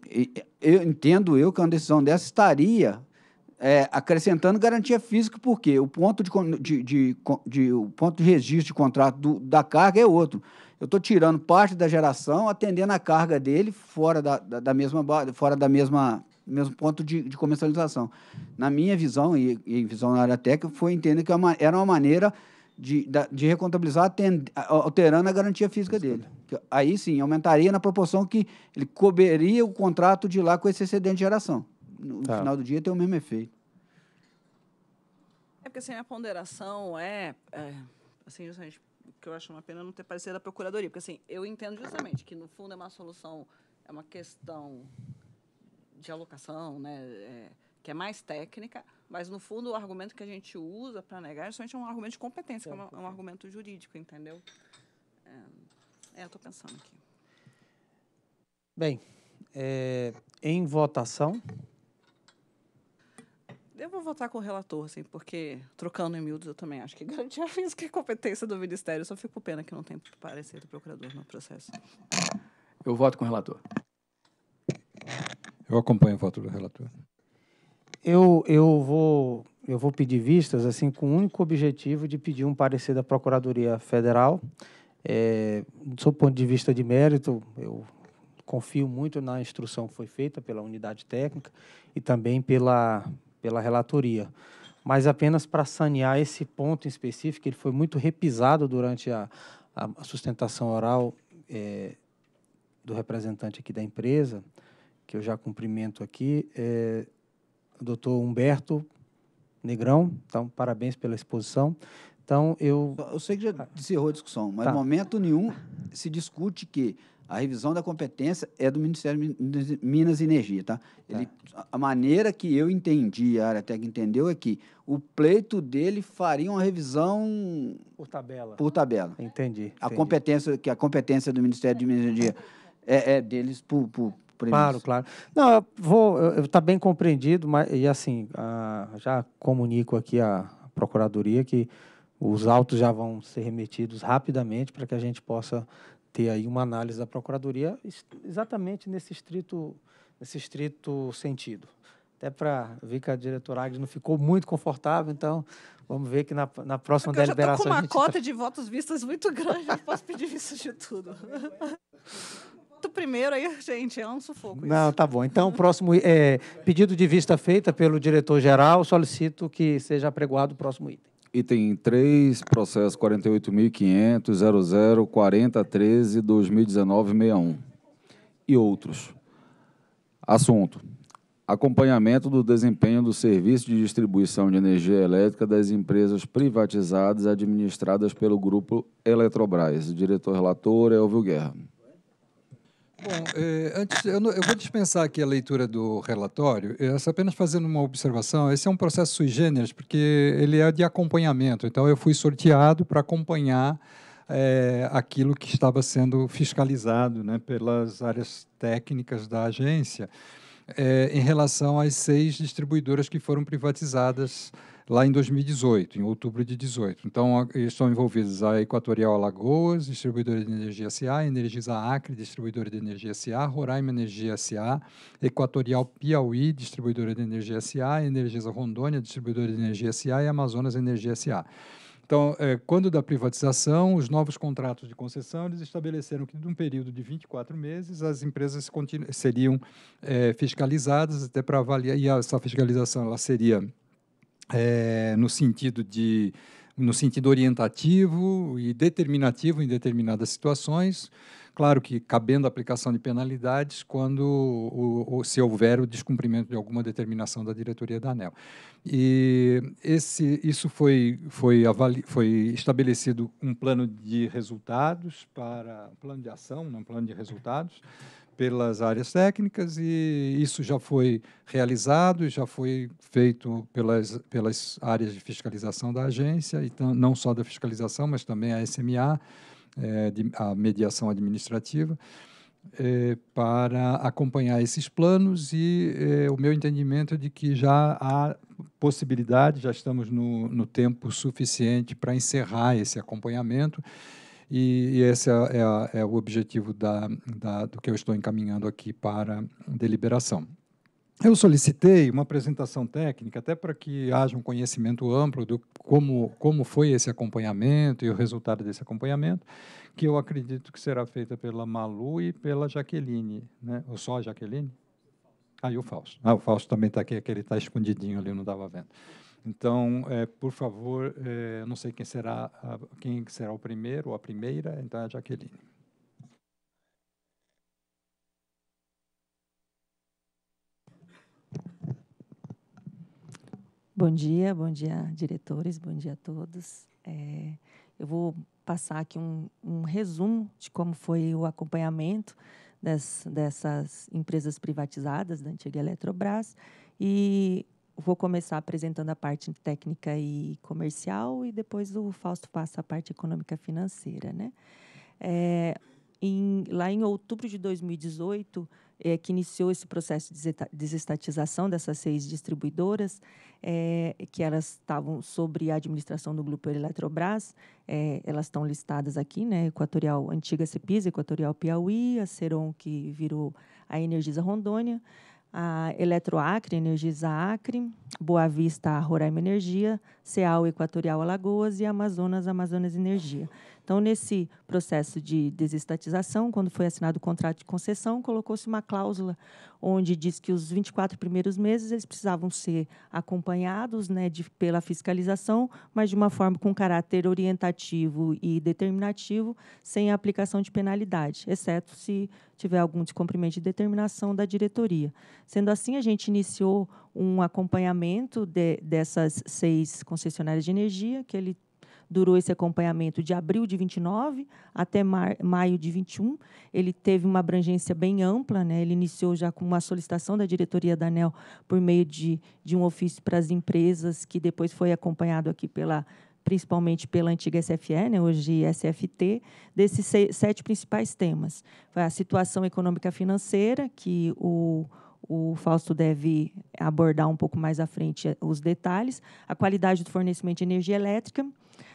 E, eu entendo eu que uma decisão dessa estaria é, acrescentando garantia física, porque o ponto de, de, de, de, o ponto de registro de contrato do, da carga é outro. Eu estou tirando parte da geração, atendendo a carga dele fora da, da, da mesma fora da mesma mesmo ponto de, de comercialização. Na minha visão e, e visão na área técnica, foi entender que é uma, era uma maneira de, de recontabilizar tend, alterando a garantia física dele. Aí sim, aumentaria na proporção que ele coberia o contrato de lá com esse excedente de geração. No tá. final do dia tem o mesmo efeito. É porque assim, a ponderação é, é assim, justamente que eu acho uma pena não ter parecido da procuradoria, porque assim, eu entendo justamente que no fundo é uma solução, é uma questão de alocação, né? É, que é mais técnica, mas no fundo o argumento que a gente usa para negar é justamente é um argumento de competência, é, que é, é um, argumento jurídico, entendeu? É, é eu estou pensando aqui. Bem, é, em votação. Eu vou votar com o relator, assim, porque trocando em miúdos eu também acho que (laughs) garantir a física é competência do Ministério. Eu só fico com pena que não tem parecer do procurador no processo. Eu voto com o relator. Eu acompanho o voto do relator eu, eu, vou, eu vou pedir vistas assim com o único objetivo de pedir um parecer da Procuradoria Federal. É, do seu ponto de vista de mérito, eu confio muito na instrução que foi feita pela unidade técnica e também pela, pela relatoria. Mas apenas para sanear esse ponto em específico, ele foi muito repisado durante a, a sustentação oral é, do representante aqui da empresa, que eu já cumprimento aqui. É, doutor Humberto Negrão. Então, parabéns pela exposição. Então, eu. Eu sei que já encerrou a discussão, mas tá. em tá. momento nenhum se discute que a revisão da competência é do Ministério de Minas e Energia, tá? tá. Ele, tá. A maneira que eu entendi, a área técnica entendeu, é que o pleito dele faria uma revisão... Por tabela. Por tabela. Entendi. A competência, que a competência do Ministério de Minas e Energia é, é deles por, por, prêmios. Claro, claro. Não, eu vou. Está bem compreendido, mas e assim, a, ah, já comunico aqui a Procuradoria que os autos já vão ser remetidos rapidamente para que a gente possa ter aí uma análise da Procuradoria exatamente nesse estrito, nesse estrito sentido. Até para ver que a diretora Agnes não ficou muito confortável, então vamos ver que na, na próxima deliberação. É eu já estou com uma tá cota tra... de votos vistas muito grande, eu posso pedir vista de tudo. (laughs) voto primeiro, aí, (laughs) gente, é um sufoco. Isso. Não, tá bom. Então, próximo é, pedido de vista feita pelo diretor-geral, solicito que seja apregoado o próximo item. Item 3, processo 48.500.004013.2019.61 e outros. Assunto: acompanhamento do desempenho do serviço de distribuição de energia elétrica das empresas privatizadas administradas pelo Grupo Eletrobras. diretor-relator é Elvio Guerra. Bom, eh, antes, eu, não, eu, vou dispensar aqui a leitura do relatório, eu, eh, apenas fazendo uma observação. Esse é um processo sui generis, porque ele é de acompanhamento. Então, eu fui sorteado para acompanhar eh, aquilo que estava sendo fiscalizado né, pelas áreas técnicas da agência eh, em relação às seis distribuidoras que foram privatizadas lá em 2018, em outubro de 2018. Então, estão envolvidos a Equatorial Alagoas, distribuidora de energia SA, Energisa Acre, distribuidora de energia SA, Roraima Energia SA, Equatorial Piauí, distribuidora de energia SA, Energisa Rondônia, distribuidora de energia SA e Amazonas Energia SA. Então, é, quando da privatização, os novos contratos de concessão, eles estabeleceram que, num período de 24 meses, as empresas seriam é, fiscalizadas até para avaliar, e essa fiscalização ela seria é, no sentido de no sentido orientativo e determinativo em determinadas situações, claro que cabendo a aplicação de penalidades quando o, o, se houver o descumprimento de alguma determinação da diretoria da ANEL. E esse, isso foi, foi, avali, foi estabelecido um plano de resultados para um plano de ação, um plano de resultados pelas áreas técnicas e isso já foi realizado, já foi feito pelas, pelas áreas de fiscalização da agência, então, não só da fiscalização, mas também a SMA, é, eh, de, a mediação administrativa, é, para acompanhar esses planos e é, o meu entendimento é de que já há possibilidade, já estamos no, no tempo suficiente para encerrar esse acompanhamento e, e esse é, é, é, o objetivo da, da, do que eu estou encaminhando aqui para deliberação. Eu solicitei uma apresentação técnica, até para que haja um conhecimento amplo do como, como foi esse acompanhamento e o resultado desse acompanhamento, que eu acredito que será feita pela Malu e pela Jaqueline, né? ou só a Jaqueline? Ah, e o Fausto. Ah, o Fausto também está aqui, é que ele está escondidinho ali, eu não estava vendo. Então, é, por favor, é, não sei quem será, a, quem será o primeiro ou a primeira, então é a Jaqueline. Bom dia, bom dia, diretores, bom dia a todos. É, eu vou passar aqui um, um, resumo de como foi o acompanhamento das, dessas empresas privatizadas da antiga Eletrobras e vou começar apresentando a parte técnica e comercial e depois o Fausto passa a parte econômica financeira, né? É, em, lá em outubro de 2018, é, que iniciou esse processo de desestatização dessas seis distribuidoras, é, que elas estavam sobre a administração do grupo Eletrobras. É, elas estão listadas aqui, né? Equatorial Antiga Cepisa, Equatorial Piauí, a Ceron, que virou a Energisa Rondônia, a Eletroacre, Energisa Acre, Boa Vista Roraima Energia, CEAL Equatorial Alagoas e Amazonas Amazonas Energia. Então, nesse processo de desestatização, quando foi assinado o contrato de concessão, colocou-se uma cláusula onde diz que os 24 primeiros meses eles precisavam ser acompanhados né, de, pela fiscalização, mas de uma forma com caráter orientativo e determinativo, sem aplicação de penalidade, exceto se tiver algum descumprimento de determinação da diretoria. Sendo assim, a gente iniciou um acompanhamento de, dessas seis concessionárias de energia, que ele durou esse acompanhamento de abril de 29 até maio de 21. Ele teve uma abrangência bem ampla, né? ele iniciou já com uma solicitação da diretoria da ANEL por meio de, de um ofício para as empresas, que depois foi acompanhado aqui pela principalmente pela antiga SFE, né, hoje SFT, desses sete principais temas. Foi a situação econômica financeira, que o, o Fausto deve abordar um pouco mais à frente os detalhes, a qualidade do fornecimento de energia elétrica,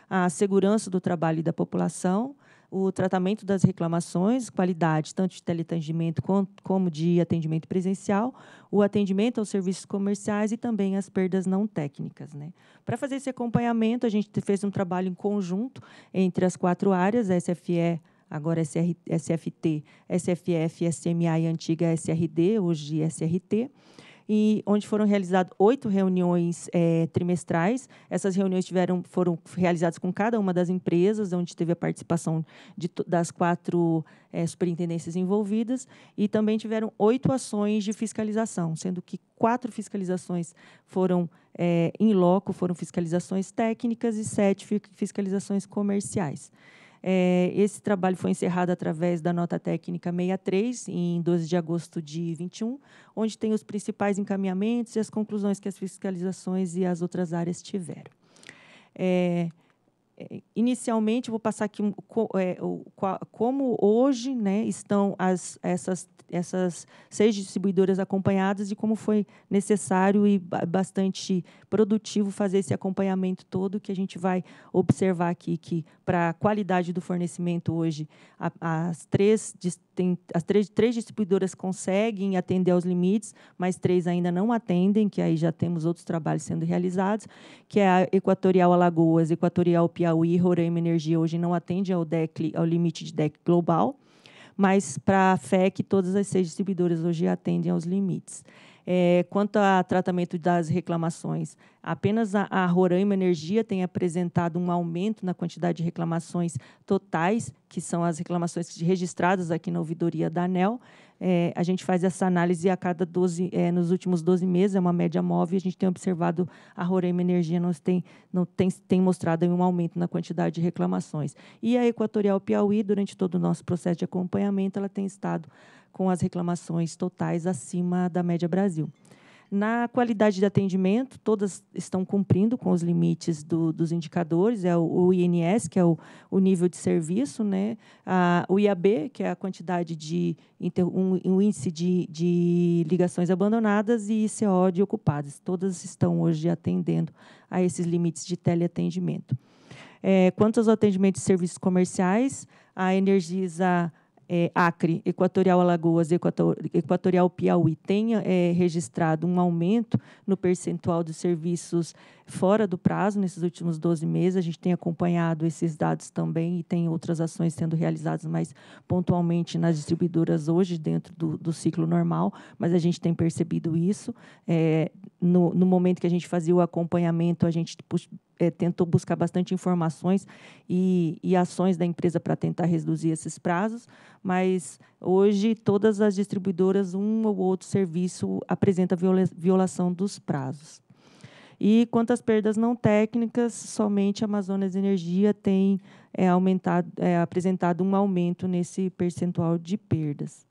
a segurança do trabalho e da população, o tratamento das reclamações, qualidade tanto de teleatendimento como de atendimento presencial, o atendimento aos serviços comerciais e também as perdas não técnicas. Né? Para fazer esse acompanhamento, a gente fez um trabalho em conjunto entre as quatro áreas, a SFE, agora SR, SFT, SFF, SMA e antiga SRD, hoje SRT e onde foram realizadas oito reuniões é, trimestrais. Essas reuniões tiveram, foram realizadas com cada uma das empresas, onde teve a participação de, das quatro é, superintendências envolvidas, e também tiveram oito ações de fiscalização, sendo que quatro fiscalizações foram é, em é, loco, foram fiscalizações técnicas e sete fiscalizações comerciais. É, esse trabalho foi encerrado através da nota técnica 63, em 12 de agosto de 21, onde tem os principais encaminhamentos e as conclusões que as fiscalizações e as outras áreas tiveram. É, inicialmente, vou passar aqui é, como hoje né, estão as, essas, essas seis distribuidoras acompanhadas e como foi necessário e bastante produtivo fazer esse acompanhamento todo, que a gente vai observar aqui que, para a qualidade do fornecimento hoje, as três distribuidoras tem as três, três distribuidoras conseguem atender aos limites, mas três ainda não atendem, que aí já temos outros trabalhos sendo realizados, que é a Equatorial Alagoas, Equatorial Piauí, Roraima Energia hoje não atende ao DEC, ao limite de DEC global, mas para a FEC todas as seis distribuidoras hoje atendem aos limites. É, quanto a tratamento das reclamações, apenas a, a Roraima Energia tem apresentado um aumento na quantidade de reclamações totais, que são as reclamações registradas aqui na ouvidoria da ANEL. É, a gente faz essa análise a cada 12, é, nos últimos 12 meses, é uma média móvel, a gente tem observado a Roraima Energia não tem, não tem, tem mostrado um aumento na quantidade de reclamações. E a Equatorial Piauí, durante todo o nosso processo de acompanhamento, ela tem estado com as reclamações totais acima da média Brasil. Na qualidade de atendimento, todas estão cumprindo com os limites do, dos indicadores, é o, o, INS, que é o, o nível de serviço, né? A, o IAB, que é a quantidade de um, um índice de, de, ligações abandonadas, e ICO de ocupadas. Todas estão hoje atendendo a esses limites de teleatendimento. É, quanto aos atendimentos de serviços comerciais, a Energisa é, Acre, Equatorial Alagoas, Equator, Equatorial Piauí tenha é, registrado um aumento no percentual dos serviços fora do prazo nesses últimos 12 meses. A gente tem acompanhado esses dados também e tem outras ações sendo realizadas mais pontualmente nas distribuidoras hoje, dentro do, do ciclo normal, mas a gente tem percebido isso. É, no, no, momento que a gente fazia o acompanhamento, a gente é, tentou buscar bastante informações e, e ações da empresa para tentar reduzir esses prazos, mas hoje todas as distribuidoras, um ou outro serviço apresenta viola, violação dos prazos. E quanto às perdas não técnicas, somente a Amazonas Energia tem é, aumentado, é, apresentado um aumento nesse percentual de perdas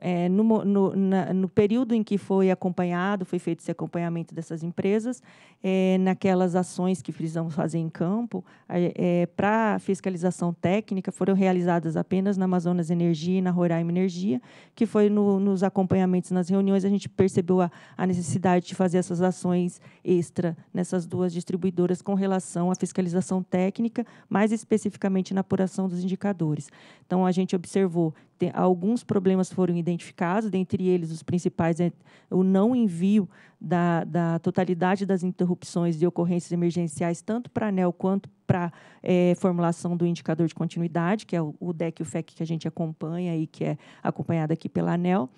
é, no, no, na, no, período em que foi acompanhado, foi feito esse acompanhamento dessas empresas, é, naquelas ações que precisamos fazer em campo, é, para fiscalização técnica, foram realizadas apenas na Amazonas Energia e na Roraima Energia, que foi no, nos acompanhamentos, nas reuniões, a gente percebeu a, a, necessidade de fazer essas ações extra nessas duas distribuidoras com relação à fiscalização técnica, mais especificamente na apuração dos indicadores. Então, a gente observou tem, alguns problemas foram identificados, dentre eles os principais é o não envio da, da totalidade das interrupções de ocorrências emergenciais, tanto para ANEL quanto para é, formulação do indicador de continuidade, que é o, DEC e o FEC que a gente acompanha e que é acompanhado aqui pela ANEL.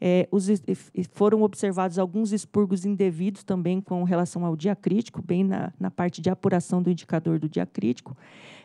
É, os, foram observados alguns expurgos indevidos também com relação ao dia crítico, bem na, na parte de apuração do indicador do dia crítico.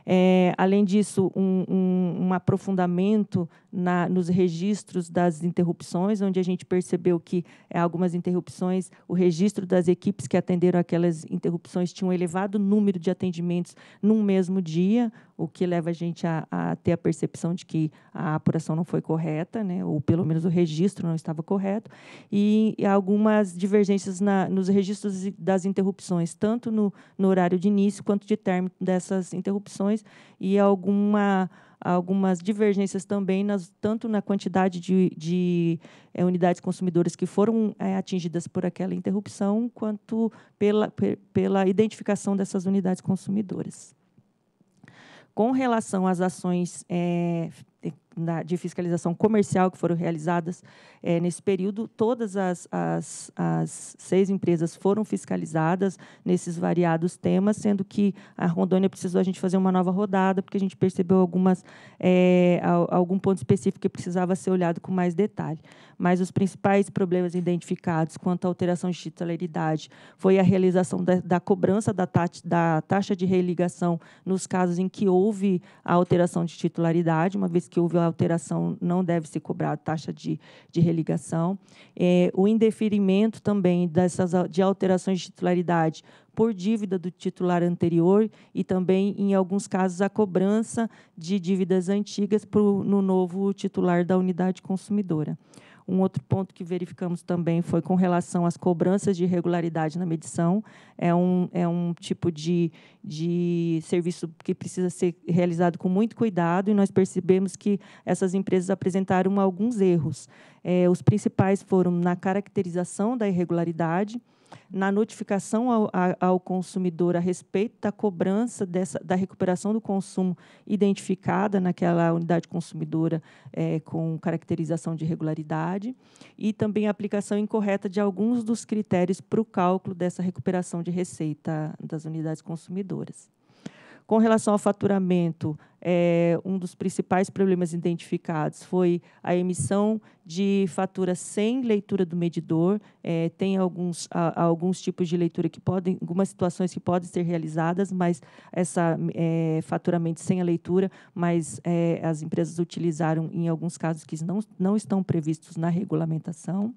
É, além disso, um, um, um aprofundamento na, nos registros das interrupções, onde a gente percebeu que é, algumas interrupções, o registro das equipes que atenderam aquelas interrupções tinha um elevado número de atendimentos num mesmo dia, o que leva a gente a, a ter a percepção de que a apuração não foi correta, né, ou pelo menos o registro não estava correto, e, e algumas divergências na, nos registros das interrupções, tanto no, no horário de início quanto de término dessas interrupções, e alguma algumas divergências também, nas, tanto na quantidade de, de é, unidades consumidoras que foram é, atingidas por aquela interrupção, quanto pela, per, pela identificação dessas unidades consumidoras. Com relação às ações é, na, de fiscalização comercial que foram realizadas é, nesse período, todas as, as, as, seis empresas foram fiscalizadas nesses variados temas, sendo que a Rondônia precisou a gente fazer uma nova rodada, porque a gente percebeu algumas, é, algum ponto específico que precisava ser olhado com mais detalhe. Mas os principais problemas identificados quanto à alteração de titularidade foi a realização da, da cobrança da, tati, da taxa de religação nos casos em que houve a alteração de titularidade, uma vez que houve alteração não deve ser cobrada taxa de, de religação. É, o indeferimento também dessas, de alterações de titularidade por dívida do titular anterior e também, em alguns casos, a cobrança de dívidas antigas pro, no novo titular da unidade consumidora. Um outro ponto que verificamos também foi com relação às cobranças de irregularidade na medição. É um, é um tipo de, de serviço que precisa ser realizado com muito cuidado e nós percebemos que essas empresas apresentaram alguns erros. É, os principais foram na caracterização da irregularidade, na notificação ao, ao, consumidor a respeito da cobrança dessa, da recuperação do consumo identificada naquela unidade consumidora é, com caracterização de irregularidade e também a aplicação incorreta de alguns dos critérios para o cálculo dessa recuperação de receita das unidades consumidoras. Com relação ao faturamento, é, um dos principais problemas identificados foi a emissão de fatura sem leitura do medidor. É, tem alguns, a, alguns tipos de leitura que podem, algumas situações que podem ser realizadas, mas essa é, faturamento sem a leitura, mas é, as empresas utilizaram em alguns casos que não, não estão previstos na regulamentação.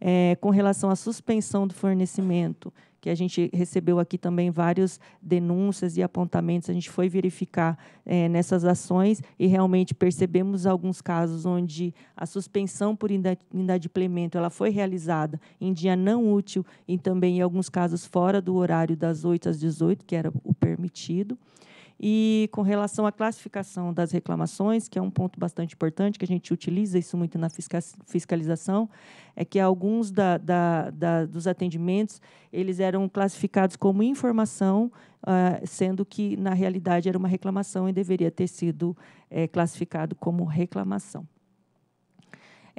É, com relação à suspensão do fornecimento, que a gente recebeu aqui também várias denúncias e apontamentos, a gente foi verificar é, nessas ações e realmente percebemos alguns casos onde a suspensão por inadimplemento ela foi realizada em dia não útil e também em alguns casos fora do horário das 8 às 18, que era o permitido. E com relação à classificação das reclamações, que é um ponto bastante importante, que a gente utiliza isso muito na fiscalização, é que alguns da, da, da, dos atendimentos eles eram classificados como informação, ah, sendo que, na realidade, era uma reclamação e deveria ter sido eh, classificado como reclamação.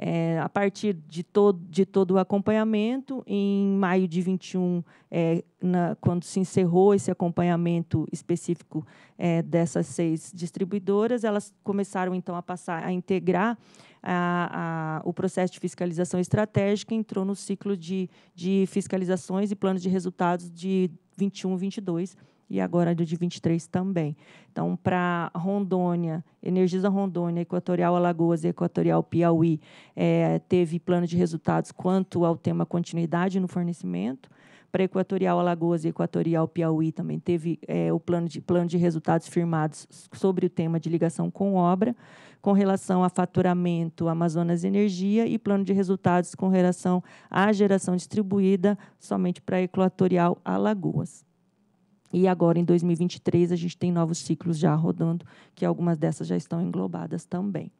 É, a partir de todo, de todo o acompanhamento, em maio de 21, é, na, quando se encerrou esse acompanhamento específico é, dessas seis distribuidoras, elas começaram então a passar a integrar a, a, o processo de fiscalização estratégica, entrou no ciclo de, de fiscalizações e planos de resultados de 21, 22 e agora é de 23 também. Então, para Rondônia, Energisa Rondônia, Equatorial Alagoas e Equatorial Piauí, é, teve plano de resultados quanto ao tema continuidade no fornecimento. Para Equatorial Alagoas e Equatorial Piauí também teve é, o plano de, plano de resultados firmados sobre o tema de ligação com obra, com relação a faturamento Amazonas Energia e plano de resultados com relação à geração distribuída somente para Equatorial Alagoas. E agora, em 2023, a gente tem novos ciclos já rodando, que algumas dessas já estão englobadas também.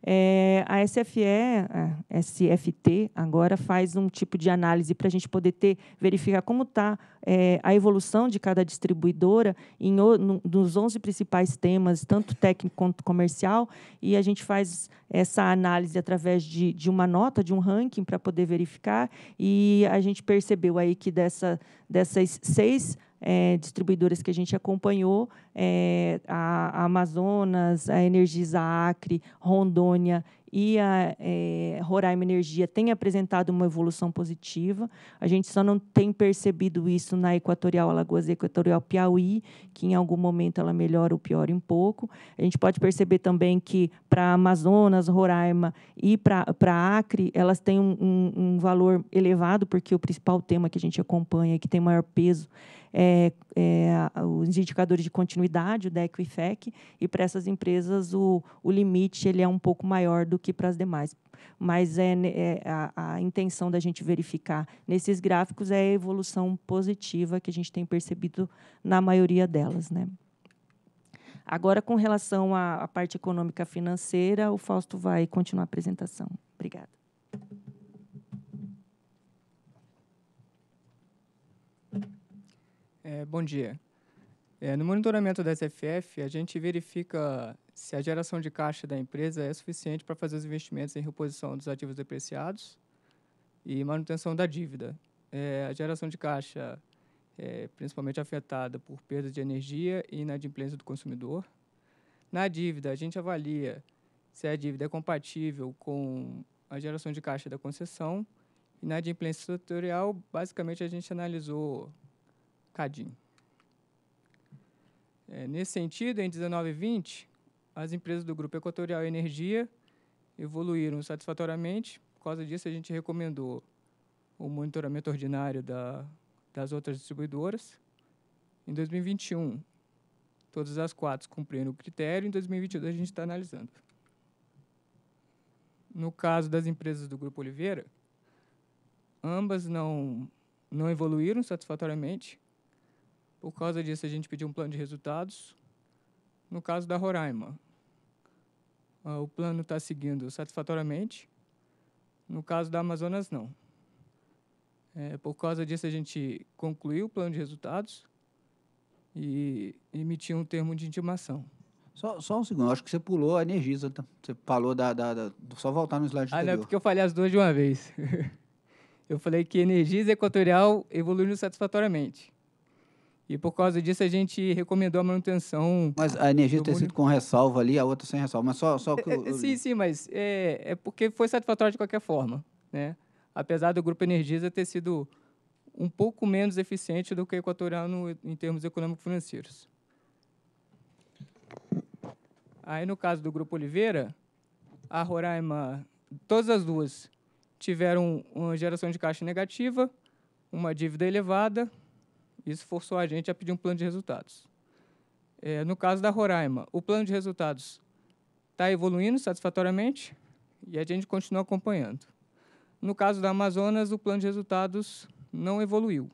É, a SFE, a SFT, agora faz um tipo de análise para a gente poder ter, verificar como está é, a evolução de cada distribuidora em, no, nos 11 principais temas, tanto técnico quanto comercial, e a gente faz essa análise através de, de uma nota, de um ranking, para poder verificar, e a gente percebeu aí que dessa, dessas seis é, distribuidoras que a gente acompanhou, é, a, Amazonas, a Energisa Acre, Rondônia e a é, Roraima Energia têm apresentado uma evolução positiva. A gente só não tem percebido isso na Equatorial Alagoas e Equatorial Piauí, que em algum momento ela melhora ou piora um pouco. A gente pode perceber também que para Amazonas, Roraima e para Acre, elas têm um, um, um valor elevado, porque o principal tema que a gente acompanha, que tem maior peso, é, é, os indicadores de continuidade, o DEC e o IFEC, e para essas empresas o, o limite ele é um pouco maior do que para as demais. Mas é, né, é a, a, intenção da gente verificar nesses gráficos é a evolução positiva que a gente tem percebido na maioria delas. Né? Agora, com relação à, à parte econômica financeira, o Fausto vai continuar a apresentação. Obrigada. É, bom dia. É, no monitoramento da SFF, a gente verifica se a geração de caixa da empresa é suficiente para fazer os investimentos em reposição dos ativos depreciados e manutenção da dívida. É, a geração de caixa é principalmente afetada por perda de energia e inadimplência do consumidor. Na dívida, a gente avalia se a dívida é compatível com a geração de caixa da concessão. E na inadimplência setorial, basicamente, a gente analisou é, nesse sentido, em 19 e 20, as empresas do Grupo Equatorial Energia evoluíram satisfatoriamente. Por causa disso, a gente recomendou o monitoramento ordinário da, das outras distribuidoras. Em 2021, todas as quatro cumpriram o critério. Em 2022, a gente está analisando. No caso das empresas do Grupo Oliveira, ambas não, não evoluíram satisfatoriamente por causa disso, a gente pediu um plano de resultados. No caso da Roraima, ah, o plano está seguindo satisfatoriamente. No caso da Amazonas, não. É, por causa disso, a gente concluiu o plano de resultados e emitiu um termo de intimação. Só, só um segundo, acho que você pulou a Energisa. Tá? Você falou da, da, da, Só voltar no slide anterior. Ah, não, é porque eu falei as duas de uma vez. (laughs) eu falei que Energisa Equatorial evoluiu satisfatoriamente. E por causa disso a gente recomendou a manutenção. Mas a energia ter sido com ressalva ali, a outra sem ressalva. Mas só, só é, que. É, eu... Sim, sim, mas é, é porque foi satisfatório de qualquer forma. Né? Apesar do Grupo Energisa ter sido um pouco menos eficiente do que o equatoriano em termos econômico-financeiros. Aí, no caso do Grupo Oliveira, a Roraima, todas as duas tiveram uma geração de caixa negativa, uma dívida elevada isso forçou a gente a pedir um plano de resultados. É, no caso da Roraima, o plano de resultados está evoluindo satisfatoriamente e a gente continua acompanhando. No caso da Amazonas, o plano de resultados não evoluiu.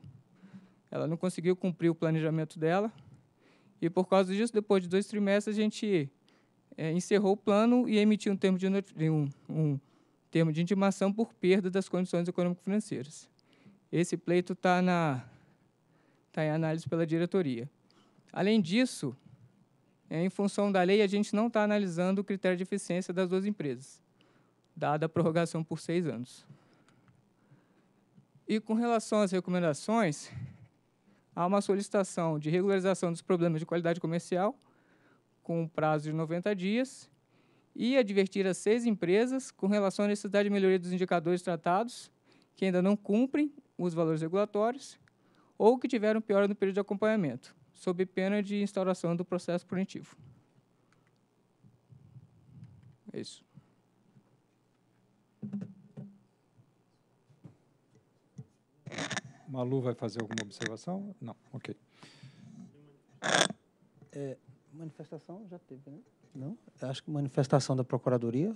Ela não conseguiu cumprir o planejamento dela e, por causa disso, depois de dois trimestres, a gente é, encerrou o plano e emitiu um termo de, um, um termo de intimação por perda das condições econômico-financeiras. Esse pleito está na está em análise pela diretoria. Além disso, é, em função da lei, a gente não está analisando o critério de eficiência das duas empresas, dada a prorrogação por seis anos. E com relação às recomendações, há uma solicitação de regularização dos problemas de qualidade comercial, com um prazo de 90 dias, e advertir as seis empresas com relação à necessidade de melhoria dos indicadores tratados, que ainda não cumprem os valores regulatórios, ou que tiveram piora no período de acompanhamento, sob pena de instauração do processo punitivo. É isso. Malu vai fazer alguma observação? Não, ok. É, manifestação já teve, né? Não? Acho que manifestação da Procuradoria.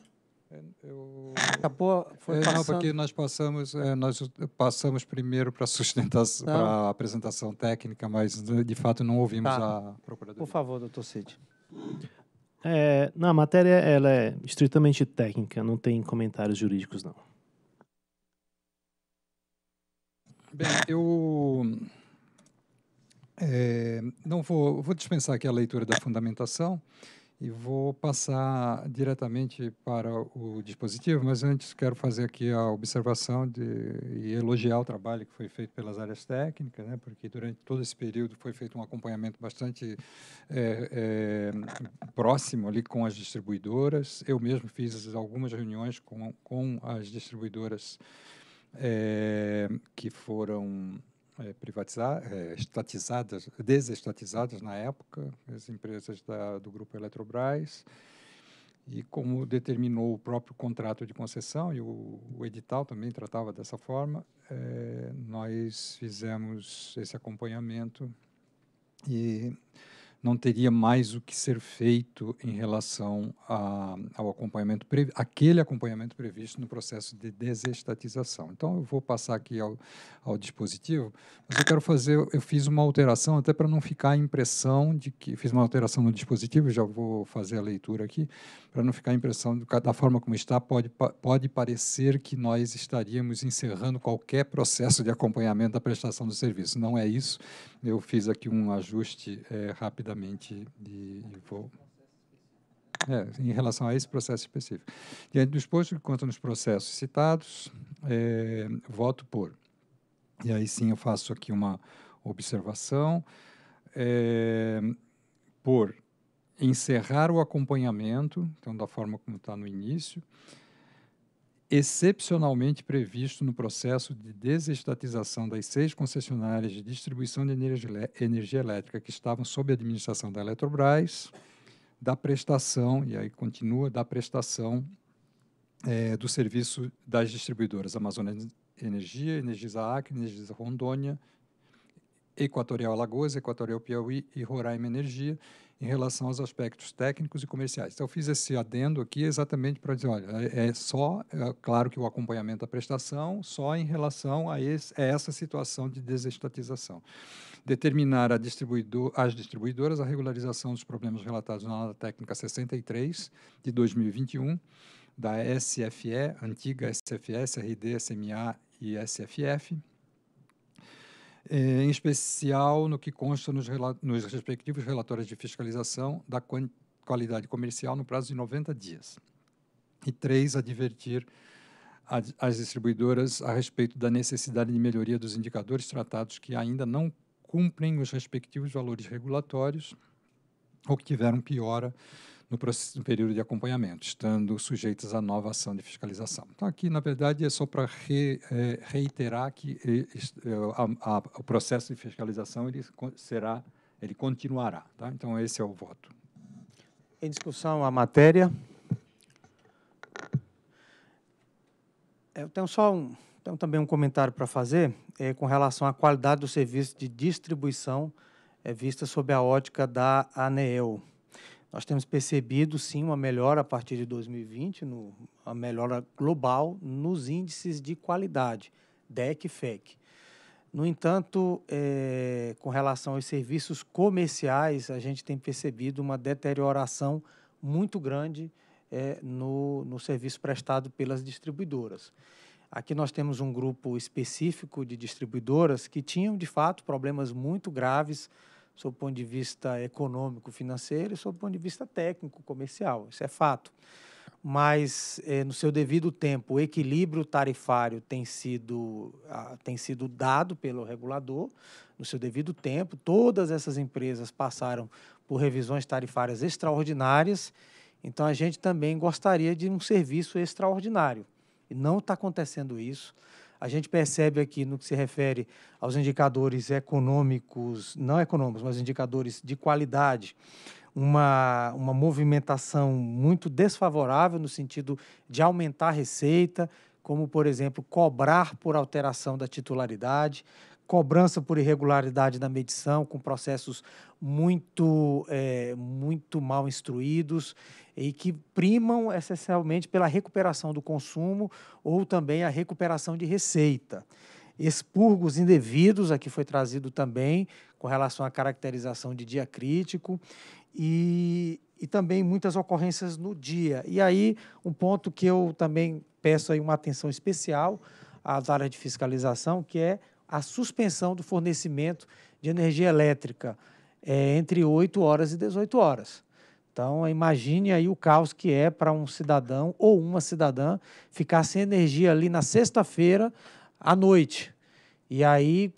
Eu... Acabou, foi passando. Não, porque nós passamos, eh, nós passamos primeiro para sustentação, tá. para a apresentação técnica, mas de fato não ouvimos tá. a procuradora. Por favor, doutor Cid. É, na matéria ela é estritamente técnica, não tem comentários jurídicos não. Bem, eu é, não vou, vou dispensar aqui a leitura da fundamentação e vou passar diretamente para o dispositivo, mas antes quero fazer aqui a observação de, e elogiar o trabalho que foi feito pelas áreas técnicas, né, porque durante todo esse período foi feito um acompanhamento bastante é, é, próximo ali com as distribuidoras. Eu mesmo fiz algumas reuniões com, com as distribuidoras é, que foram é, privatizadas, é, estatizadas, desestatizadas na época, as empresas da, do grupo Eletrobras, e como determinou o próprio contrato de concessão, e o, o edital também tratava dessa forma, é, nós fizemos esse acompanhamento e não teria mais o que ser feito em relação a, ao acompanhamento, aquele acompanhamento previsto no processo de desestatização. Então, eu vou passar aqui ao, ao dispositivo, mas eu quero fazer, eu fiz uma alteração até para não ficar a impressão de que, fiz uma alteração no dispositivo, já vou fazer a leitura aqui, para não ficar a impressão de que da forma como está, pode, pode parecer que nós estaríamos encerrando qualquer processo de acompanhamento da prestação do serviço. Não é isso, eu fiz aqui um ajuste é, rapidamente e, e vou. É, em relação a esse processo específico. Diante do exposto que nos processos citados, é, voto por. E aí sim eu faço aqui uma observação. É, por encerrar o acompanhamento, então da forma como está no início, excepcionalmente previsto no processo de desestatização das seis concessionárias de distribuição de energia, elétrica que estavam sob a administração da Eletrobras, da prestação, e aí continua, da prestação é, do serviço das distribuidoras Amazonas Energia, Energisa Acre, Energisa Rondônia, Equatorial Alagoas, Equatorial Piauí e Roraima Energia, em relação aos aspectos técnicos e comerciais. Então, eu fiz esse adendo aqui exatamente para dizer, olha, é, é só, é claro que o acompanhamento da prestação, só em relação a, esse, a essa situação de desestatização. Determinar distribuidor, às distribuidoras a regularização dos problemas relatados na nota técnica 63 de 2021, da SFE, antiga SFS, RD, SMA e SFF, é, em especial no que consta nos, nos respectivos relatórios de fiscalização da qualidade comercial no prazo de 90 dias. E três, advertir as distribuidoras a respeito da necessidade de melhoria dos indicadores tratados que ainda não cumprem os respectivos valores regulatórios ou que tiveram piora no, processo, no período de acompanhamento, estando sujeitas à nova ação de fiscalização. Então, aqui, na verdade, é só para re, é, reiterar que é, a, a, o processo de fiscalização ele será, ele continuará. Tá? Então, esse é o voto. Em discussão a matéria. Eu tenho só um, tenho também um comentário para fazer é, com relação à qualidade do serviço de distribuição é vista sob a ótica da ANEEL. Nós temos percebido, sim, uma melhora a partir de 2020, no, uma melhora global nos índices de qualidade, DEC e FEC. No entanto, é, com relação aos serviços comerciais, a gente tem percebido uma deterioração muito grande é, no, no serviço prestado pelas distribuidoras. Aqui nós temos um grupo específico de distribuidoras que tinham, de fato, problemas muito graves sob o ponto de vista econômico, financeiro, e sob o ponto de vista técnico, comercial. Isso é fato. Mas, eh, no seu devido tempo, o equilíbrio tarifário tem sido, ah, tem sido dado pelo regulador, no seu devido tempo. Todas essas empresas passaram por revisões tarifárias extraordinárias, então a gente também gostaria de um serviço extraordinário. E não está acontecendo isso a gente percebe aqui no que se refere aos indicadores econômicos, não econômicos, mas indicadores de qualidade, uma, uma movimentação muito desfavorável no sentido de aumentar a receita, como, por exemplo, cobrar por alteração da titularidade cobrança por irregularidade da medição, com processos muito, é, muito mal instruídos e que primam essencialmente pela recuperação do consumo ou também a recuperação de receita. Expurgos indevidos, aqui foi trazido também, com relação à caracterização de dia crítico. E, e também muitas ocorrências no dia. E aí, um ponto que eu também peço aí uma atenção especial às áreas de fiscalização, que é a suspensão do fornecimento de energia elétrica é, entre 8 horas e 18 horas. Então, imagine aí o caos que é para um cidadão ou uma cidadã ficar sem energia ali na sexta-feira à noite. E aí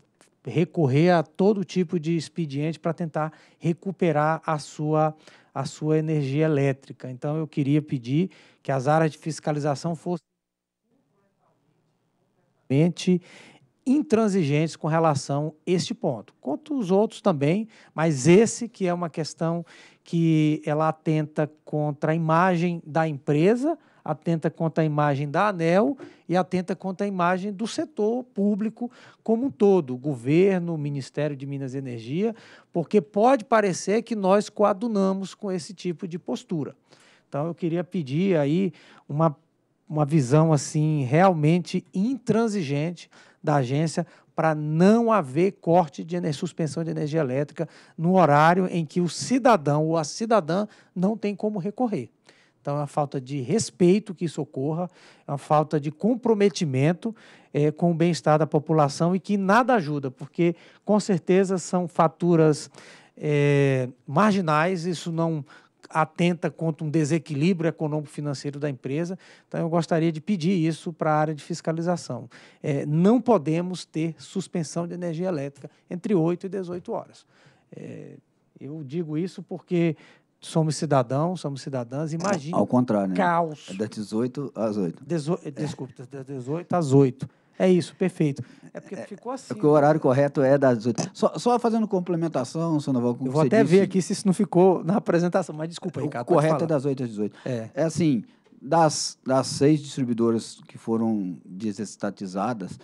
recorrer a todo tipo de expediente para tentar recuperar a sua, a sua energia elétrica. Então, eu queria pedir que as áreas de fiscalização fossem intransigentes com relação a este ponto. Quanto os outros também, mas esse que é uma questão que ela atenta contra a imagem da empresa, atenta contra a imagem da ANEL e atenta contra a imagem do setor público como um todo, governo, Ministério de Minas e Energia, porque pode parecer que nós coadunamos com esse tipo de postura. Então, eu queria pedir aí uma uma visão assim realmente intransigente da agência para não haver corte de energia, suspensão de energia elétrica no horário em que o cidadão ou a cidadã não tem como recorrer. Então, é uma falta de respeito que isso ocorra, é uma falta de comprometimento é, com o bem-estar da população e que nada ajuda, porque com certeza são faturas é, marginais, isso não atenta contra um desequilíbrio econômico-financeiro da empresa. Então, eu gostaria de pedir isso para a área de fiscalização. É, não podemos ter suspensão de energia elétrica entre 8 e 18 horas. É, eu digo isso porque somos cidadãos, somos cidadãs, imagina. Ao contrário, né? Caos. É das 18 às 8. Dezo... É. Desculpa, das 18 às 8. É isso, perfeito. É porque ficou assim. É porque o né? horário correto é das oito. Só, só fazendo complementação, Sandoval, como Eu vou até disse, ver aqui se isso não ficou na apresentação, mas desculpa, o Ricardo. O correto é falar. é das 8 às 18. É, é assim, das, das seis distribuidoras que foram desestatizadas,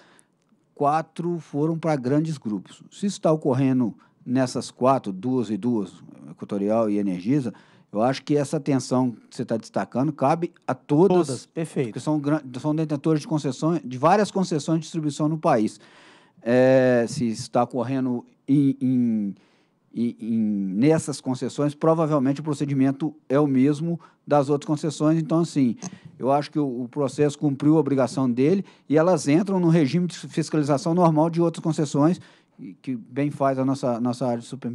quatro foram para grandes grupos. Se isso está ocorrendo nessas quatro, duas e duas, Equatorial e Energisa, eu acho que essa atenção que você está destacando cabe a todas. Todas, perfeito. Que são, são detentores de concessões, de várias concessões de distribuição no país. É, se está ocorrendo em, em, em, nessas concessões, provavelmente o procedimento é o mesmo das outras concessões. Então, assim, eu acho que o, o processo cumpriu a obrigação dele e elas entram no regime de fiscalização normal de outras concessões que bem faz a nossa, nossa área de, super,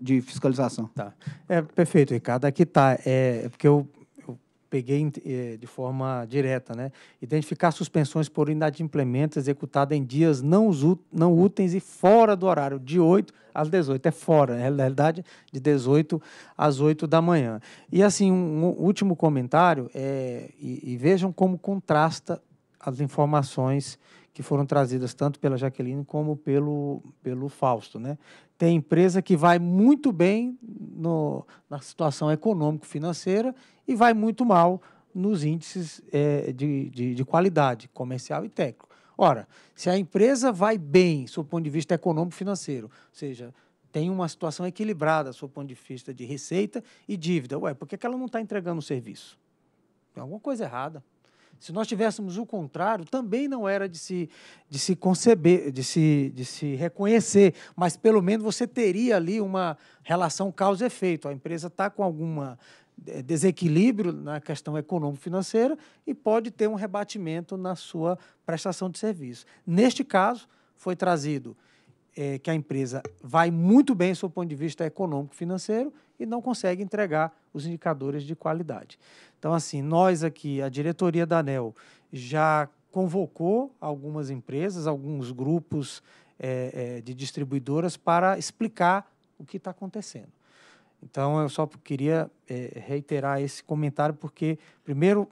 de fiscalização. Tá. É, perfeito, Ricardo. Aqui está. É, é, porque eu, eu peguei é, de forma direta, né? Identificar suspensões por de implemento executada em dias não, não úteis e fora do horário, de 8 às 18. É fora, na realidade, de 18 às 8 da manhã. E assim, um, um último comentário, é, e, e vejam como contrasta as informações que foram trazidas tanto pela Jaqueline como pelo, pelo Fausto. Né? Tem empresa que vai muito bem no, na situação econômico-financeira e vai muito mal nos índices é, de, de, de, qualidade comercial e técnico. Ora, se a empresa vai bem, do ponto de vista econômico-financeiro, ou seja, tem uma situação equilibrada, do ponto de vista de receita e dívida, ué, por que ela não está entregando o serviço? Tem alguma coisa errada. Se nós tivéssemos o contrário, também não era de se, de se conceber, de se, de se reconhecer, mas pelo menos você teria ali uma relação causa-efeito. A empresa está com algum eh, desequilíbrio na questão econômico-financeira e pode ter um rebatimento na sua prestação de serviço. Neste caso, foi trazido é, que a empresa vai muito bem sob o ponto de vista econômico financeiro e não consegue entregar os indicadores de qualidade. Então, assim, nós aqui, a diretoria da ANEL, já convocou algumas empresas, alguns grupos é, é, de distribuidoras para explicar o que está acontecendo. Então, eu só queria é, reiterar esse comentário, porque, primeiro,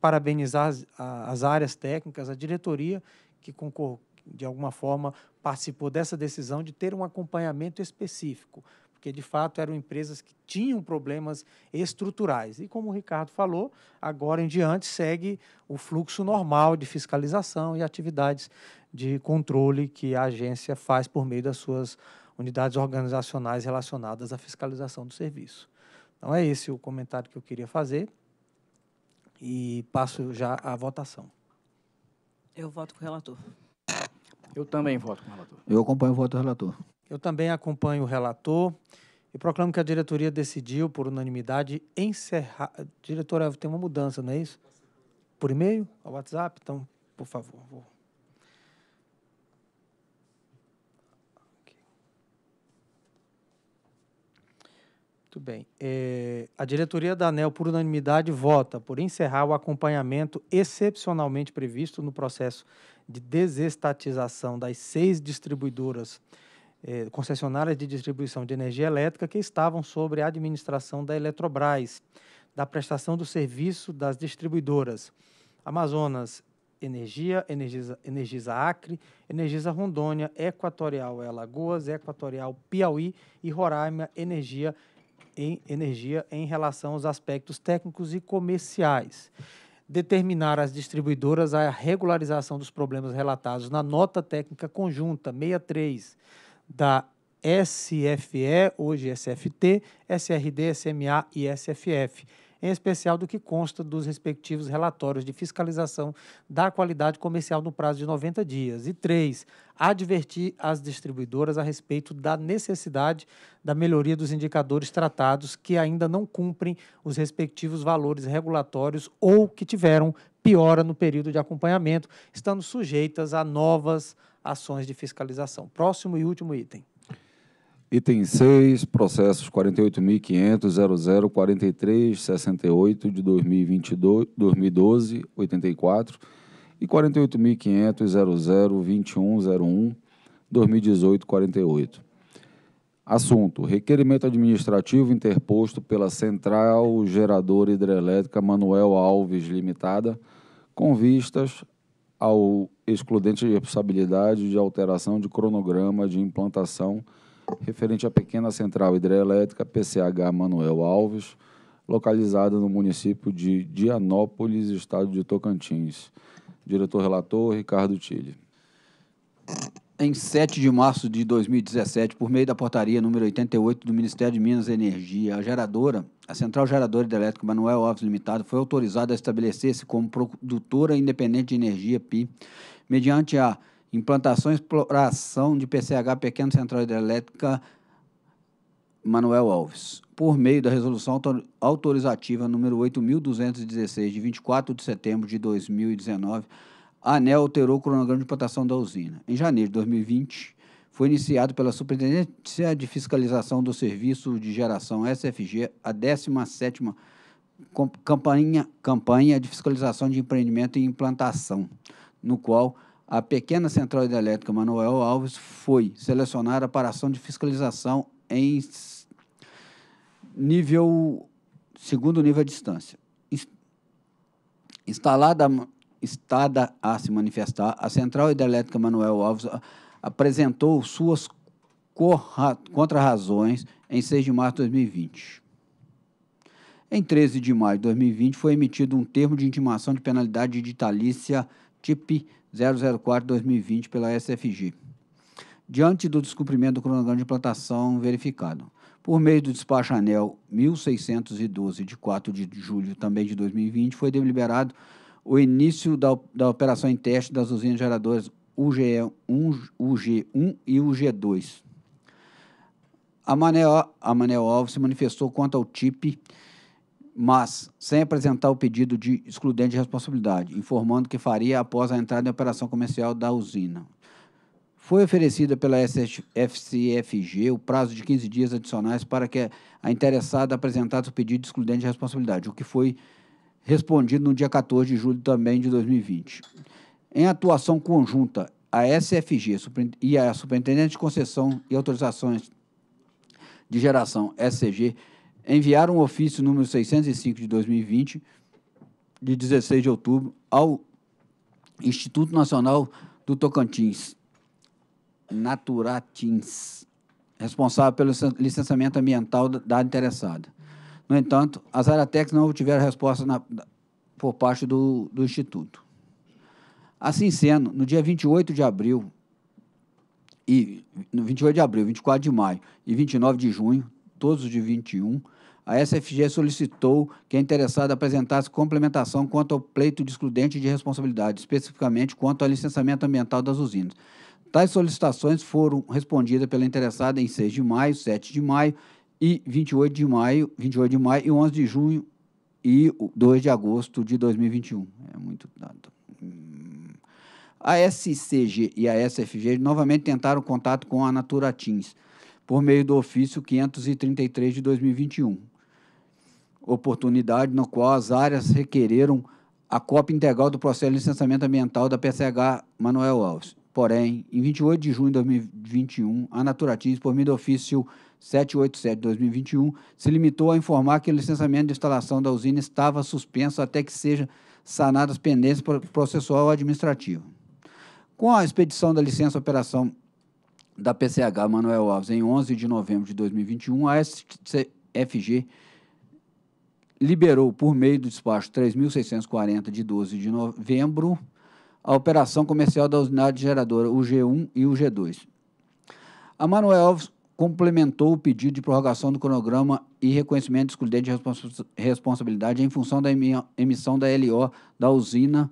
parabenizar as, as, áreas técnicas, a diretoria que, concorreu de alguma forma, participou dessa decisão de ter um acompanhamento específico, porque de fato eram empresas que tinham problemas estruturais. E como o Ricardo falou, agora em diante segue o fluxo normal de fiscalização e atividades de controle que a agência faz por meio das suas unidades organizacionais relacionadas à fiscalização do serviço. Então é esse o comentário que eu queria fazer e passo já à votação. Eu voto com o relator. Eu também voto com o relator. Eu acompanho o voto do relator. Eu também acompanho o relator e proclamo que a diretoria decidiu, por unanimidade, encerrar. Diretora, tem uma mudança, não é isso? Por e-mail? Ao WhatsApp? Então, por favor. Vou. Muito bem. É, a diretoria da ANEL, por unanimidade, vota por encerrar o acompanhamento excepcionalmente previsto no processo de desestatização das seis distribuidoras eh, concessionárias de distribuição de energia elétrica que estavam sob a administração da Eletrobras, da prestação do serviço das distribuidoras Amazonas Energia, Energisa, Energisa Acre, Energisa Rondônia, Equatorial Alagoas, Equatorial Piauí e Roraima Energia em, energia em relação aos aspectos técnicos e comerciais determinar às distribuidoras a regularização dos problemas relatados na nota técnica conjunta 63 da SFE, hoje SFT, SRD, SMA e SFF em especial do que consta dos respectivos relatórios de fiscalização da qualidade comercial no prazo de 90 dias. E três, advertir as distribuidoras a respeito da necessidade da melhoria dos indicadores tratados que ainda não cumprem os respectivos valores regulatórios ou que tiveram piora no período de acompanhamento, estando sujeitas a novas ações de fiscalização. Próximo e último item. Item 6, processos 48.500.004368 de 2022, 2012, 84 e 48.500.002101, 2018, 48. Assunto: requerimento administrativo interposto pela Central Geradora Hidrelétrica Manuel Alves Limitada, com vistas ao excludente de responsabilidade de alteração de cronograma de implantação referente à pequena central hidrelétrica PCH Manuel Alves, localizada no município de Dianópolis, estado de Tocantins. Diretor relator Ricardo Tille. Em 7 de março de 2017, por meio da portaria número 88 do Ministério de Minas e Energia, a geradora, a Central Geradora Hidrelétrica Manuel Alves Limitada, foi autorizada a estabelecer-se como produtora independente de energia PI, mediante a Implantação e exploração de PCH Pequena Central Hidrelétrica Manuel Alves, por meio da resolução autorizativa número 8.216, de 24 de setembro de 2019, a ANEL alterou o cronograma de implantação da usina. Em janeiro de 2020, foi iniciado pela Superintendência de Fiscalização do Serviço de Geração SFG a 17ª campanha, campanha de fiscalização de empreendimento e implantação, no qual a pequena central hidrelétrica Manuel Alves foi selecionada para ação de fiscalização em nível segundo nível à distância. Instalada, estada a se manifestar, a central hidrelétrica Manuel Alves apresentou suas contrarrazões em 6 de março de 2020. Em 13 de maio de 2020, foi emitido um termo de intimação de penalidade de talícia tipo 004-2020 pela SFG. Diante do descumprimento do cronograma de implantação verificado, por meio do despacho ANEL 1612, de 4 de julho também de 2020, foi deliberado o início da, da operação em teste das usinas geradoras UGE1, UG1 e UG2. A Manel, a Manel Alves se manifestou quanto ao TIP mas sem apresentar o pedido de excludente de responsabilidade, informando que faria após a entrada em operação comercial da usina. Foi oferecida pela FCFG o prazo de 15 dias adicionais para que a interessada apresentasse o pedido de excludente de responsabilidade, o que foi respondido no dia 14 de julho também de 2020. Em atuação conjunta, a SFG e a Superintendente de Concessão e Autorizações de Geração, SCG, enviaram o ofício número 605 de 2020, de 16 de outubro, ao Instituto Nacional do Tocantins, Naturatins, responsável pelo licenciamento ambiental da interessada. No entanto, as Aratex não obtiveram resposta na, por parte do, do Instituto. Assim sendo, no dia 28 de abril e no 28 de abril, 24 de maio e 29 de junho, todos os de 21, a SFG solicitou que a interessada apresentasse complementação quanto ao pleito de excludente de responsabilidade, especificamente quanto ao licenciamento ambiental das usinas. Tais solicitações foram respondidas pela interessada em 6 de maio, 7 de maio e 28 de maio, 28 de maio e 11 de junho e 2 de agosto de 2021. É muito dado. Hum. A SCG e a SFG novamente tentaram contato com a Natura Teams por meio do ofício 533 de 2021. Oportunidade no qual as áreas requereram a cópia integral do processo de licenciamento ambiental da PCH Manuel Alves. Porém, em 28 de junho de 2021, a Naturatins, por meio do ofício 787-2021, de se limitou a informar que o licenciamento de instalação da usina estava suspenso até que sejam sanadas pendências processual ou administrativa. Com a expedição da licença operação da PCH Manuel Alves em 11 de novembro de 2021, a SFG liberou, por meio do despacho 3.640 de 12 de novembro, a operação comercial da unidade geradora, o G1 e o G2. A Manuel Alves complementou o pedido de prorrogação do cronograma e reconhecimento excludente de responsabilidade em função da emissão da LO da usina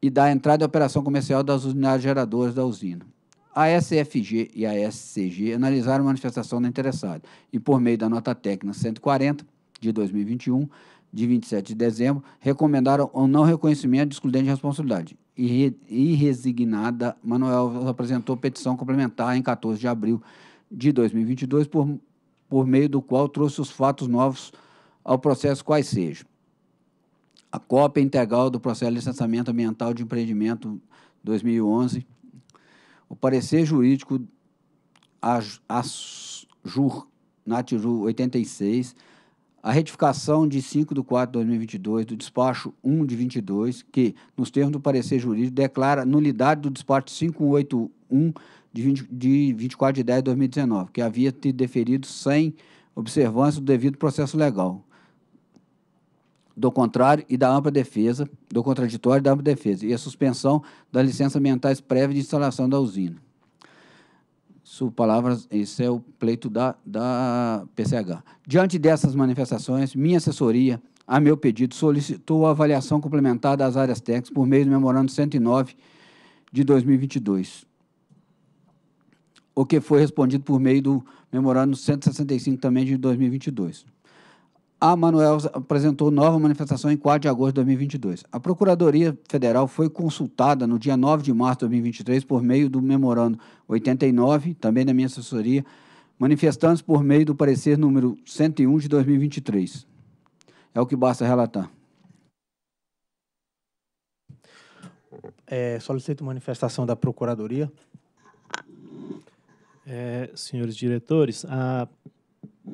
e da entrada e operação comercial das unidades geradoras da usina. A SFG e a SCG analisaram a manifestação da interessada e, por meio da nota técnica 140 de 2021, de 27 de dezembro, recomendaram o não reconhecimento de excludente de responsabilidade. E, resignada, Manuel apresentou petição complementar em 14 de abril de 2022, por, por meio do qual trouxe os fatos novos ao processo quais sejam. A cópia integral do processo de licenciamento ambiental de empreendimento 2011 o parecer jurídico AJUR NATIRU 86, a retificação de 5 de 4 de 2022 do despacho 1 de 22, que, nos termos do parecer jurídico, declara nulidade do despacho 581 de, 20, de 24 de 10 de 2019, que havia sido deferido sem observância do devido processo legal do contrário e da ampla defesa, do contraditório e da ampla defesa, e a suspensão das licenças ambientais prévias de instalação da usina. Isso, palavras, é o pleito da, da PCH. Diante dessas manifestações, minha assessoria, a meu pedido, solicitou a avaliação complementar das áreas técnicas por meio do Memorando 109 de 2022, o que foi respondido por meio do Memorando 165 também de 2022 a Manuel apresentou nova manifestação em 4 de agosto de 2022. A Procuradoria Federal foi consultada no dia 9 de março de 2023 por meio do memorando 89, também da minha assessoria, manifestantes por meio do parecer número 101 de 2023. É o que basta relatar. É, solicito manifestação da Procuradoria. É, senhores diretores, a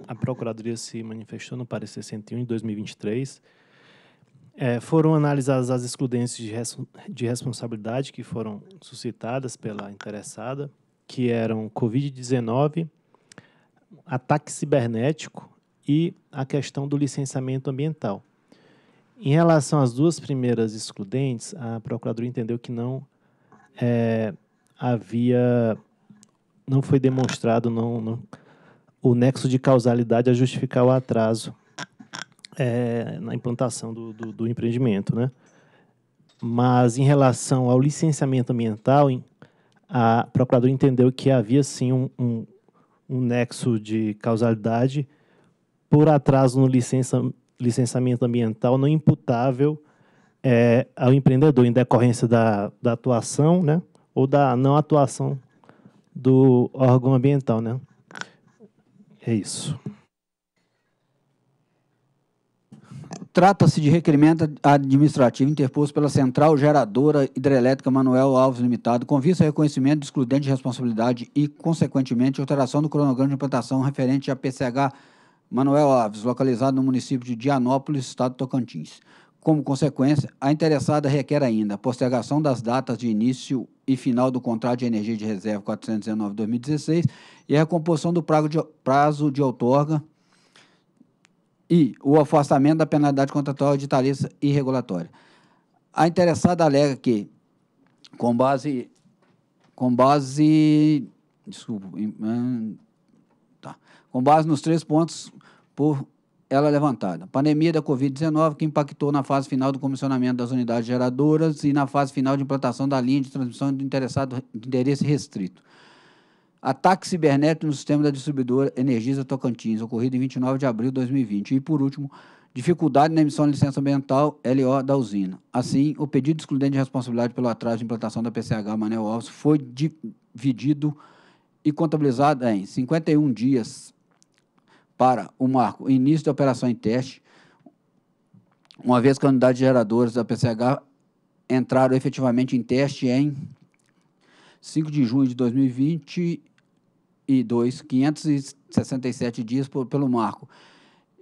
a Procuradoria se manifestou no parecer 101 de 2023, é, foram analisadas as excludências de, res, de responsabilidade que foram suscitadas pela interessada, que eram Covid-19, ataque cibernético e a questão do licenciamento ambiental. Em relação às duas primeiras excludentes, a Procuradoria entendeu que não é, havia, não foi demonstrado, não, não o nexo de causalidade a justificar o atraso é, na implantação do, do, do, empreendimento, né? Mas em relação ao licenciamento ambiental, a procuradora entendeu que havia sim um, um, um nexo de causalidade por atraso no licença, licenciamento ambiental não imputável é, ao empreendedor em decorrência da, da atuação, né? Ou da não atuação do órgão ambiental, né? É isso. Trata-se de requerimento administrativo interposto pela Central Geradora Hidrelétrica Manuel Alves Limitado, com vista ao reconhecimento de excludente de responsabilidade e, consequentemente, alteração do cronograma de implantação referente à PCH Manuel Alves, localizado no município de Dianópolis, estado de Tocantins. Como consequência, a interessada requer ainda a postergação das datas de início e final do contrato de energia de reserva 419-2016 e a recomposição do prazo de, prazo de outorga e o afastamento da penalidade contratual de tarifa e regulatória. A interessada alega que, com base, com base, desculpa, hum, tá, com base nos três pontos por ela é levantada. Pandemia da Covid-19 que impactou na fase final do comissionamento das unidades geradoras e na fase final de implantação da linha de transmissão de, interessado, de interesse restrito. Ataque cibernético no sistema da distribuidora Energisa Tocantins, ocorrido em 29 de abril de 2020. E, por último, dificuldade na emissão de licença ambiental LO da usina. Assim, o pedido excludente de responsabilidade pelo atraso de implantação da PCH Manel Alves foi dividido e contabilizado em 51 dias para o marco início da operação em teste, uma vez que a unidade de geradores da PCH entraram efetivamente em teste em 5 de junho de 2022, 567 dias por, pelo marco.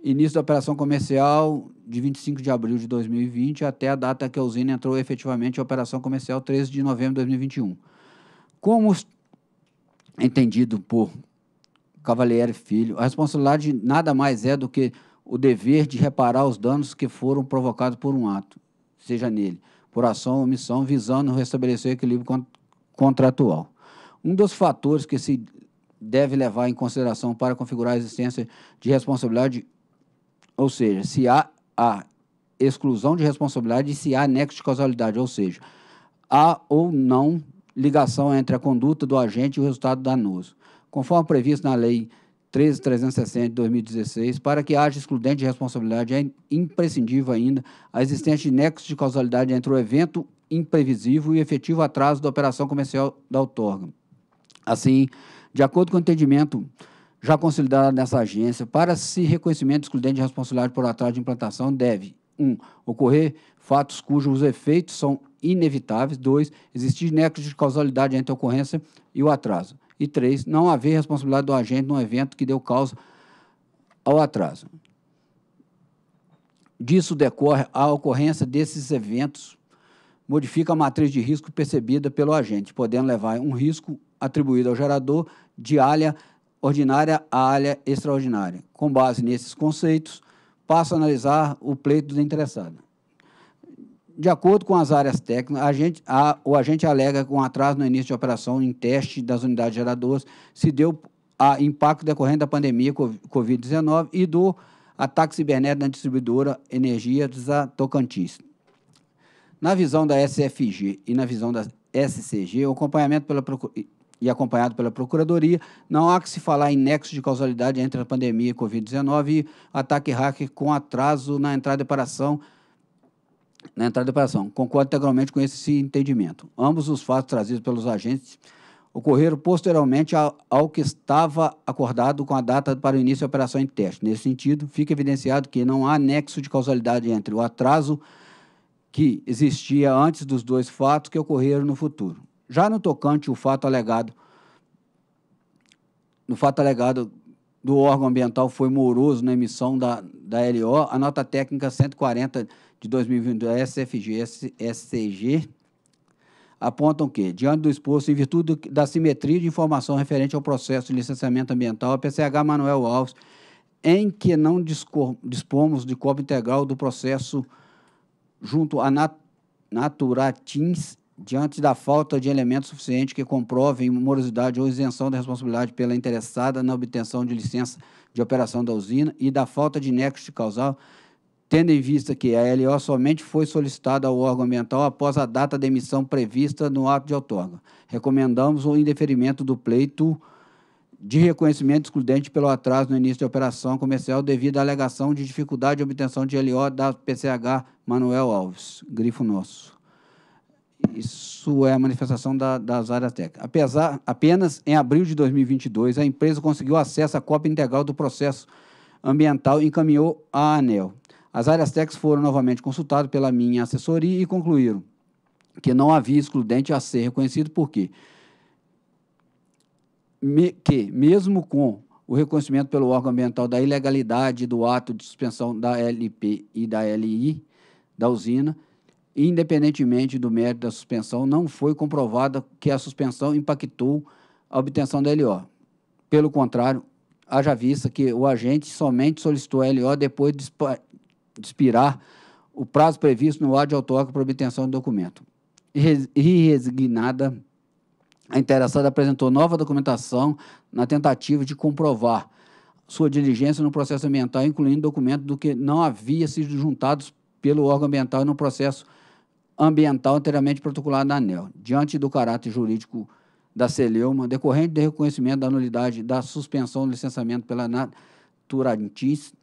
Início da operação comercial de 25 de abril de 2020 até a data que a usina entrou efetivamente em operação comercial, 13 de novembro de 2021. Como entendido por Cavalieri Filho. A responsabilidade nada mais é do que o dever de reparar os danos que foram provocados por um ato, seja nele, por ação ou omissão, visando restabelecer o equilíbrio contratual. Um dos fatores que se deve levar em consideração para configurar a existência de responsabilidade, ou seja, se há a exclusão de responsabilidade e se há nexo de causalidade, ou seja, há ou não ligação entre a conduta do agente e o resultado danoso conforme previsto na Lei 13.360 de 2016, para que haja excludente de responsabilidade, é imprescindível ainda a existência de nexo de causalidade entre o evento imprevisível e efetivo atraso da operação comercial da outorga. Assim, de acordo com o entendimento já consolidado nessa agência, para se reconhecimento excludente de responsabilidade por atraso de implantação, deve 1. Um, ocorrer fatos cujos efeitos são inevitáveis. 2. Existir nexo de causalidade entre a ocorrência e o atraso. E três, não haver responsabilidade do agente num evento que deu causa ao atraso. Disso decorre a ocorrência desses eventos, modifica a matriz de risco percebida pelo agente, podendo levar um risco atribuído ao gerador de alha ordinária à alha extraordinária. Com base nesses conceitos, passo a analisar o pleito do interessado de acordo com as áreas técnicas, a gente, a, o agente alega que um atraso no início de operação em teste das unidades geradoras se deu a impacto decorrente da pandemia Covid-19 e do ataque cibernético na distribuidora Energia Tocantins. Na visão da SFG e na visão da SCG, o acompanhamento pela e acompanhado pela Procuradoria, não há que se falar em nexo de causalidade entre a pandemia Covid-19 e ataque hacker com atraso na entrada e operação na entrada da operação. Concordo integralmente com esse entendimento. Ambos os fatos trazidos pelos agentes ocorreram posteriormente ao, que estava acordado com a data para o início da operação em teste. Nesse sentido, fica evidenciado que não há nexo de causalidade entre o atraso que existia antes dos dois fatos que ocorreram no futuro. Já no tocante o fato alegado no fato alegado do órgão ambiental foi moroso na emissão da, da LO, a nota técnica 140 de 2020 da SFG SCG apontam que, diante do exposto, em virtude da simetria de informação referente ao processo de licenciamento ambiental, a PCH Manuel Alves, em que não dispomos de cópia integral do processo junto à Nat Naturatins, diante da falta de elementos suficientes que comprovem morosidade ou isenção da responsabilidade pela interessada na obtenção de licença de operação da usina e da falta de nexo de causal tendo em vista que a LO somente foi solicitada ao órgão ambiental após a data de emissão prevista no ato de outorga. Recomendamos o indeferimento do pleito de reconhecimento excludente pelo atraso no início de operação comercial devido à alegação de dificuldade de obtenção de LO da PCH Manuel Alves, grifo nosso. Isso é a manifestação da, das áreas técnicas. Apesar, apenas em abril de 2022, a empresa conseguiu acesso à cópia integral do processo ambiental e encaminhou à ANEL. As áreas técnicas foram novamente consultadas pela minha assessoria e concluíram que não havia excludente a ser reconhecido, porque me, que, mesmo com o reconhecimento pelo órgão ambiental da ilegalidade do ato de suspensão da LP e da LI da usina, independentemente do mérito da suspensão, não foi comprovada que a suspensão impactou a obtenção da LO. Pelo contrário, haja vista que o agente somente solicitou a LO depois de expirar o prazo previsto no áudio autógrafo para obtenção do documento. E resignada, a interessada apresentou nova documentação na tentativa de comprovar sua diligência no processo ambiental, incluindo documento do que não havia sido juntados pelo órgão ambiental no processo ambiental anteriormente protocolado na ANEL. Diante do caráter jurídico da Celeuma, decorrente do reconhecimento da nulidade da suspensão do licenciamento pela Naturantis,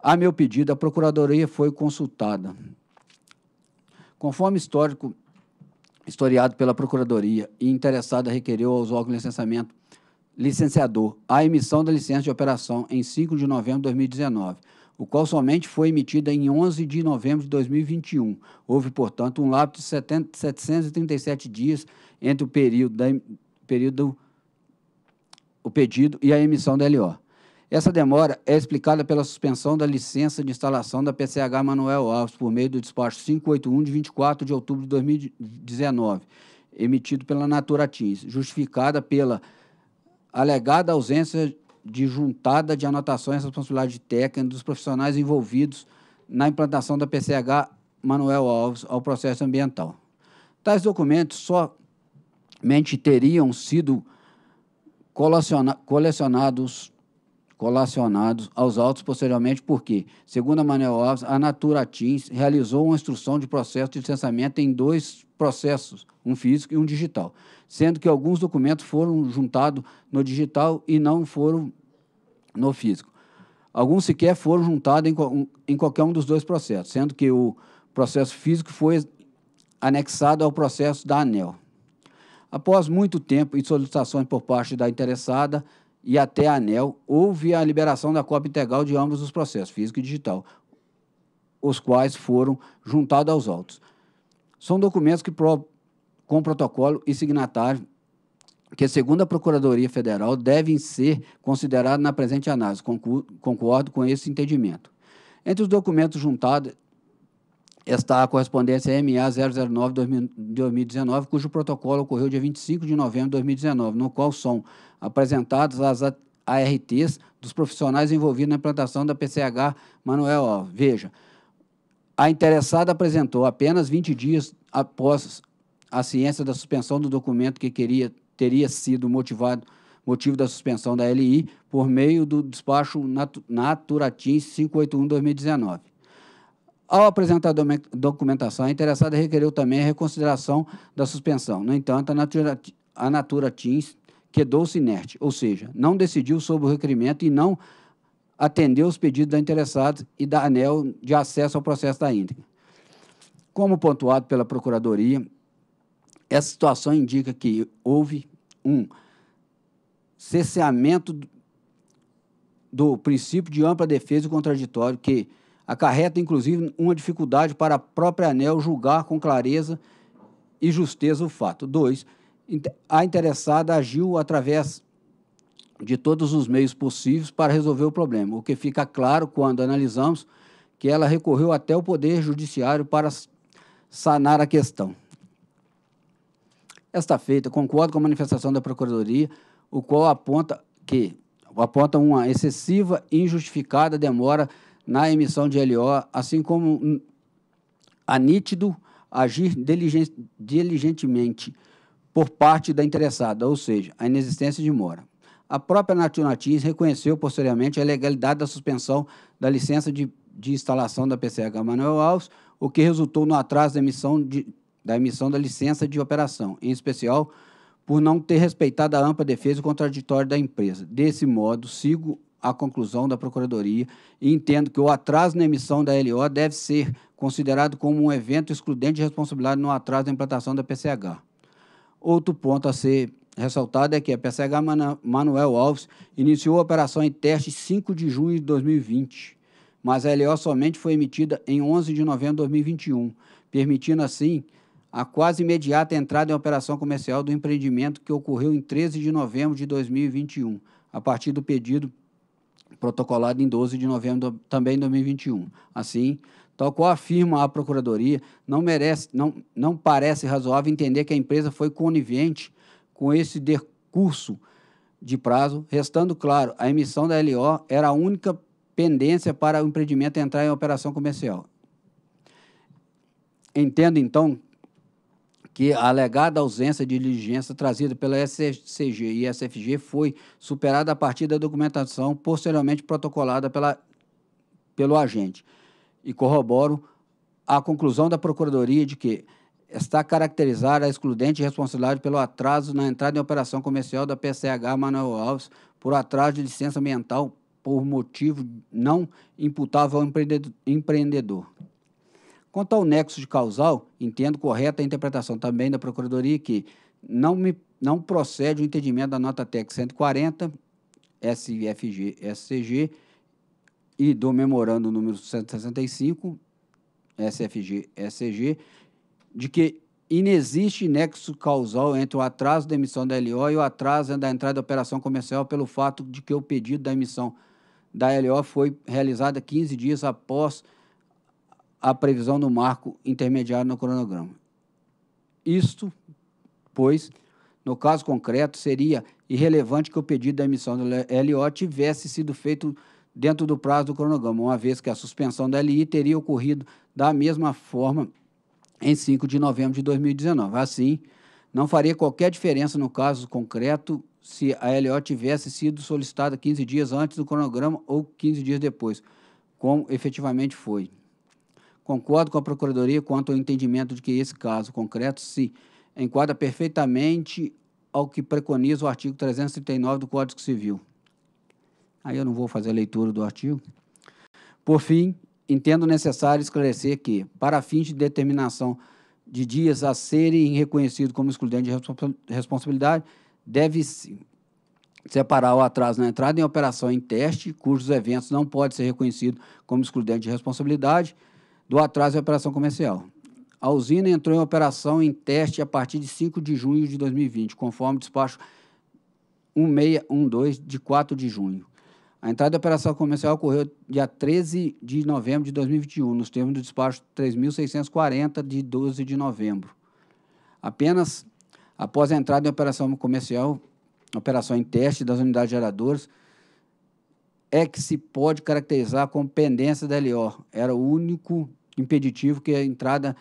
a meu pedido, a Procuradoria foi consultada. Conforme histórico, historiado pela Procuradoria e interessada requereu aos órgãos de licenciamento licenciador a emissão da licença de operação em 5 de novembro de 2019, o qual somente foi emitida em 11 de novembro de 2021. Houve, portanto, um lapso de 737 dias entre o período, da, período o pedido e a emissão da LO. Essa demora é explicada pela suspensão da licença de instalação da PCH Manuel Alves por meio do despacho 581 de 24 de outubro de 2019, emitido pela Natura Teams, justificada pela alegada ausência de juntada de anotações à responsabilidade técnica dos profissionais envolvidos na implantação da PCH Manuel Alves ao processo ambiental. Tais documentos somente teriam sido colecionados colacionados aos autos posteriormente, porque, segundo a Manuel Alves, a Natura Tins realizou uma instrução de processo de licenciamento em dois processos, um físico e um digital, sendo que alguns documentos foram juntados no digital e não foram no físico. Alguns sequer foram juntados em, em qualquer um dos dois processos, sendo que o processo físico foi anexado ao processo da ANEL. Após muito tempo e solicitações por parte da interessada, e até a ANEL, houve a liberação da cópia integral de ambos os processos, físico e digital, os quais foram juntados aos autos. São documentos que, com protocolo e signatário, que, segundo a Procuradoria Federal, devem ser considerados na presente análise. Concordo com esse entendimento. Entre os documentos juntados está a correspondência MA 009-2019, cujo protocolo ocorreu dia 25 de novembro de 2019, no qual são apresentados às ARTs dos profissionais envolvidos na implantação da PCH Manuel. Alves. veja, a interessada apresentou apenas 20 dias após a ciência da suspensão do documento que queria, teria sido motivado motivo da suspensão da LI por meio do despacho NaturaTins 581-2019. Ao apresentar documentação, a interessada requereu também a reconsideração da suspensão. No entanto, a Natura, a Natura Teams quedou-se inerte, ou seja, não decidiu sobre o requerimento e não atendeu os pedidos da interessada e da ANEL de acesso ao processo da íntegra. Como pontuado pela Procuradoria, essa situação indica que houve um cerceamento do princípio de ampla defesa e contraditório que acarreta, inclusive, uma dificuldade para a própria ANEL julgar com clareza e justeza o fato. Dois, a interessada agiu através de todos os meios possíveis para resolver o problema, o que fica claro quando analisamos que ela recorreu até o Poder Judiciário para sanar a questão. Esta feita, concordo com a manifestação da Procuradoria, o qual aponta que aponta uma excessiva e injustificada demora na emissão de LO, assim como a nítido agir diligentemente por parte da interessada, ou seja, a inexistência de mora. A própria NatuNatins reconheceu posteriormente a legalidade da suspensão da licença de, de instalação da PCH Manuel Alves, o que resultou no atraso da emissão, de, da emissão da licença de operação, em especial por não ter respeitado a ampla defesa contraditória da empresa. Desse modo, sigo a conclusão da Procuradoria e entendo que o atraso na emissão da LO deve ser considerado como um evento excludente de responsabilidade no atraso da implantação da PCH. Outro ponto a ser ressaltado é que a PCH Manuel Alves iniciou a operação em teste 5 de junho de 2020, mas a LO somente foi emitida em 11 de novembro de 2021, permitindo assim a quase imediata entrada em operação comercial do empreendimento que ocorreu em 13 de novembro de 2021, a partir do pedido protocolado em 12 de novembro também de 2021. Assim, tal qual afirma a Procuradoria, não, merece, não, não parece razoável entender que a empresa foi conivente com esse decurso de prazo, restando claro, a emissão da LO era a única pendência para o empreendimento entrar em operação comercial. Entendo, então, que a alegada ausência de diligência trazida pela SCG e SFG foi superada a partir da documentação posteriormente protocolada pela, pelo agente e corroboro a conclusão da Procuradoria de que está caracterizada a excludente responsabilidade pelo atraso na entrada em operação comercial da PCH Manuel Alves por atraso de licença ambiental por motivo não imputável ao empreendedor. Quanto ao nexo de causal, entendo correta a interpretação também da Procuradoria que não, me, não procede o entendimento da nota TEC 140, SFG, SCG, e do memorando número 165, SFG, SCG, de que inexiste nexo causal entre o atraso da emissão da LO e o atraso da entrada da operação comercial pelo fato de que o pedido da emissão da LO foi realizado 15 dias após a previsão do marco intermediário no cronograma. Isto, pois, no caso concreto, seria irrelevante que o pedido da emissão da LO tivesse sido feito dentro do prazo do cronograma, uma vez que a suspensão da LI teria ocorrido da mesma forma em 5 de novembro de 2019. Assim, não faria qualquer diferença no caso concreto se a LO tivesse sido solicitada 15 dias antes do cronograma ou 15 dias depois, como efetivamente foi. Concordo com a Procuradoria quanto ao entendimento de que esse caso concreto se enquadra perfeitamente ao que preconiza o artigo 339 do Código Civil. Aí eu não vou fazer a leitura do artigo. Por fim, entendo necessário esclarecer que, para fins de determinação de dias a serem reconhecidos como excludente de responsabilidade, deve-se separar o atraso na entrada em operação em teste, cujos eventos não podem ser reconhecidos como excludente de responsabilidade, do atraso em operação comercial. A usina entrou em operação em teste a partir de 5 de junho de 2020, conforme o despacho 1612 de 4 de junho. A entrada da operação comercial ocorreu dia 13 de novembro de 2021, nos termos do despacho 3.640 de 12 de novembro. Apenas após a entrada em operação comercial, operação em teste das unidades geradoras, é que se pode caracterizar como pendência da LO. Era o único impeditivo que a entrada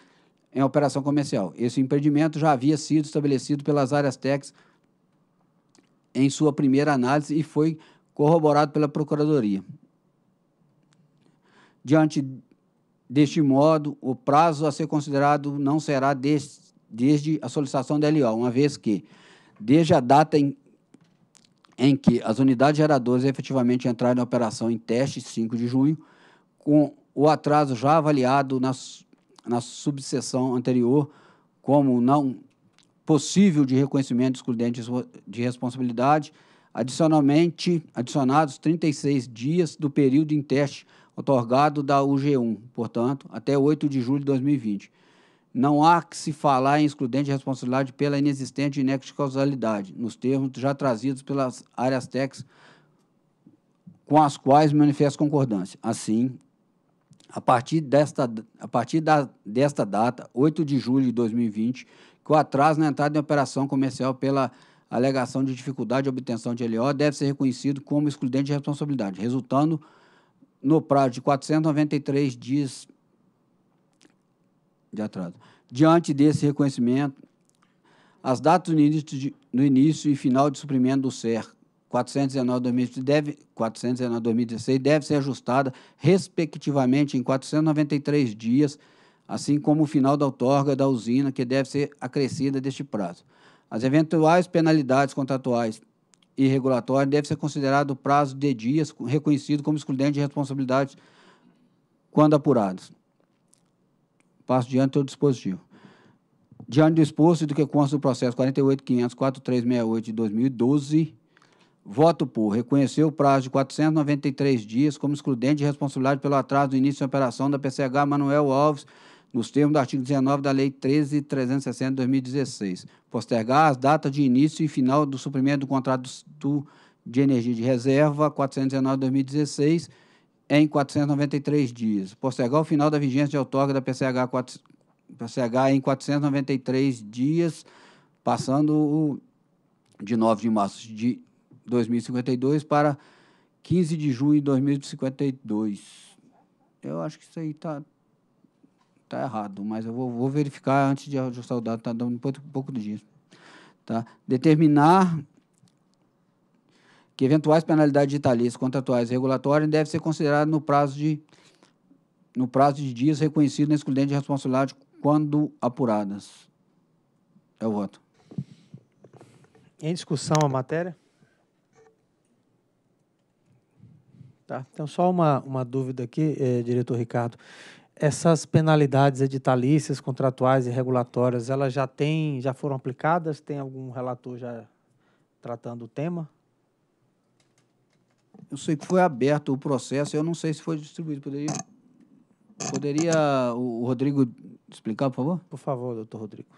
em operação comercial. Esse impedimento já havia sido estabelecido pelas áreas técnicas em sua primeira análise e foi corroborado pela Procuradoria. Diante deste modo, o prazo a ser considerado não será desde, desde a solicitação da LO, uma vez que, desde a data em, em que as unidades geradoras efetivamente entraram na operação em teste, 5 de junho, com o atraso já avaliado na, na subseção anterior como não possível de reconhecimento excludente de responsabilidade, adicionalmente adicionados 36 dias do período em teste otorgado da UG1, portanto, até 8 de julho de 2020. Não há que se falar em excludente de responsabilidade pela inexistente inex causalidade, nos termos já trazidos pelas áreas técnicas com as quais manifesta concordância. Assim, a partir, desta, a partir da, desta data, 8 de julho de 2020, que o atraso na entrada em operação comercial pela a alegação de dificuldade de obtenção de LO deve ser reconhecido como excludente de responsabilidade, resultando no prazo de 493 dias de atraso. Diante desse reconhecimento, as datas no início, início e final de suprimento do SER 419-2016 deve, 419 deve ser ajustada, respectivamente, em 493 dias, assim como o final da outorga da usina, que deve ser acrescida deste prazo. As eventuais penalidades contratuais e regulatórias devem ser considerado o prazo de dias reconhecido como excludente de responsabilidade quando apurados. Passo diante do dispositivo. Diante do exposto e do que consta do processo 48.500.4368 de 2012, voto por reconhecer o prazo de 493 dias como excludente de responsabilidade pelo atraso do início da operação da PCH Manuel Alves nos termos do artigo 19 da Lei 13.360 de 2016, postergar as datas de início e final do suprimento do contrato do, de energia de reserva 419 de 2016 em 493 dias, postergar o final da vigência de outorga da PCH, 4, PCH em 493 dias, passando o, de 9 de março de 2052 para 15 de junho de 2052. Eu acho que isso aí está tá errado, mas eu vou, vou verificar antes de ajustar o dado, tá dando um pouco, um pouco disso. Tá? Determinar que eventuais penalidades digitais contratuais regulatórias devem ser consideradas no prazo de, no prazo de dias reconhecido na excludente de responsabilidade quando apuradas. É o voto. Em discussão a matéria? Tá. Então, só uma, uma dúvida aqui, eh, diretor Ricardo essas penalidades editalícias, contratuais e regulatórias, elas já têm, já foram aplicadas? Tem algum relator já tratando o tema? Eu sei que foi aberto o processo, eu não sei se foi distribuído. Poderia, poderia o Rodrigo explicar, por favor? Por favor, doutor Rodrigo.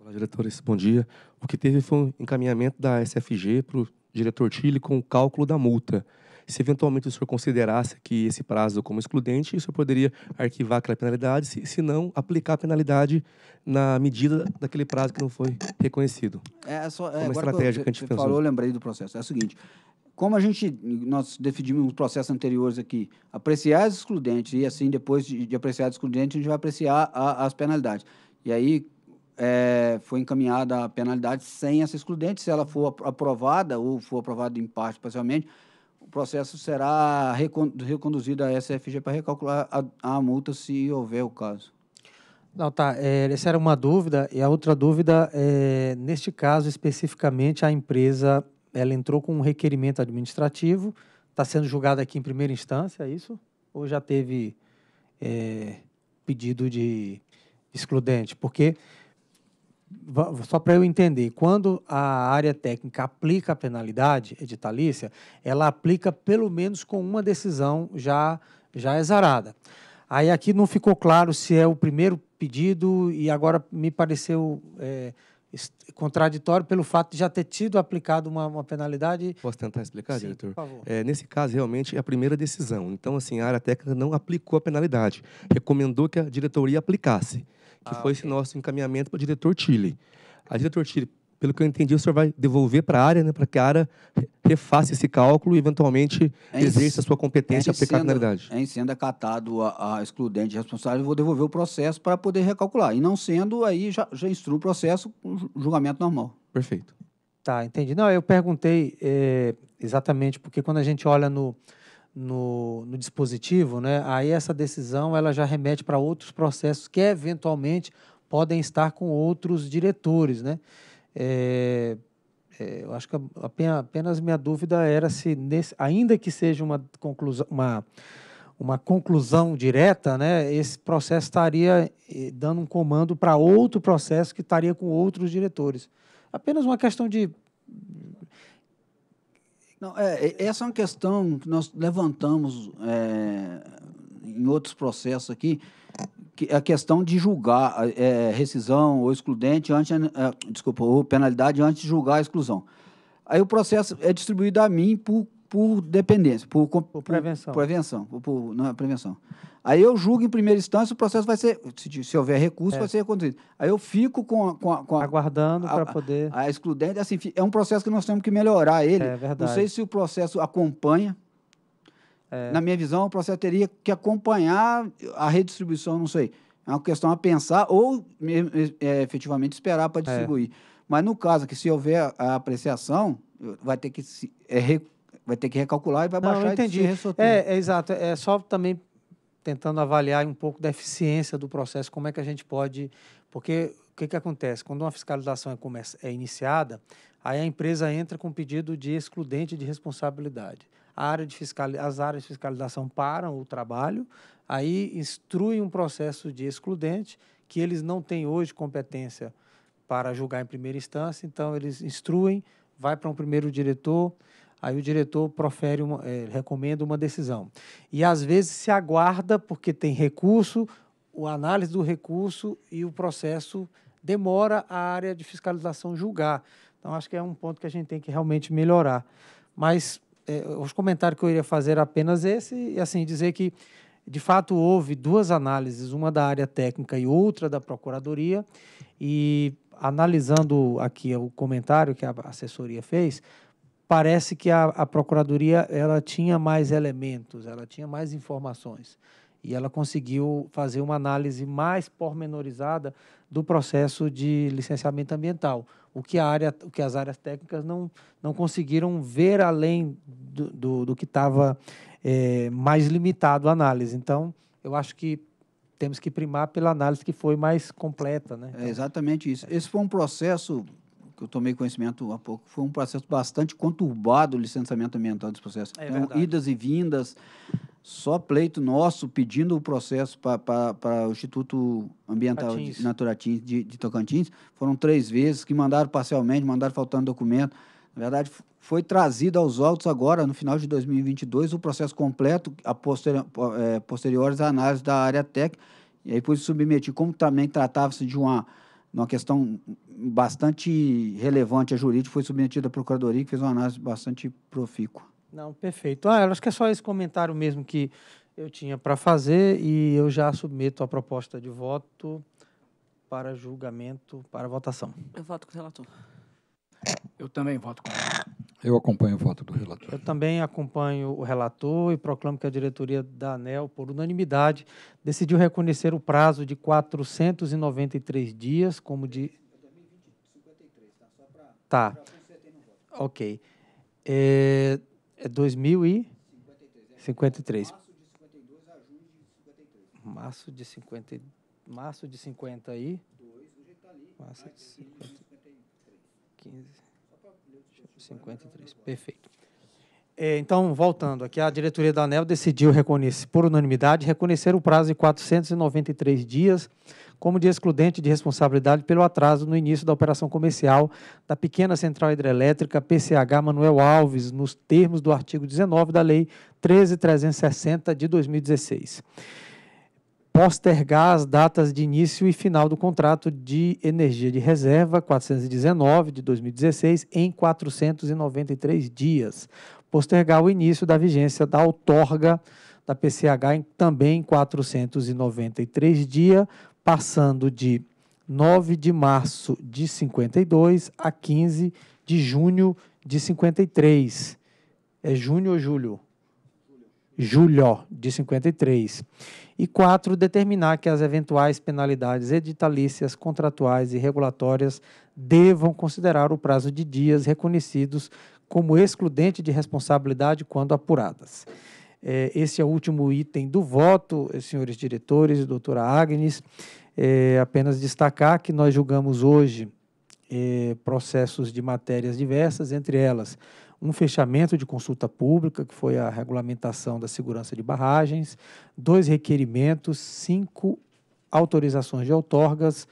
Olá, diretores, bom dia. O que teve foi um encaminhamento da SFG para o diretor Chile com o cálculo da multa. Se eventualmente o senhor considerasse que esse prazo como excludente, o senhor poderia arquivar aquela penalidade, se, se não, aplicar a penalidade na medida daquele prazo que não foi reconhecido. É, é só, é, uma estratégia que a é, gente pensou. falou, lembrei do processo. É o seguinte, como a gente nós definimos processos anteriores aqui, apreciar as excludentes e assim depois de, de apreciar as excludentes a gente vai apreciar a, as penalidades. E aí é, foi encaminhada a penalidade sem essa excludente, se ela for aprovada ou for aprovada em parte parcialmente, o processo será reconduzido à SFG para recalcular a, a multa se houver o caso. Não, tá. É, essa era uma dúvida. E a outra dúvida é, neste caso especificamente, a empresa ela entrou com um requerimento administrativo, está sendo julgada aqui em primeira instância, é isso? Ou já teve é, pedido de excludente? Porque só para eu entender, quando a área técnica aplica a penalidade editalícia, ela aplica pelo menos com uma decisão já, já exarada. Aí aqui não ficou claro se é o primeiro pedido e agora me pareceu é, contraditório pelo fato de já ter tido aplicado uma, uma penalidade. Posso tentar explicar, Sim, diretor? É, nesse caso, realmente, é a primeira decisão. Então, assim, a área técnica não aplicou a penalidade, recomendou que a diretoria aplicasse que ah, foi okay. esse nosso encaminhamento para o diretor Tille. A diretor Tille, pelo que eu entendi, o senhor vai devolver para a área, né, para que a área refaça esse cálculo e, eventualmente, é exerça a sua competência é precaucionalidade. É em sendo acatado a, a, excludente responsável, eu vou devolver o processo para poder recalcular. E não sendo, aí já, já instruo o processo com julgamento normal. Perfeito. Tá, entendi. Não, eu perguntei é, exatamente porque quando a gente olha no, no, no dispositivo, né, aí essa decisão ela já remete para outros processos que eventualmente podem estar com outros diretores, né? É, é, eu acho que apenas, apenas, minha dúvida era se, nesse, ainda que seja uma conclusão, uma, uma conclusão direta, né, esse processo estaria eh, dando um comando para outro processo que estaria com outros diretores. Apenas uma questão de não, é, é, essa é uma questão que nós levantamos é, em outros processos aqui, que é a questão de julgar é, rescisão ou excludente antes, é, desculpa, ou penalidade antes de julgar a exclusão. Aí o processo é distribuído a mim por, por dependência, por, por, por prevenção. prevenção, por, por não, é prevenção. Aí eu julgo em primeira instância, o processo vai ser, se, se houver recurso, é. vai ser reconduzido. Aí eu fico com a, com a, com a aguardando para poder a, a excludente, assim, é um processo que nós temos que melhorar ele. É verdade. Não sei se o processo acompanha. É. Na minha visão, o processo teria que acompanhar a redistribuição, não sei. É uma questão a pensar ou é, efetivamente esperar para é. distribuir. Mas no caso que se houver a apreciação, vai ter que se, é, vai ter que recalcular e vai não, baixar. Não, entendi. É, é exato. É só também tentando avaliar um pouco da eficiência do processo, como é que a gente pode. Porque o que, que acontece? Quando uma fiscalização é, começa, é iniciada, aí a empresa entra com pedido de excludente de responsabilidade. A área de fiscal, as áreas de fiscalização param o trabalho, aí instruem um processo de excludente que eles não têm hoje competência para julgar em primeira instância, então eles instruem, vai para um primeiro diretor, aí o diretor profere uma, é, recomenda uma decisão. E às vezes se aguarda, porque tem recurso, a análise do recurso e o processo demora a área de fiscalização julgar. Então, acho que é um ponto que a gente tem que realmente melhorar. Mas é, os comentários que eu iria fazer apenas esse, e assim, dizer que, de fato, houve duas análises, uma da área técnica e outra da Procuradoria, e analisando aqui o comentário que a assessoria fez, parece que a, a Procuradoria ela tinha mais elementos, ela tinha mais informações. E ela conseguiu fazer uma análise mais pormenorizada do processo de licenciamento ambiental, o que, a área, o que as áreas técnicas não, não conseguiram ver além do, do, do que estava é, mais limitado a análise. Então, eu acho que temos que primar pela análise que foi mais completa. Né? Então, é exatamente isso. Esse foi um processo que eu tomei conhecimento há pouco, foi um processo bastante conturbado o licenciamento ambiental desse processo. É então, idas e vindas, só pleito nosso pedindo o processo para o Instituto Ambiental de Naturatins de, de Tocantins. Foram três vezes que mandaram parcialmente, mandaram faltando documento. Na verdade, foi trazido aos autos agora, no final de 2022, o processo completo, a posteri é, eh, posteriores análises da área técnica. E aí, por submeti, como também tratava-se de uma uma questão bastante relevante a jurídica, foi submetida à Procuradoria, que fez uma análise bastante profícua. Não, perfeito. Ah, eu acho que é só esse comentário mesmo que eu tinha para fazer e eu já submeto a proposta de voto para julgamento, para votação. Eu voto com o relator. Eu também voto contra. Eu acompanho o voto do relator. Eu também acompanho o relator e proclamo que a diretoria da ANEL, por unanimidade, decidiu reconhecer o prazo de 493 dias como de. 2023, tá? Só para. Tá. ok. É, é 2053. março de 52 a junho de 53. Março de 50. Março de 50 aí. Março de 50. 53, perfeito. É, então, voltando aqui, a diretoria da ANEL decidiu, reconhecer, por unanimidade, reconhecer o prazo de 493 dias como de excludente de responsabilidade pelo atraso no início da operação comercial da pequena central hidrelétrica PCH Manuel Alves, nos termos do artigo 19 da Lei 13.360 de 2016 postergar as datas de início e final do contrato de energia de reserva 419 de 2016 em 493 dias, postergar o início da vigência da outorga da PCH em, também em 493 dias, passando de 9 de março de 52 a 15 de junho de 53. É junho ou julho? Julho, julho de 53. E quatro, determinar que as eventuais penalidades editalícias, contratuais e regulatórias devam considerar o prazo de dias reconhecidos como excludente de responsabilidade quando apuradas. É, esse é o último item do voto, senhores diretores, doutora Agnes. É, apenas destacar que nós julgamos hoje é, processos de matérias diversas, entre elas um fechamento de consulta pública, que foi a regulamentação da segurança de barragens, dois requerimentos, cinco autorizações de outorgas,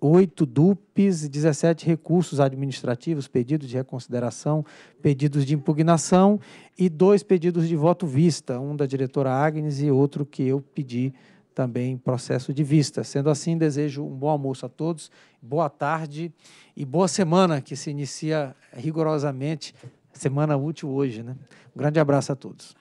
oito DUPs, 17 recursos administrativos, pedidos de reconsideração, pedidos de impugnação e dois pedidos de voto vista, um da diretora Agnes e outro que eu pedi também processo de vista. Sendo assim, desejo um bom almoço a todos, boa tarde e boa semana que se inicia rigorosamente Semana útil hoje, né? Um grande abraço a todos.